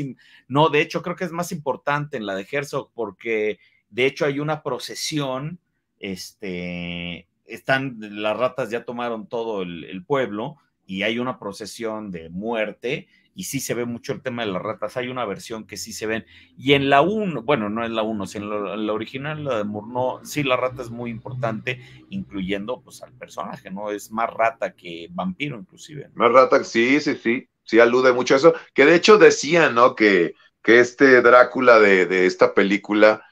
no, de hecho creo que es más importante en la de Herzog porque de hecho hay una procesión, este, están, las ratas ya tomaron todo el pueblo y hay una procesión de muerte y sí se ve mucho el tema de las ratas. Hay una versión que sí se ven. Y en la 1, bueno, no en la 1, sino en la, original, la de Murnau, sí la rata es muy importante, incluyendo pues al personaje, ¿no? Es más rata que vampiro, inclusive. Más rata, sí, sí, sí. Sí alude mucho a eso. Que de hecho decían, ¿no? Que, que este Drácula de, esta película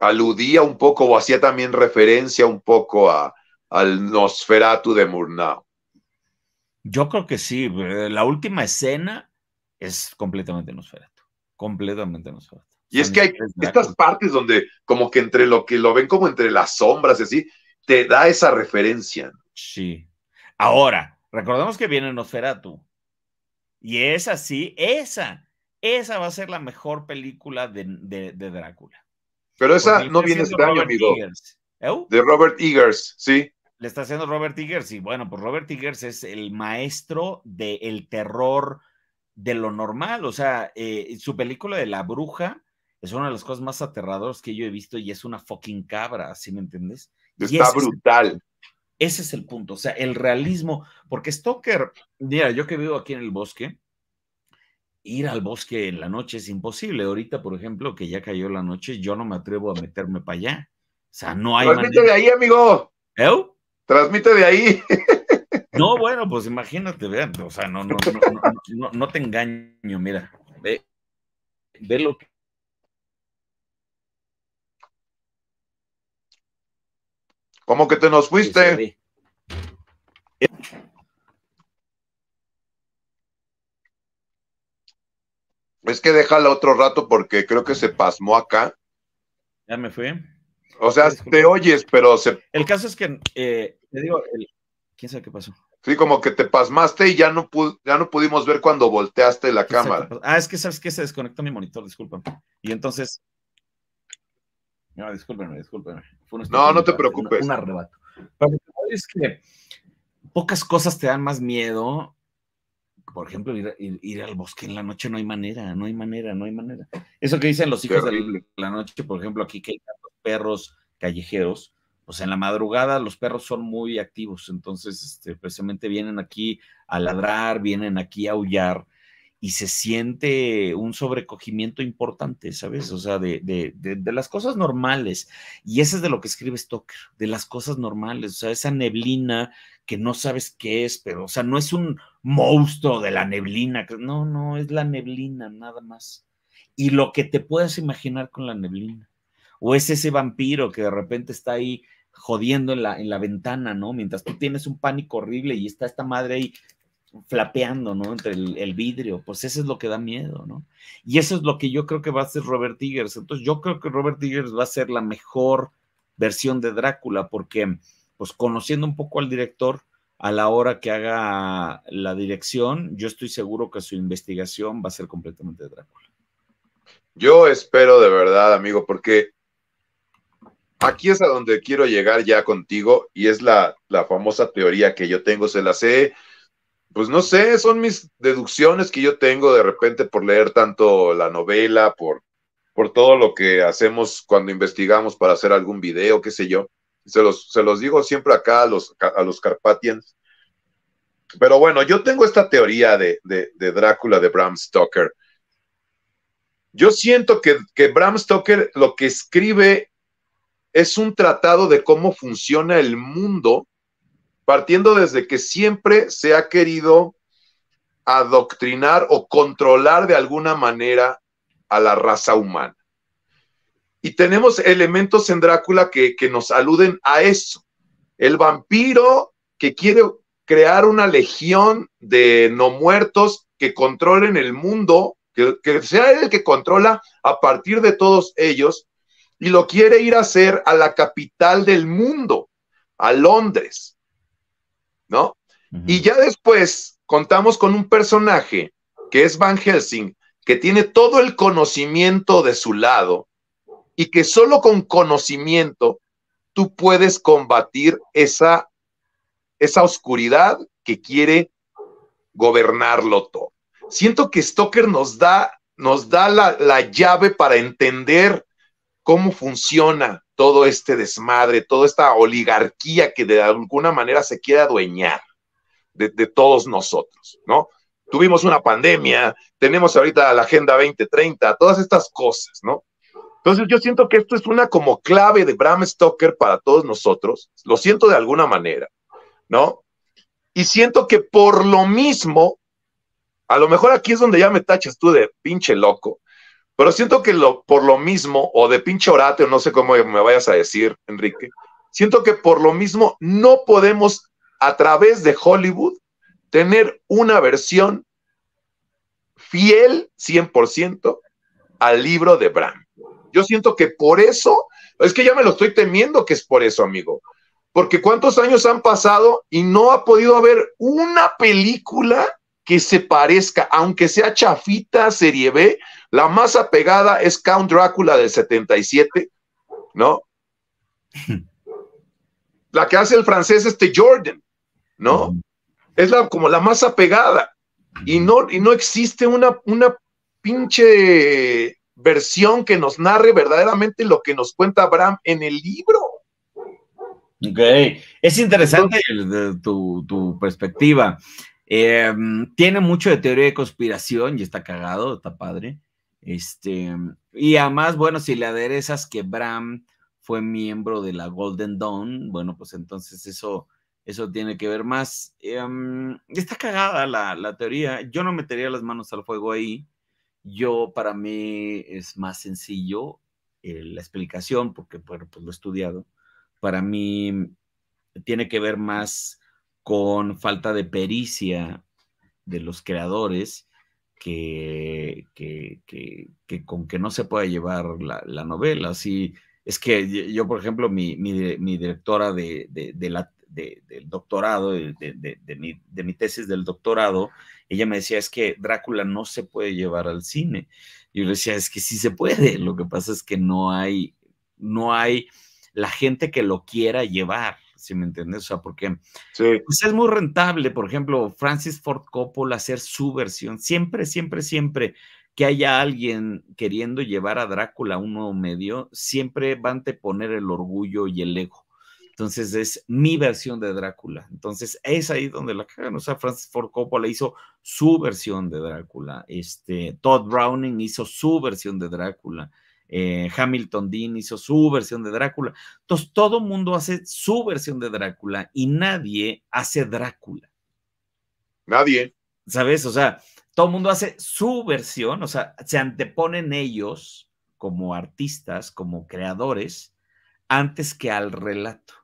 aludía un poco o hacía también referencia un poco a, al Nosferatu de Murnau. Yo creo que sí. Eh, la última escena es completamente Nosferatu. Completamente Nosferatu. Y es que hay estas partes donde como que entre lo que lo ven como entre las sombras y así, te da esa referencia. Sí. Ahora, recordemos que viene Nosferatu. Y esa sí, esa, esa va a ser la mejor película de, Drácula. Pero esa no viene de este amigo. De Robert Eggers, sí. Le está haciendo Robert Eggers y bueno, pues Robert Eggers es el maestro del terror de lo normal. O sea, eh, su película de La Bruja es una de las cosas más aterradoras que yo he visto y es una fucking cabra, ¿sí me entiendes? Está brutal. ese es el punto, o sea, el realismo, porque Stoker, mira, yo que vivo aquí en el bosque, ir al bosque en la noche es imposible. Ahorita, por ejemplo, que ya cayó la noche, yo no me atrevo a meterme para allá. O sea, no hay. Transmite de ahí, amigo. ¿Eh? Transmite de ahí. [laughs] No, bueno, pues imagínate, vean, o sea, no, no, no, no, te engaño, mira, ve, ve lo que. ¿Cómo que te nos fuiste? Es que déjala otro rato porque creo que se pasmó acá. Ya me fui. O sea, te oyes, pero se... El caso es que, eh, te digo, el, ¿Quién sabe qué pasó? Sí, como que te pasmaste y ya no, ya no pudimos ver cuando volteaste la cámara. Ah, es que sabes que se desconectó mi monitor, disculpa. Y entonces. No, discúlpenme, discúlpenme. no, no te preocupes. Un, arrebato. Pero es que pocas cosas te dan más miedo. Por ejemplo, ir, al bosque en la noche no hay manera, no hay manera, no hay manera. Eso que dicen los hijos de la noche, por ejemplo, aquí que hay perros callejeros pues en la madrugada los perros son muy activos, entonces este, precisamente vienen aquí a ladrar, vienen aquí a aullar y se siente un sobrecogimiento importante, ¿sabes? O sea, de, de, las cosas normales. Y eso es de lo que escribe Stoker, de las cosas normales, o sea, esa neblina que no sabes qué es, pero, o sea, no es un monstruo de la neblina, no, no, es la neblina nada más. Y lo que te puedas imaginar con la neblina. O es ese vampiro que de repente está ahí jodiendo en la, ventana, ¿no? Mientras tú tienes un pánico horrible y está esta madre ahí flapeando, ¿no? Entre el, vidrio, pues eso es lo que da miedo, ¿no? Y eso es lo que yo creo que va a hacer Robert Eggers. Entonces yo creo que Robert Eggers va a ser la mejor versión de Drácula, porque pues conociendo un poco al director, a la hora que haga la dirección, yo estoy seguro que su investigación va a ser completamente Drácula. Yo espero de verdad, amigo, porque aquí es a donde quiero llegar ya contigo y es la, famosa teoría que yo tengo, se la sé, pues no sé, son mis deducciones que yo tengo de repente por leer tanto la novela, por, por todo lo que hacemos cuando investigamos para hacer algún video, qué sé yo. Se los, digo siempre acá a los, a los Carpathians. Pero bueno, yo tengo esta teoría de, Drácula de Bram Stoker. Yo siento que, que Bram Stoker lo que escribe es un tratado de cómo funciona el mundo, partiendo desde que siempre se ha querido adoctrinar o controlar de alguna manera a la raza humana. Y tenemos elementos en Drácula que, nos aluden a eso. El vampiro que quiere crear una legión de no muertos que controlen el mundo, que, que, sea el que controla a partir de todos ellos y lo quiere ir a hacer a la capital del mundo, a Londres, ¿no? Y ya después contamos con un personaje que es Van Helsing, que tiene todo el conocimiento de su lado y que solo con conocimiento tú puedes combatir esa, esa oscuridad que quiere gobernarlo todo. Siento que Stoker nos da, nos da la, la llave para entender cómo funciona todo este desmadre, toda esta oligarquía que de alguna manera se quiere adueñar de, todos nosotros, ¿no? Tuvimos una pandemia, tenemos ahorita la Agenda 2030, todas estas cosas, ¿no? Entonces yo siento que esto es una como clave de Bram Stoker para todos nosotros, lo siento de alguna manera, ¿no? Y siento que por lo mismo, a lo mejor aquí es donde ya me tachas tú de pinche loco, pero siento que por lo mismo, o de pinche orate, o no sé cómo me vayas a decir, Enrique, siento que por lo mismo no podemos a través de Hollywood tener una versión fiel 100% al libro de Bram. Yo siento que por eso, es que ya me lo estoy temiendo que es por eso, amigo, porque cuántos años han pasado y no ha podido haber una película que se parezca, aunque sea chafita, serie B, la más apegada es Count Drácula del 77, ¿no? La que hace el francés este Jordan, ¿no? Es la, como la más apegada. Y no, y no existe una, una pinche versión que nos narre verdaderamente lo que nos cuenta Abraham en el libro. Ok, es interesante tu, perspectiva. Eh, tiene mucho de teoría de conspiración y está cagado, está padre. Este, y además, bueno, si le aderezas que Bram fue miembro de la Golden Dawn, bueno, pues entonces eso, eso tiene que ver más. Em, está cagada la, la, teoría. Yo no metería las manos al fuego ahí. Yo, para mí, es más sencillo eh, la explicación, porque pues lo he estudiado. Para mí, tiene que ver más con falta de pericia de los creadores que, que, con que no se pueda llevar la, novela. Así es que yo, por ejemplo, mi, mi, directora de, de, la del doctorado, de, de, mi, tesis del doctorado, ella me decía, es que Drácula no se puede llevar al cine. yo le decía, es que sí se puede, lo que pasa es que no hay, no hay la gente que lo quiera llevar si me entiendes, o sea, porque pues, es muy rentable, por ejemplo, Francis Ford Coppola hacer su versión, siempre, siempre, siempre que haya alguien queriendo llevar a Drácula a un nuevo medio, siempre van a te poner el orgullo y el ego. Entonces es mi versión de Drácula. Entonces es ahí donde la cagan. O sea, Francis Ford Coppola hizo su versión de Drácula. Este, Todd Browning hizo su versión de Drácula. Eh, Hamilton Dean hizo su versión de Drácula. Entonces, todo mundo hace su versión de Drácula y nadie hace Drácula. Nadie. ¿Sabes? O sea, todo el mundo hace su versión, o sea, se anteponen ellos como artistas, como creadores, antes que al relato.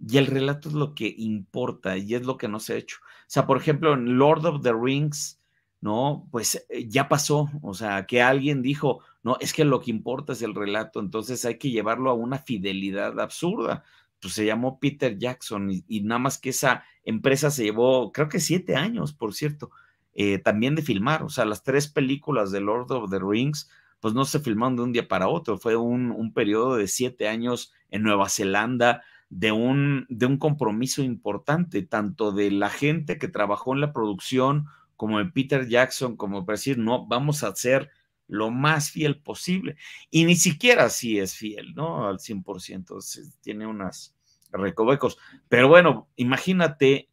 Y el relato es lo que importa y es lo que no se ha hecho. O sea, por ejemplo, en Lord of the Rings, ¿no? Pues eh, ya pasó, o sea, que alguien dijo, no, es que lo que importa es el relato, entonces hay que llevarlo a una fidelidad absurda. Pues se llamó Peter Jackson y, nada más que esa empresa se llevó, creo que siete años, por cierto, eh, también de filmar. O sea, las tres películas de Lord of the Rings, pues no se filmaron de un día para otro, fue un, periodo de siete años en Nueva Zelanda, de un, de un, compromiso importante, tanto de la gente que trabajó en la producción como de Peter Jackson, como para decir, no, vamos a hacer lo más fiel posible. Y ni siquiera así es fiel, ¿no? Al 100%, se tiene unas recovecos. Pero bueno, imagínate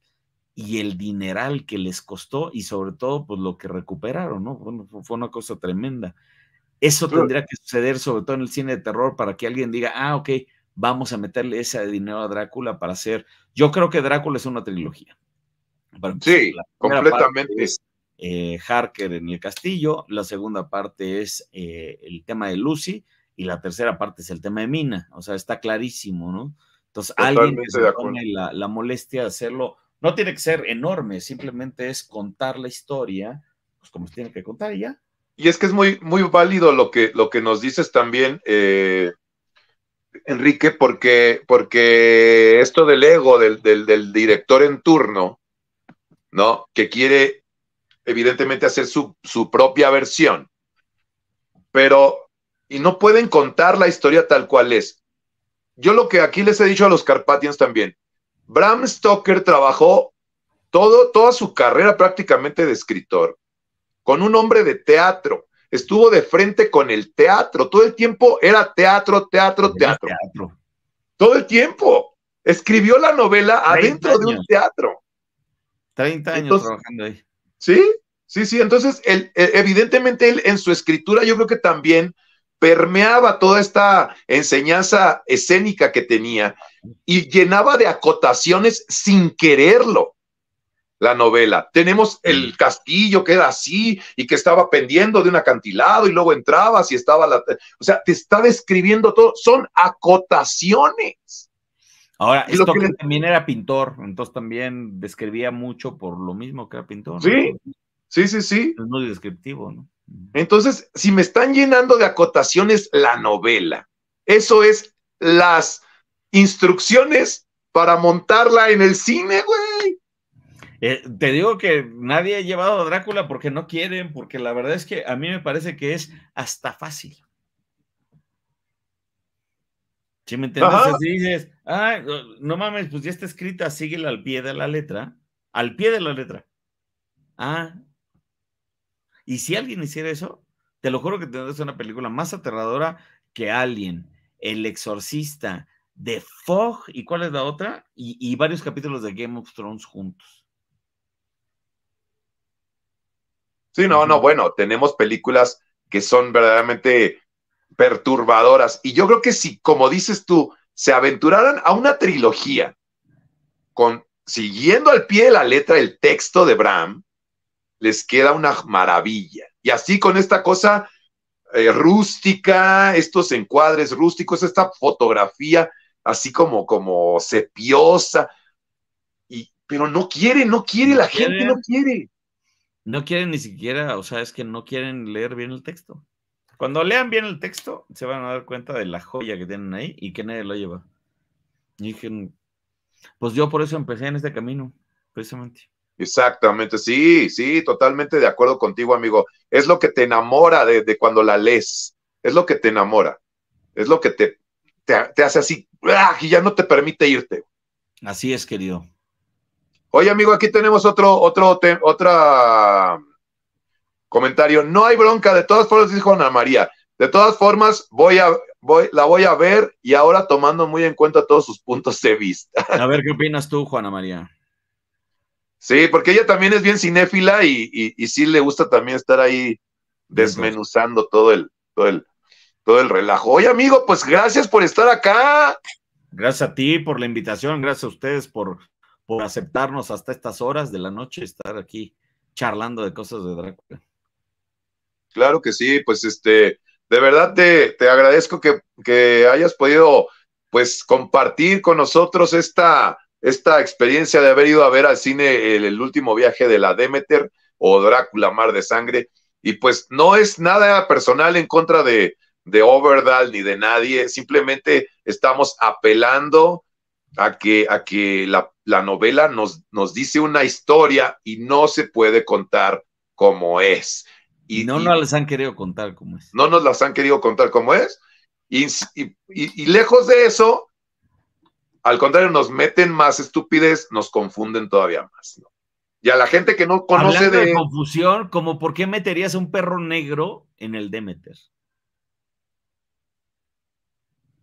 y el dineral que les costó y sobre todo pues lo que recuperaron, ¿no? fue una cosa tremenda. Eso tendría que suceder sobre todo en el cine de terror para que alguien diga, ah, ok, vamos a meterle ese dinero a Drácula para hacer, yo creo que Drácula es una trilogía. Sí, completamente. Eh, Harker en el castillo, la segunda parte es eh, el tema de Lucy y la tercera parte es el tema de Mina, o sea, está clarísimo, ¿no? Entonces, alguien que la, molestia de hacerlo, no tiene que ser enorme, simplemente es contar la historia, pues como se tiene que contar y ya. Y es que es muy, muy válido lo que, lo que nos dices también, eh, Enrique, porque, porque esto del ego del, del director en turno, ¿no? Que quiere evidentemente hacer su, propia versión. Pero, y no pueden contar la historia tal cual es. Yo lo que aquí les he dicho a los Carpathians también, Bram Stoker trabajó todo, toda su carrera prácticamente de escritor, con un hombre de teatro, estuvo de frente con el teatro, todo el tiempo era teatro, teatro, teatro. Todo el tiempo. Escribió la novela adentro de un teatro. 30 años trabajando ahí. Sí, sí, sí. Entonces, él, e, evidentemente, él en su escritura yo creo que también permeaba toda esta enseñanza escénica que tenía y llenaba de acotaciones sin quererlo la novela. Tenemos el castillo que era así y que estaba pendiendo de un acantilado y luego entraba y estaba la... O sea, te está describiendo todo. Son acotaciones. Ahora, esto que... también era pintor, entonces también describía mucho por lo mismo que era pintor. Sí, sí, sí, sí. Es muy descriptivo, ¿no? Entonces, si me están llenando de acotaciones la novela, eso es las instrucciones para montarla en el cine, güey. Eh, te digo que nadie ha llevado a Drácula porque no quieren, porque la verdad es que a mí me parece que es hasta fácil. Si me entiendes, dices, Ah, no mames, pues ya está escrita, síguela al pie de la letra. Al pie de la letra. Ah. Y si alguien hiciera eso, te lo juro que tendrás una película más aterradora que Alien, El Exorcista, The Fog, ¿y cuál es la otra? Y, y varios capítulos de Game of Thrones juntos. Sí, no, no, bueno, tenemos películas que son verdaderamente perturbadoras. Y yo creo que si, como dices tú, se aventuraran a una trilogía con, siguiendo al pie de la letra el texto de Bram, les queda una maravilla. Y así con esta cosa eh, rústica, estos encuadres rústicos, esta fotografía así como, como sepiosa. Y, pero no quiere, no quiere, la gente no quiere. No quieren ni siquiera, o sea, es que no quieren leer bien el texto. Cuando lean bien el texto, se van a dar cuenta de la joya que tienen ahí y que nadie lo lleva. pues yo por eso empecé en este camino, precisamente. Exactamente, sí, sí, totalmente de acuerdo contigo, amigo. Es lo que te enamora de, cuando la lees, es lo que te enamora, es lo que te, te, hace así, ¡ah! y ya no te permite irte. Así es, querido. Oye, amigo, aquí tenemos otro, otro, otra Comentario, no hay bronca, de todas formas dijo Juana María, de todas formas voy a, voy, la voy a ver y ahora tomando muy en cuenta todos sus puntos de vista. A ver, ¿qué opinas tú, Juana María? Sí, porque ella también es bien cinéfila y, y, sí le gusta también estar ahí desmenuzando todo el, todo el, todo el relajo. Oye, amigo, pues gracias por estar acá. Gracias a ti por la invitación, gracias a ustedes por, por aceptarnos hasta estas horas de la noche estar aquí charlando de cosas de Drácula. Claro que sí, pues este, de verdad te, te agradezco que, que, hayas podido pues compartir con nosotros esta, esta experiencia de haber ido a ver al cine el, último viaje de la Demeter o Drácula Mar de Sangre. Y pues no es nada personal en contra de, de Overdal ni de nadie, simplemente estamos apelando a que, a que la, la novela nos, nos dice una historia y no se puede contar como es. Y, no nos las han querido contar como es. No nos las han querido contar como es. Y, lejos de eso, al contrario, nos meten más estupidez, nos confunden todavía más. Y a la gente que no conoce de... confusión, como por qué meterías un perro negro en el Demeter.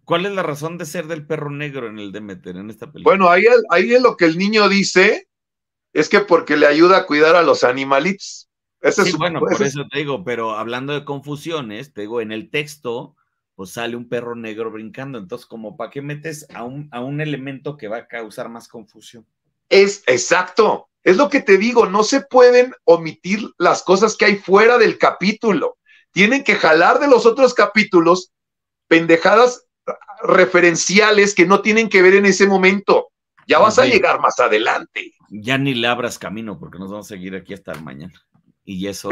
¿Cuál es la razón de ser del perro negro en el Demeter, en esta película? Bueno, ahí, ahí es lo que el niño dice, es que porque le ayuda a cuidar a los animalitos bueno, por eso te digo, pero hablando de confusiones, te digo, en el texto, pues sale un perro negro brincando. Entonces, como para qué metes a un, a un elemento que va a causar más confusión. Es exacto, es lo que te digo, no se pueden omitir las cosas que hay fuera del capítulo. Tienen que jalar de los otros capítulos pendejadas referenciales que no tienen que ver en ese momento. Ya pues vas a llegar más adelante. Ya ni labras camino porque nos vamos a seguir aquí hasta mañana y eso.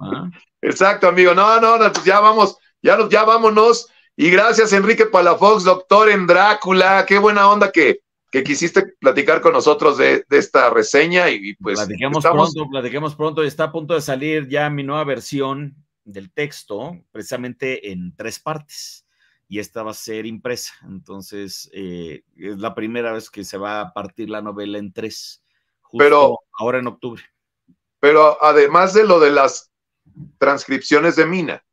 ¿ah? Exacto, amigo. No, no, no, pues ya vamos, ya, nos, ya vámonos. Y gracias, Enrique Palafox, doctor en Drácula. Qué buena onda que, quisiste platicar con nosotros de, esta reseña. Y, pues. Platiquemos pronto, pronto. Está a punto de salir ya mi nueva versión del texto, precisamente en tres partes. Y esta va a ser impresa. Entonces, eh, es la primera vez que se va a partir la novela en tres. Justo ahora en octubre. Pero además de lo de las transcripciones de Mina.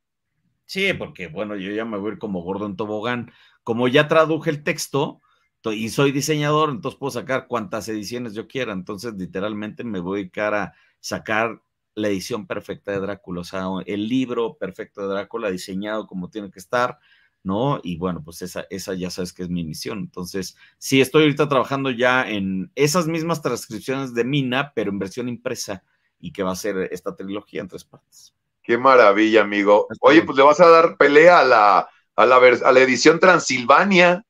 Sí, porque bueno, yo ya me voy a ir como Gordon Tobogán. Como ya traduje el texto y soy diseñador, entonces puedo sacar cuantas ediciones yo quiera. Entonces, literalmente me voy a dedicar a sacar la edición perfecta de Drácula, o sea, el libro perfecto de Drácula diseñado como tiene que estar, ¿no? Y bueno, pues esa, esa ya sabes que es mi misión. Entonces, sí, estoy ahorita trabajando ya en esas mismas transcripciones de Mina, pero en versión impresa y que va a ser esta trilogía en tres partes. Qué maravilla, amigo. Oye, pues le vas a dar pelea a la, a la, a la edición Transilvania.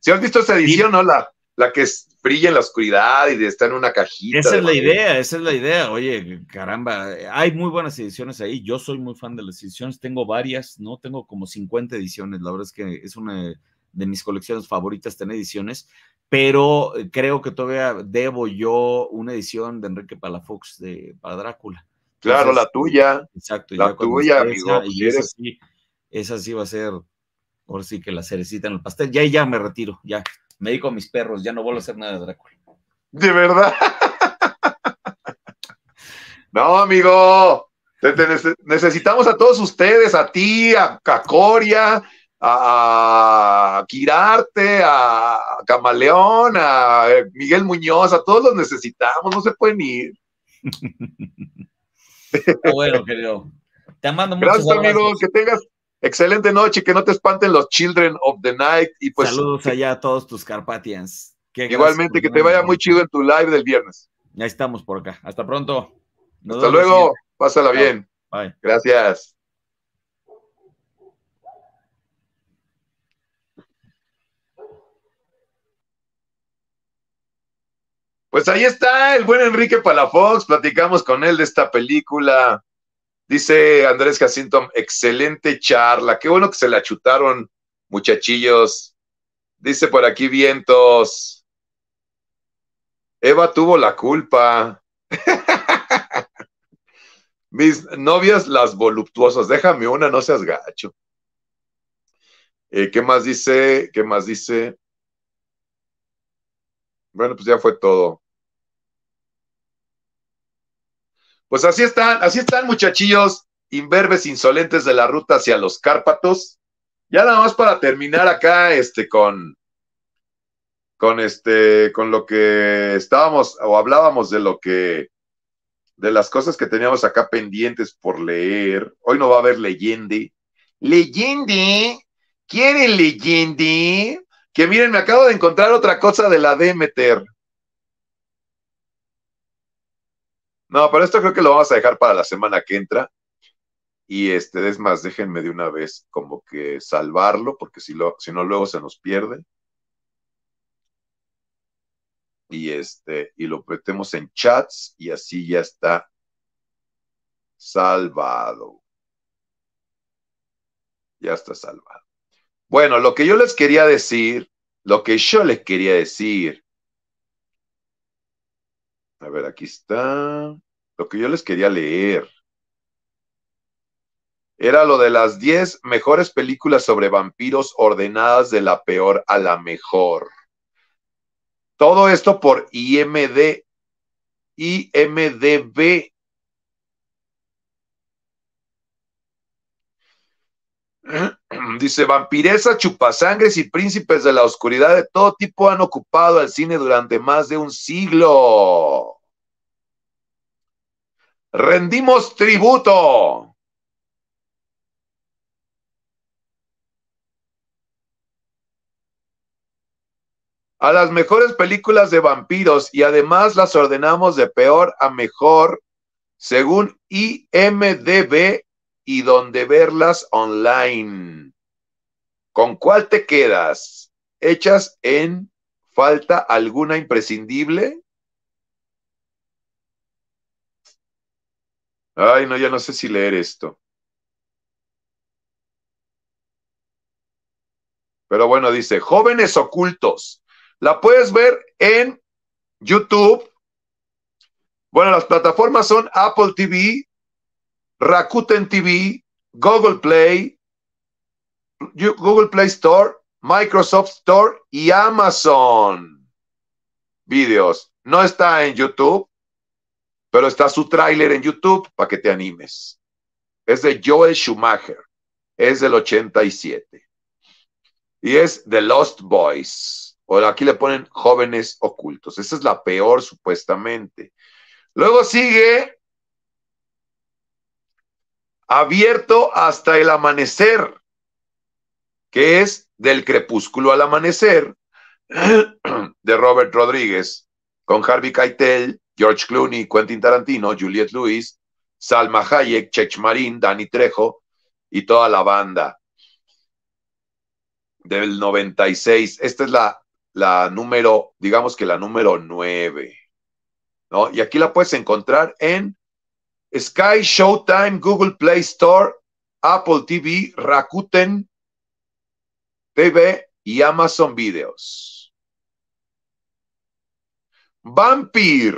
Si has visto esa edición, no? La, la que brilla en la oscuridad y está en una cajita. Esa es la idea, esa es la idea. Oye, caramba, hay muy buenas ediciones ahí. Yo soy muy fan de las ediciones, tengo varias, ¿no? Tengo como 50 ediciones. La verdad es que es una de mis colecciones favoritas, tener ediciones pero eh, creo que todavía debo yo una edición de Enrique Palafox de, para Drácula. Claro, la tuya. Exacto. La tuya, amigo. Esa, pues esa sí, va a ser, por sí que la cerecita en el pastel. Ya, ya me retiro, ya. Me dedico a mis perros, ya no vuelvo a hacer nada de Drácula. ¿De verdad? [laughs] no, amigo. Necesitamos a todos ustedes, a ti, a Cacoria, a Quirarte, a Camaleón, a eh, Miguel Muñoz, a todos los necesitamos, no se pueden ir. bueno, querido. Te mando Gracias, amigo. Que tengas excelente noche, que no te espanten los Children of the Night. Y pues, Saludos allá a todos tus Carpatians igualmente, que te vaya muy chido en tu live del viernes. Ya estamos por acá. Hasta pronto. Hasta luego. Pásala bien. Gracias. Pues ahí está el buen Enrique Palafox, platicamos con él de esta película. Dice Andrés Jacinto, excelente charla, qué bueno que se la chutaron, muchachillos. Dice por aquí Vientos, Eva tuvo la culpa. [laughs] Mis novias, las voluptuosas, déjame una, no seas gacho. Eh, ¿Qué más dice? ¿Qué más dice? Bueno, pues ya fue todo. Pues así están, así están, muchachillos, imberbes insolentes de la ruta hacia los Cárpatos. Ya nada más para terminar acá, este, con, con este, con lo que estábamos o hablábamos de lo que, de las cosas que teníamos acá pendientes por leer. Hoy no va a haber leyende. Leyende, ¿quieren leyende? Que miren, me acabo de encontrar otra cosa de la Demeter. No, pero esto creo que lo vamos a dejar para la semana que entra. Y este, es más, déjenme de una vez como que salvarlo, porque si, lo, si no, luego se nos pierde. Y este, y lo metemos en chats y así ya está salvado. Ya está salvado. Bueno, lo que yo les quería decir, lo que yo les quería decir a ver, aquí está. Lo que yo les quería leer. Era lo de las 10 mejores películas sobre vampiros ordenadas de la peor a la mejor. Todo esto por IMDB, [clears throat] Dice, vampiresa, chupasangres y príncipes de la oscuridad de todo tipo han ocupado el cine durante más de un siglo. Rendimos tributo. A las mejores películas de vampiros y además las ordenamos de peor a mejor según IMDB y donde verlas online. ¿Con cuál te quedas? ¿Echas en falta alguna imprescindible? Ay, no, ya no sé si leer esto. Pero bueno, dice, jóvenes ocultos. La puedes ver en YouTube. Bueno, las plataformas son Apple TV, Rakuten TV, Google Play, Google Play Store, Microsoft Store y Amazon Videos. No está en YouTube, pero está su tráiler en YouTube para que te animes. Es de Joel Schumacher, es del 87. Y es The Lost Boys. O aquí le ponen jóvenes ocultos. Esa es la peor, supuestamente. Luego sigue abierto hasta el amanecer, que es del crepúsculo al amanecer, [clears throat] de Robert Rodríguez, con Harvey Keitel, George Clooney, Quentin Tarantino, Juliette Lewis, Salma Hayek, Chech Marín, Dani Trejo y toda la banda del 96. Esta es la, la número, digamos que la número 9. ¿no? Y aquí la puedes encontrar en Sky, Showtime, Google Play Store, Apple TV, Rakuten TV y Amazon Videos. Vampir.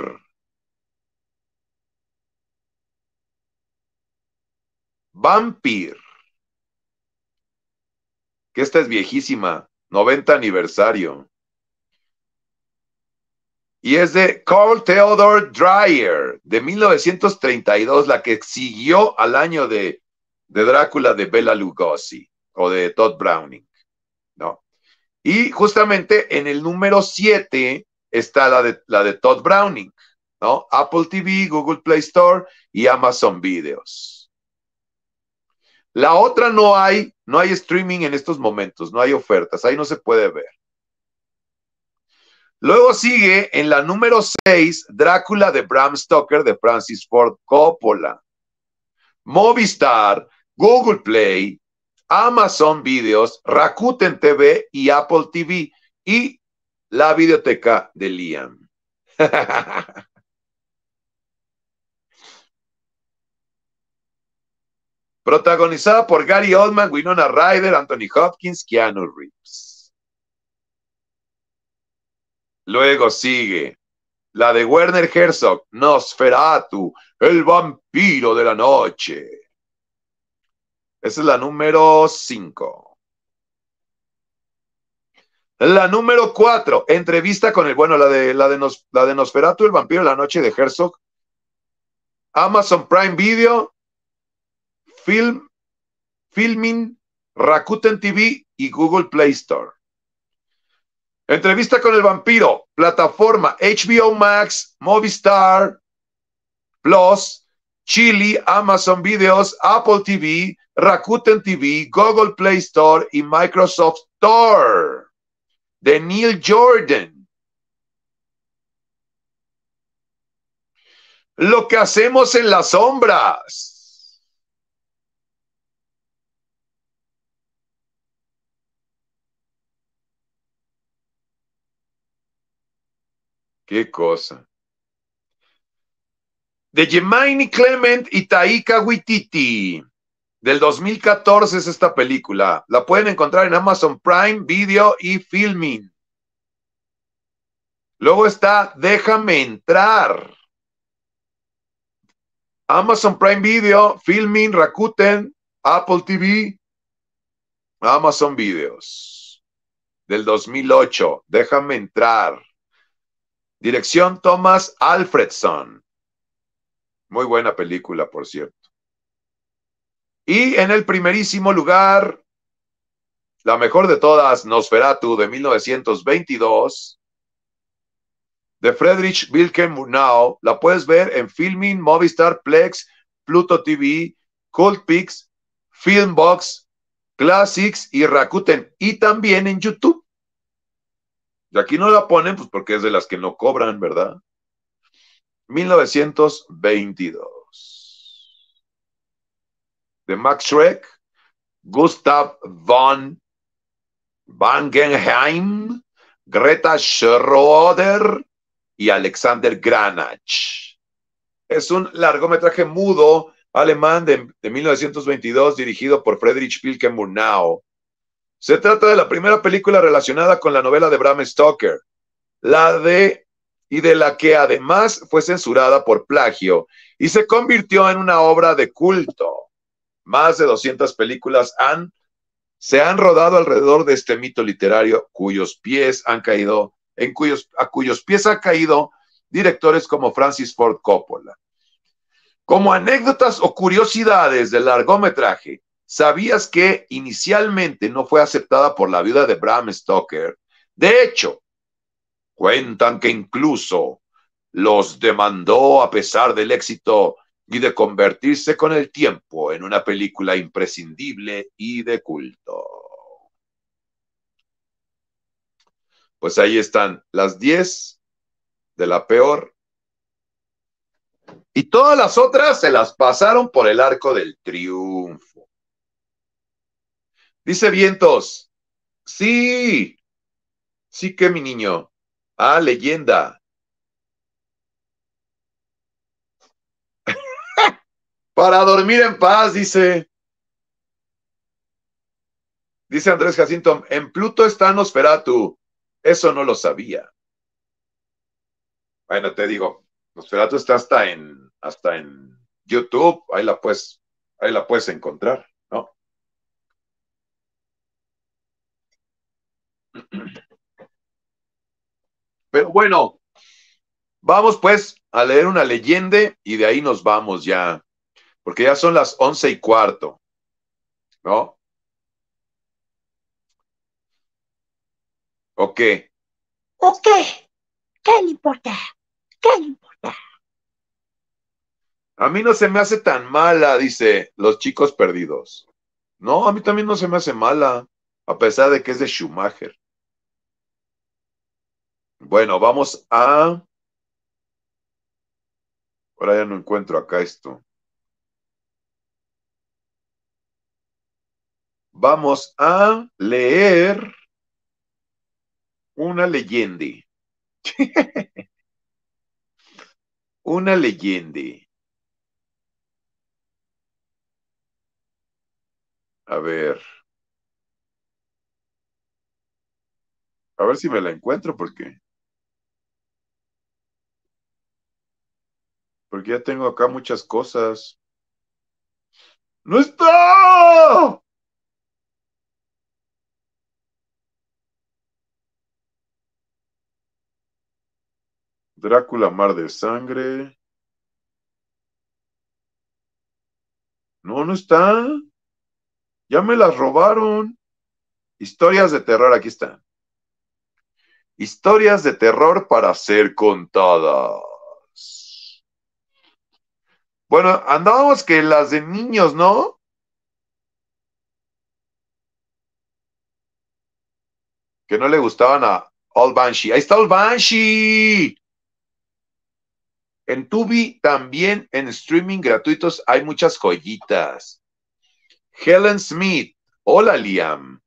Vampir. Que esta es viejísima, 90 aniversario y es de Carl Theodore Dreyer, de 1932, la que siguió al año de, de Drácula de Bela Lugosi o de Todd Browning, ¿no? Y justamente en el número 7 está la de, la de Todd Browning, ¿no? Apple TV, Google Play Store y Amazon Videos. La otra no hay, no hay streaming en estos momentos, no hay ofertas, ahí no se puede ver. Luego sigue en la número 6, Drácula de Bram Stoker de Francis Ford Coppola. Movistar, Google Play, Amazon Videos, Rakuten TV y Apple TV y la videoteca de Liam. [laughs] Protagonizada por Gary Oldman, Winona Ryder, Anthony Hopkins, Keanu Reeves. Luego sigue la de Werner Herzog, Nosferatu, el vampiro de la noche. Esa es la número 5. La número 4, entrevista con el, bueno, la de, la, de Nosferatu, el vampiro de la noche de Herzog. Amazon Prime Video, Film, Filming, Rakuten TV y Google Play Store. Entrevista con el vampiro, plataforma HBO Max, Movistar, Plus, Chili, Amazon Videos, Apple TV, Rakuten TV, Google Play Store y Microsoft Store. De Neil Jordan. Lo que hacemos en las sombras. Qué cosa. De Gemini Clement y Taika Waititi. Del 2014 es esta película. La pueden encontrar en Amazon Prime Video y Filming. Luego está Déjame entrar. Amazon Prime Video, Filming, Rakuten, Apple TV, Amazon Videos. Del 2008. Déjame entrar. Dirección Thomas Alfredson. Muy buena película, por cierto. Y en el primerísimo lugar, la mejor de todas, Nosferatu de 1922, de Friedrich Wilhelm Murnau. La puedes ver en Filming, Movistar Plex, Pluto TV, Coldpix, Filmbox, Classics y Rakuten. Y también en YouTube. Y aquí no la ponen, pues porque es de las que no cobran, ¿verdad? 1922. De Max Schreck, Gustav von Wangenheim, Greta Schroeder y Alexander Granach. Es un largometraje mudo alemán de, 1922 dirigido por Friedrich pilke Murnau se trata de la primera película relacionada con la novela de Bram Stoker, la de y de la que además fue censurada por plagio y se convirtió en una obra de culto. Más de 200 películas han, se han rodado alrededor de este mito literario cuyos pies han caído en cuyos a cuyos pies ha caído directores como Francis Ford Coppola. Como anécdotas o curiosidades del largometraje, ¿Sabías que inicialmente no fue aceptada por la viuda de Bram Stoker? De hecho, cuentan que incluso los demandó a pesar del éxito y de convertirse con el tiempo en una película imprescindible y de culto. Pues ahí están las 10 de la peor. Y todas las otras se las pasaron por el arco del triunfo. Dice Vientos. Sí. Sí que mi niño. Ah, leyenda. [laughs] Para dormir en paz, dice. Dice Andrés Jacinto, en Pluto está Nosferatu. Eso no lo sabía. Bueno, te digo, Nosferatu está hasta en, hasta en YouTube. Ahí la puedes, ahí la puedes encontrar. Pero bueno, vamos pues a leer una leyenda y de ahí nos vamos ya, porque ya son las once y cuarto, ¿no? ¿Ok? qué? qué? ¿Qué le importa? ¿Qué le importa? A mí no se me hace tan mala, dice los chicos perdidos. No, a mí también no se me hace mala, a pesar de que es de Schumacher. Bueno, vamos a... Ahora ya no encuentro acá esto. Vamos a leer una leyenda. [laughs] una leyenda. A ver. A ver si me la encuentro porque Porque ya tengo acá muchas cosas. ¡No está! Drácula, Mar de Sangre. No, no está. Ya me las robaron. Historias de terror, aquí están. Historias de terror para ser contadas. Bueno, andábamos que las de niños, ¿no? Que no le gustaban a All Banshee. Ahí está All Banshee. En Tubi también en streaming gratuitos hay muchas joyitas. Helen Smith. Hola, Liam.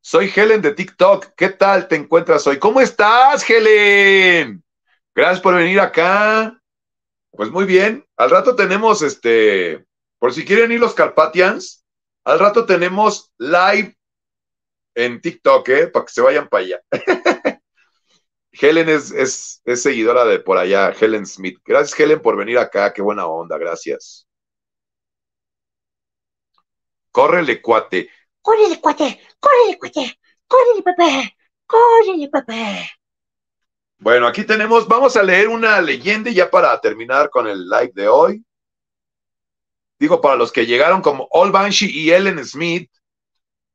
Soy Helen de TikTok. ¿Qué tal te encuentras hoy? ¿Cómo estás, Helen? Gracias por venir acá. Pues muy bien, al rato tenemos este, por si quieren ir los Carpatians, al rato tenemos live en TikTok, ¿eh? para que se vayan para allá. [laughs] Helen es, es, seguidora de por allá, Helen Smith. Gracias, Helen, por venir acá. Qué buena onda, gracias. Córrele, cuate. Córrele, cuate. Córrele, cuate. Córrele, papá. Córrele, papá. Bueno, aquí tenemos, vamos a leer una leyenda ya para terminar con el live de hoy. Digo, para los que llegaron como Ol Banshee y Ellen Smith,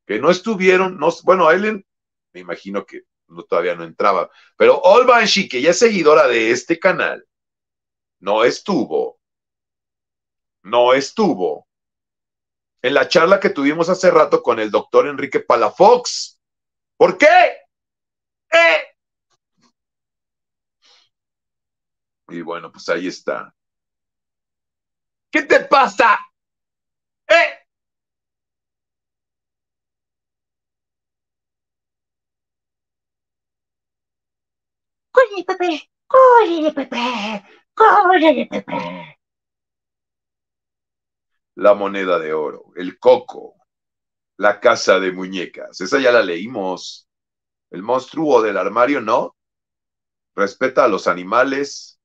que no estuvieron, no, bueno, Ellen, me imagino que no, todavía no entraba, pero All Banshee, que ya es seguidora de este canal, no estuvo, no estuvo en la charla que tuvimos hace rato con el doctor Enrique Palafox. ¿Por qué? ¿Eh? Y bueno, pues ahí está. ¿Qué te pasa? ¿Eh? Pepe! Pepe! Pepe! La moneda de oro, el coco, la casa de muñecas. Esa ya la leímos. El monstruo del armario, ¿no? Respeta a los animales,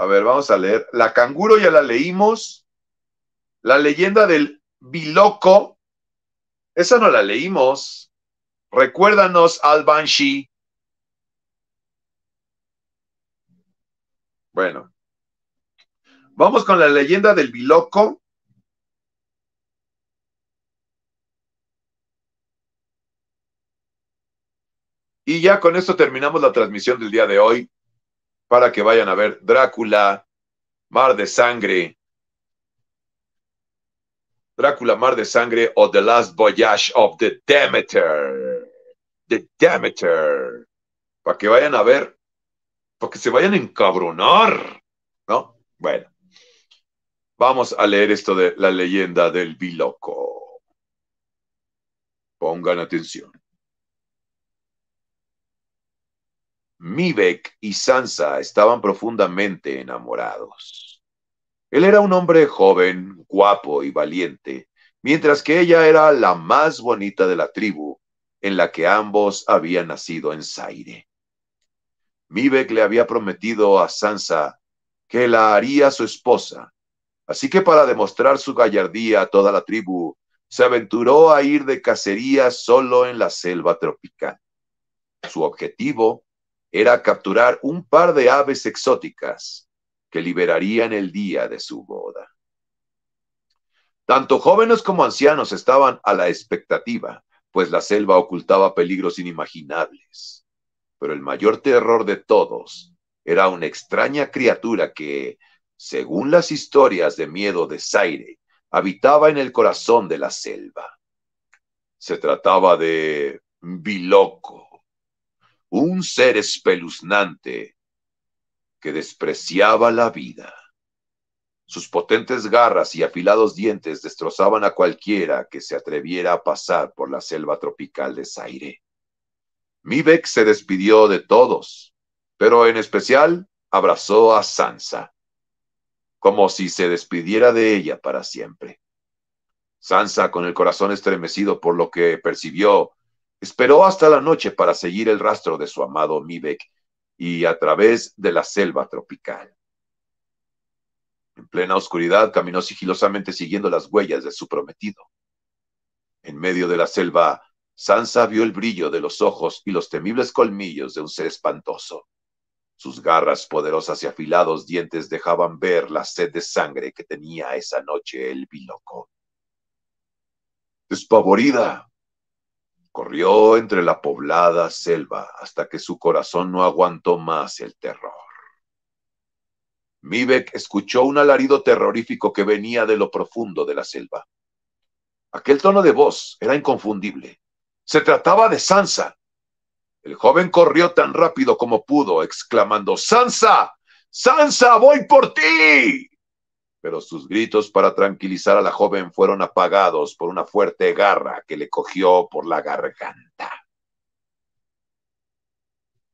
a ver, vamos a leer. La canguro ya la leímos. La leyenda del biloco. Esa no la leímos. Recuérdanos al Banshee. Bueno. Vamos con la leyenda del biloco. Y ya con esto terminamos la transmisión del día de hoy para que vayan a ver Drácula, Mar de Sangre, Drácula, Mar de Sangre o The Last Voyage of the Demeter. The Demeter. Para que vayan a ver, para que se vayan a encabronar, ¿no? Bueno, vamos a leer esto de la leyenda del Biloco. Pongan atención. Mivek y Sansa estaban profundamente enamorados. Él era un hombre joven, guapo y valiente, mientras que ella era la más bonita de la tribu, en la que ambos habían nacido en Zaire. Mivek le había prometido a Sansa que la haría su esposa, así que para demostrar su gallardía a toda la tribu, se aventuró a ir de cacería solo en la selva tropical. Su objetivo era capturar un par de aves exóticas que liberarían el día de su boda. Tanto jóvenes como ancianos estaban a la expectativa, pues la selva ocultaba peligros inimaginables. Pero el mayor terror de todos era una extraña criatura que, según las historias de miedo de Zaire, habitaba en el corazón de la selva. Se trataba de Biloco, un ser espeluznante que despreciaba la vida. Sus potentes garras y afilados dientes destrozaban a cualquiera que se atreviera a pasar por la selva tropical de Zaire. Mibek se despidió de todos, pero en especial abrazó a Sansa, como si se despidiera de ella para siempre. Sansa, con el corazón estremecido por lo que percibió Esperó hasta la noche para seguir el rastro de su amado Mivek y a través de la selva tropical. En plena oscuridad caminó sigilosamente siguiendo las huellas de su prometido. En medio de la selva, Sansa vio el brillo de los ojos y los temibles colmillos de un ser espantoso. Sus garras poderosas y afilados dientes dejaban ver la sed de sangre que tenía esa noche el biloco. Despavorida, Corrió entre la poblada selva hasta que su corazón no aguantó más el terror. Mibek escuchó un alarido terrorífico que venía de lo profundo de la selva. Aquel tono de voz era inconfundible. Se trataba de Sansa. El joven corrió tan rápido como pudo, exclamando, Sansa, Sansa, voy por ti pero sus gritos para tranquilizar a la joven fueron apagados por una fuerte garra que le cogió por la garganta.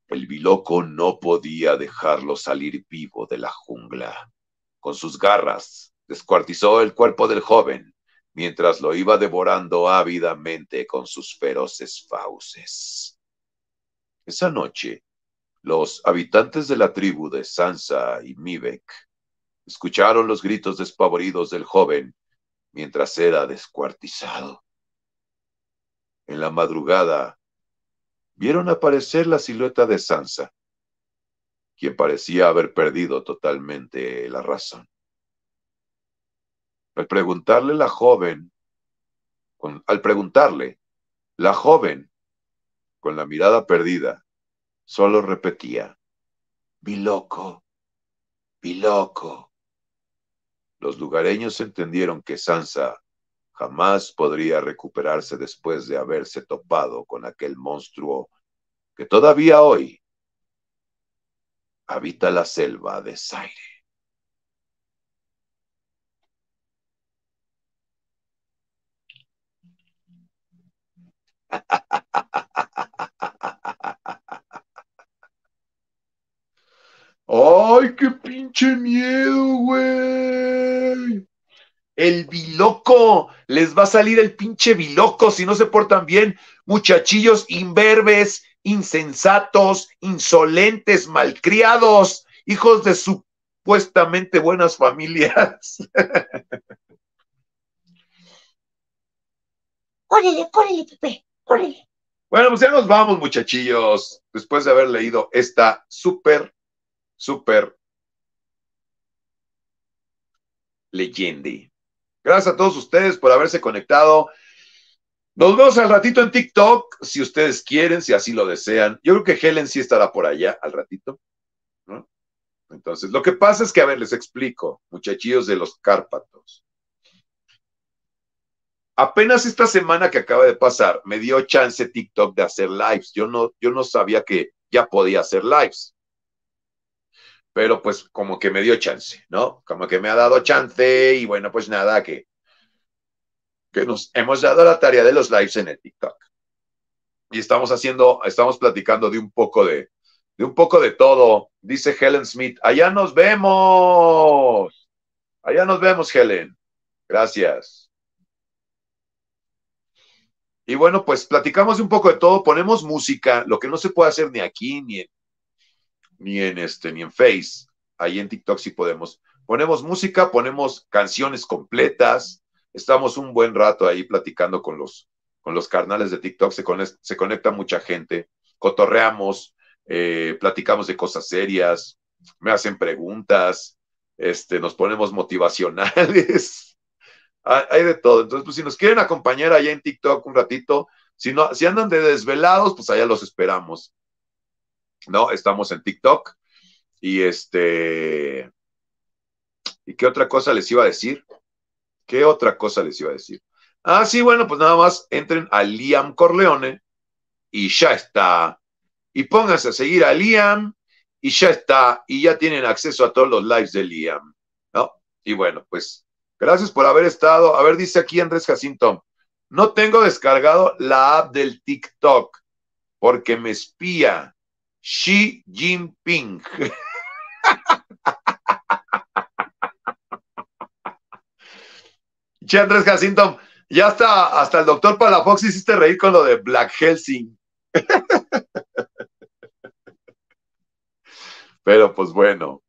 El biloco no podía dejarlo salir vivo de la jungla. Con sus garras descuartizó el cuerpo del joven mientras lo iba devorando ávidamente con sus feroces fauces. Esa noche, los habitantes de la tribu de Sansa y Mivek escucharon los gritos despavoridos del joven mientras era descuartizado. En la madrugada vieron aparecer la silueta de Sansa, quien parecía haber perdido totalmente la razón. Al preguntarle la joven, con, al preguntarle, la joven, con la mirada perdida, solo repetía, "Vi loco, vi loco. Los lugareños entendieron que Sansa jamás podría recuperarse después de haberse topado con aquel monstruo que todavía hoy habita la selva de Zaire. [laughs] ¡Ay, qué pinche miedo, güey! El biloco, les va a salir el pinche biloco si no se portan bien, muchachillos imberbes, insensatos, insolentes, malcriados, hijos de supuestamente buenas familias. ¡Córrele, [laughs] córrele, Pepe, ¡Córrele! Bueno, pues ya nos vamos, muchachillos, después de haber leído esta súper super leyende. Gracias a todos ustedes por haberse conectado. Nos vemos al ratito en TikTok, si ustedes quieren, si así lo desean. Yo creo que Helen sí estará por allá al ratito. Entonces, lo que pasa es que, a ver, les explico, muchachillos de los Cárpatos. Apenas esta semana que acaba de pasar, me dio chance TikTok de hacer lives. Yo no, yo no sabía que ya podía hacer lives pero pues como que me dio chance, ¿no? Como que me ha dado chance y bueno, pues nada, que, que nos hemos dado la tarea de los lives en el TikTok. Y estamos haciendo, estamos platicando de un poco de, de un poco de todo. Dice Helen Smith, allá nos vemos. Allá nos vemos, Helen. Gracias. Y bueno, pues platicamos de un poco de todo, ponemos música, lo que no se puede hacer ni aquí ni en ni en este, ni en Face. Ahí en TikTok sí podemos. Ponemos música, ponemos canciones completas. Estamos un buen rato ahí platicando con los, con los carnales de TikTok. Se, conecta mucha gente. Cotorreamos, eh, platicamos de cosas serias, me hacen preguntas, este, nos ponemos motivacionales. [laughs] Hay de todo. Entonces, pues si nos quieren acompañar allá en TikTok un ratito, si, no, si andan de desvelados, pues allá los esperamos. ¿no? Estamos en TikTok. Y este. ¿Y qué otra cosa les iba a decir? ¿Qué otra cosa les iba a decir? Ah, sí, bueno, pues nada más entren a Liam Corleone y ya está. Y pónganse a seguir a Liam y ya está. Y ya tienen acceso a todos los lives de Liam. ¿no? Y bueno, pues gracias por haber estado. A ver, dice aquí Andrés Jacinto, no tengo descargado la app del TikTok porque me espía. Xi Jinping. [laughs] Che Andrés Jacinto, ya hasta, hasta el doctor Palafox hiciste reír con lo de Black Helsing. [laughs] Pero pues bueno,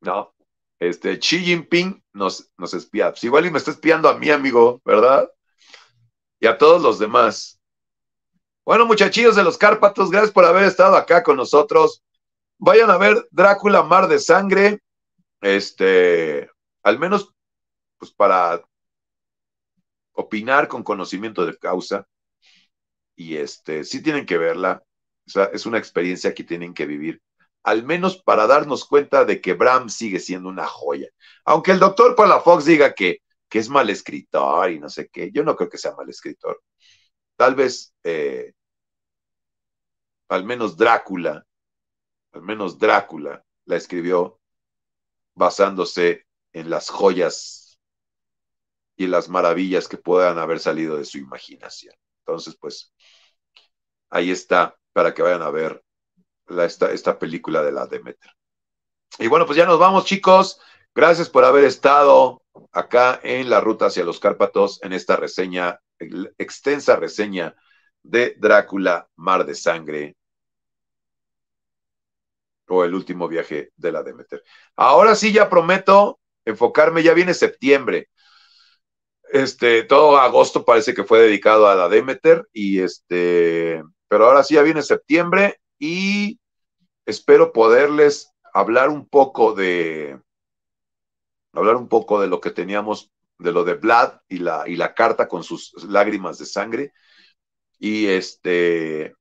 ¿no? Este Xi Jinping nos, nos espía. Pues, igual y me está espiando a mi amigo, ¿verdad? Y a todos los demás. Bueno, muchachillos de los Cárpatos, gracias por haber estado acá con nosotros. Vayan a ver Drácula Mar de Sangre. Este, al menos, pues para opinar con conocimiento de causa. Y este, sí tienen que verla. O sea, es una experiencia que tienen que vivir. Al menos para darnos cuenta de que Bram sigue siendo una joya. Aunque el doctor Paula Fox diga que, que es mal escritor y no sé qué, yo no creo que sea mal escritor. Tal vez eh, al menos Drácula, al menos Drácula la escribió basándose en las joyas y las maravillas que puedan haber salido de su imaginación. Entonces, pues, ahí está para que vayan a ver esta, esta película de la Demeter. Y bueno, pues ya nos vamos, chicos. Gracias por haber estado acá en la ruta hacia los Cárpatos en esta reseña, extensa reseña de Drácula, Mar de Sangre o el último viaje de la Demeter. Ahora sí ya prometo enfocarme, ya viene septiembre. Este, todo agosto parece que fue dedicado a la Demeter y este, pero ahora sí ya viene septiembre y espero poderles hablar un poco de hablar un poco de lo que teníamos de lo de Vlad y la, y la carta con sus lágrimas de sangre y este,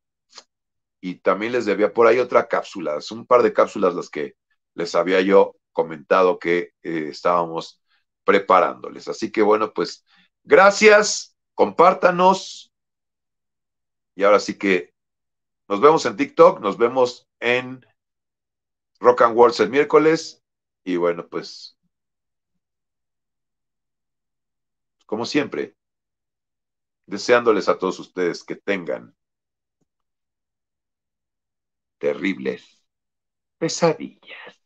y también les debía por ahí otra cápsula, es un par de cápsulas las que les había yo comentado que eh, estábamos preparándoles. Así que bueno, pues gracias, compártanos. Y ahora sí que nos vemos en TikTok, nos vemos en Rock and Words el miércoles. Y bueno, pues como siempre, deseándoles a todos ustedes que tengan terribles pesadillas.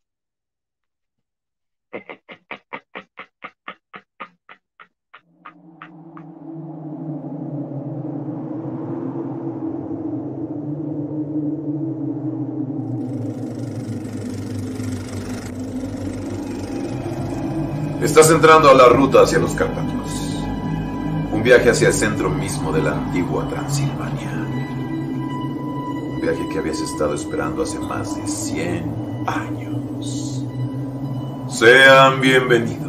Estás entrando a la ruta hacia los Cárpatos viaje hacia el centro mismo de la antigua Transilvania. Un viaje que habías estado esperando hace más de 100 años. Sean bienvenidos.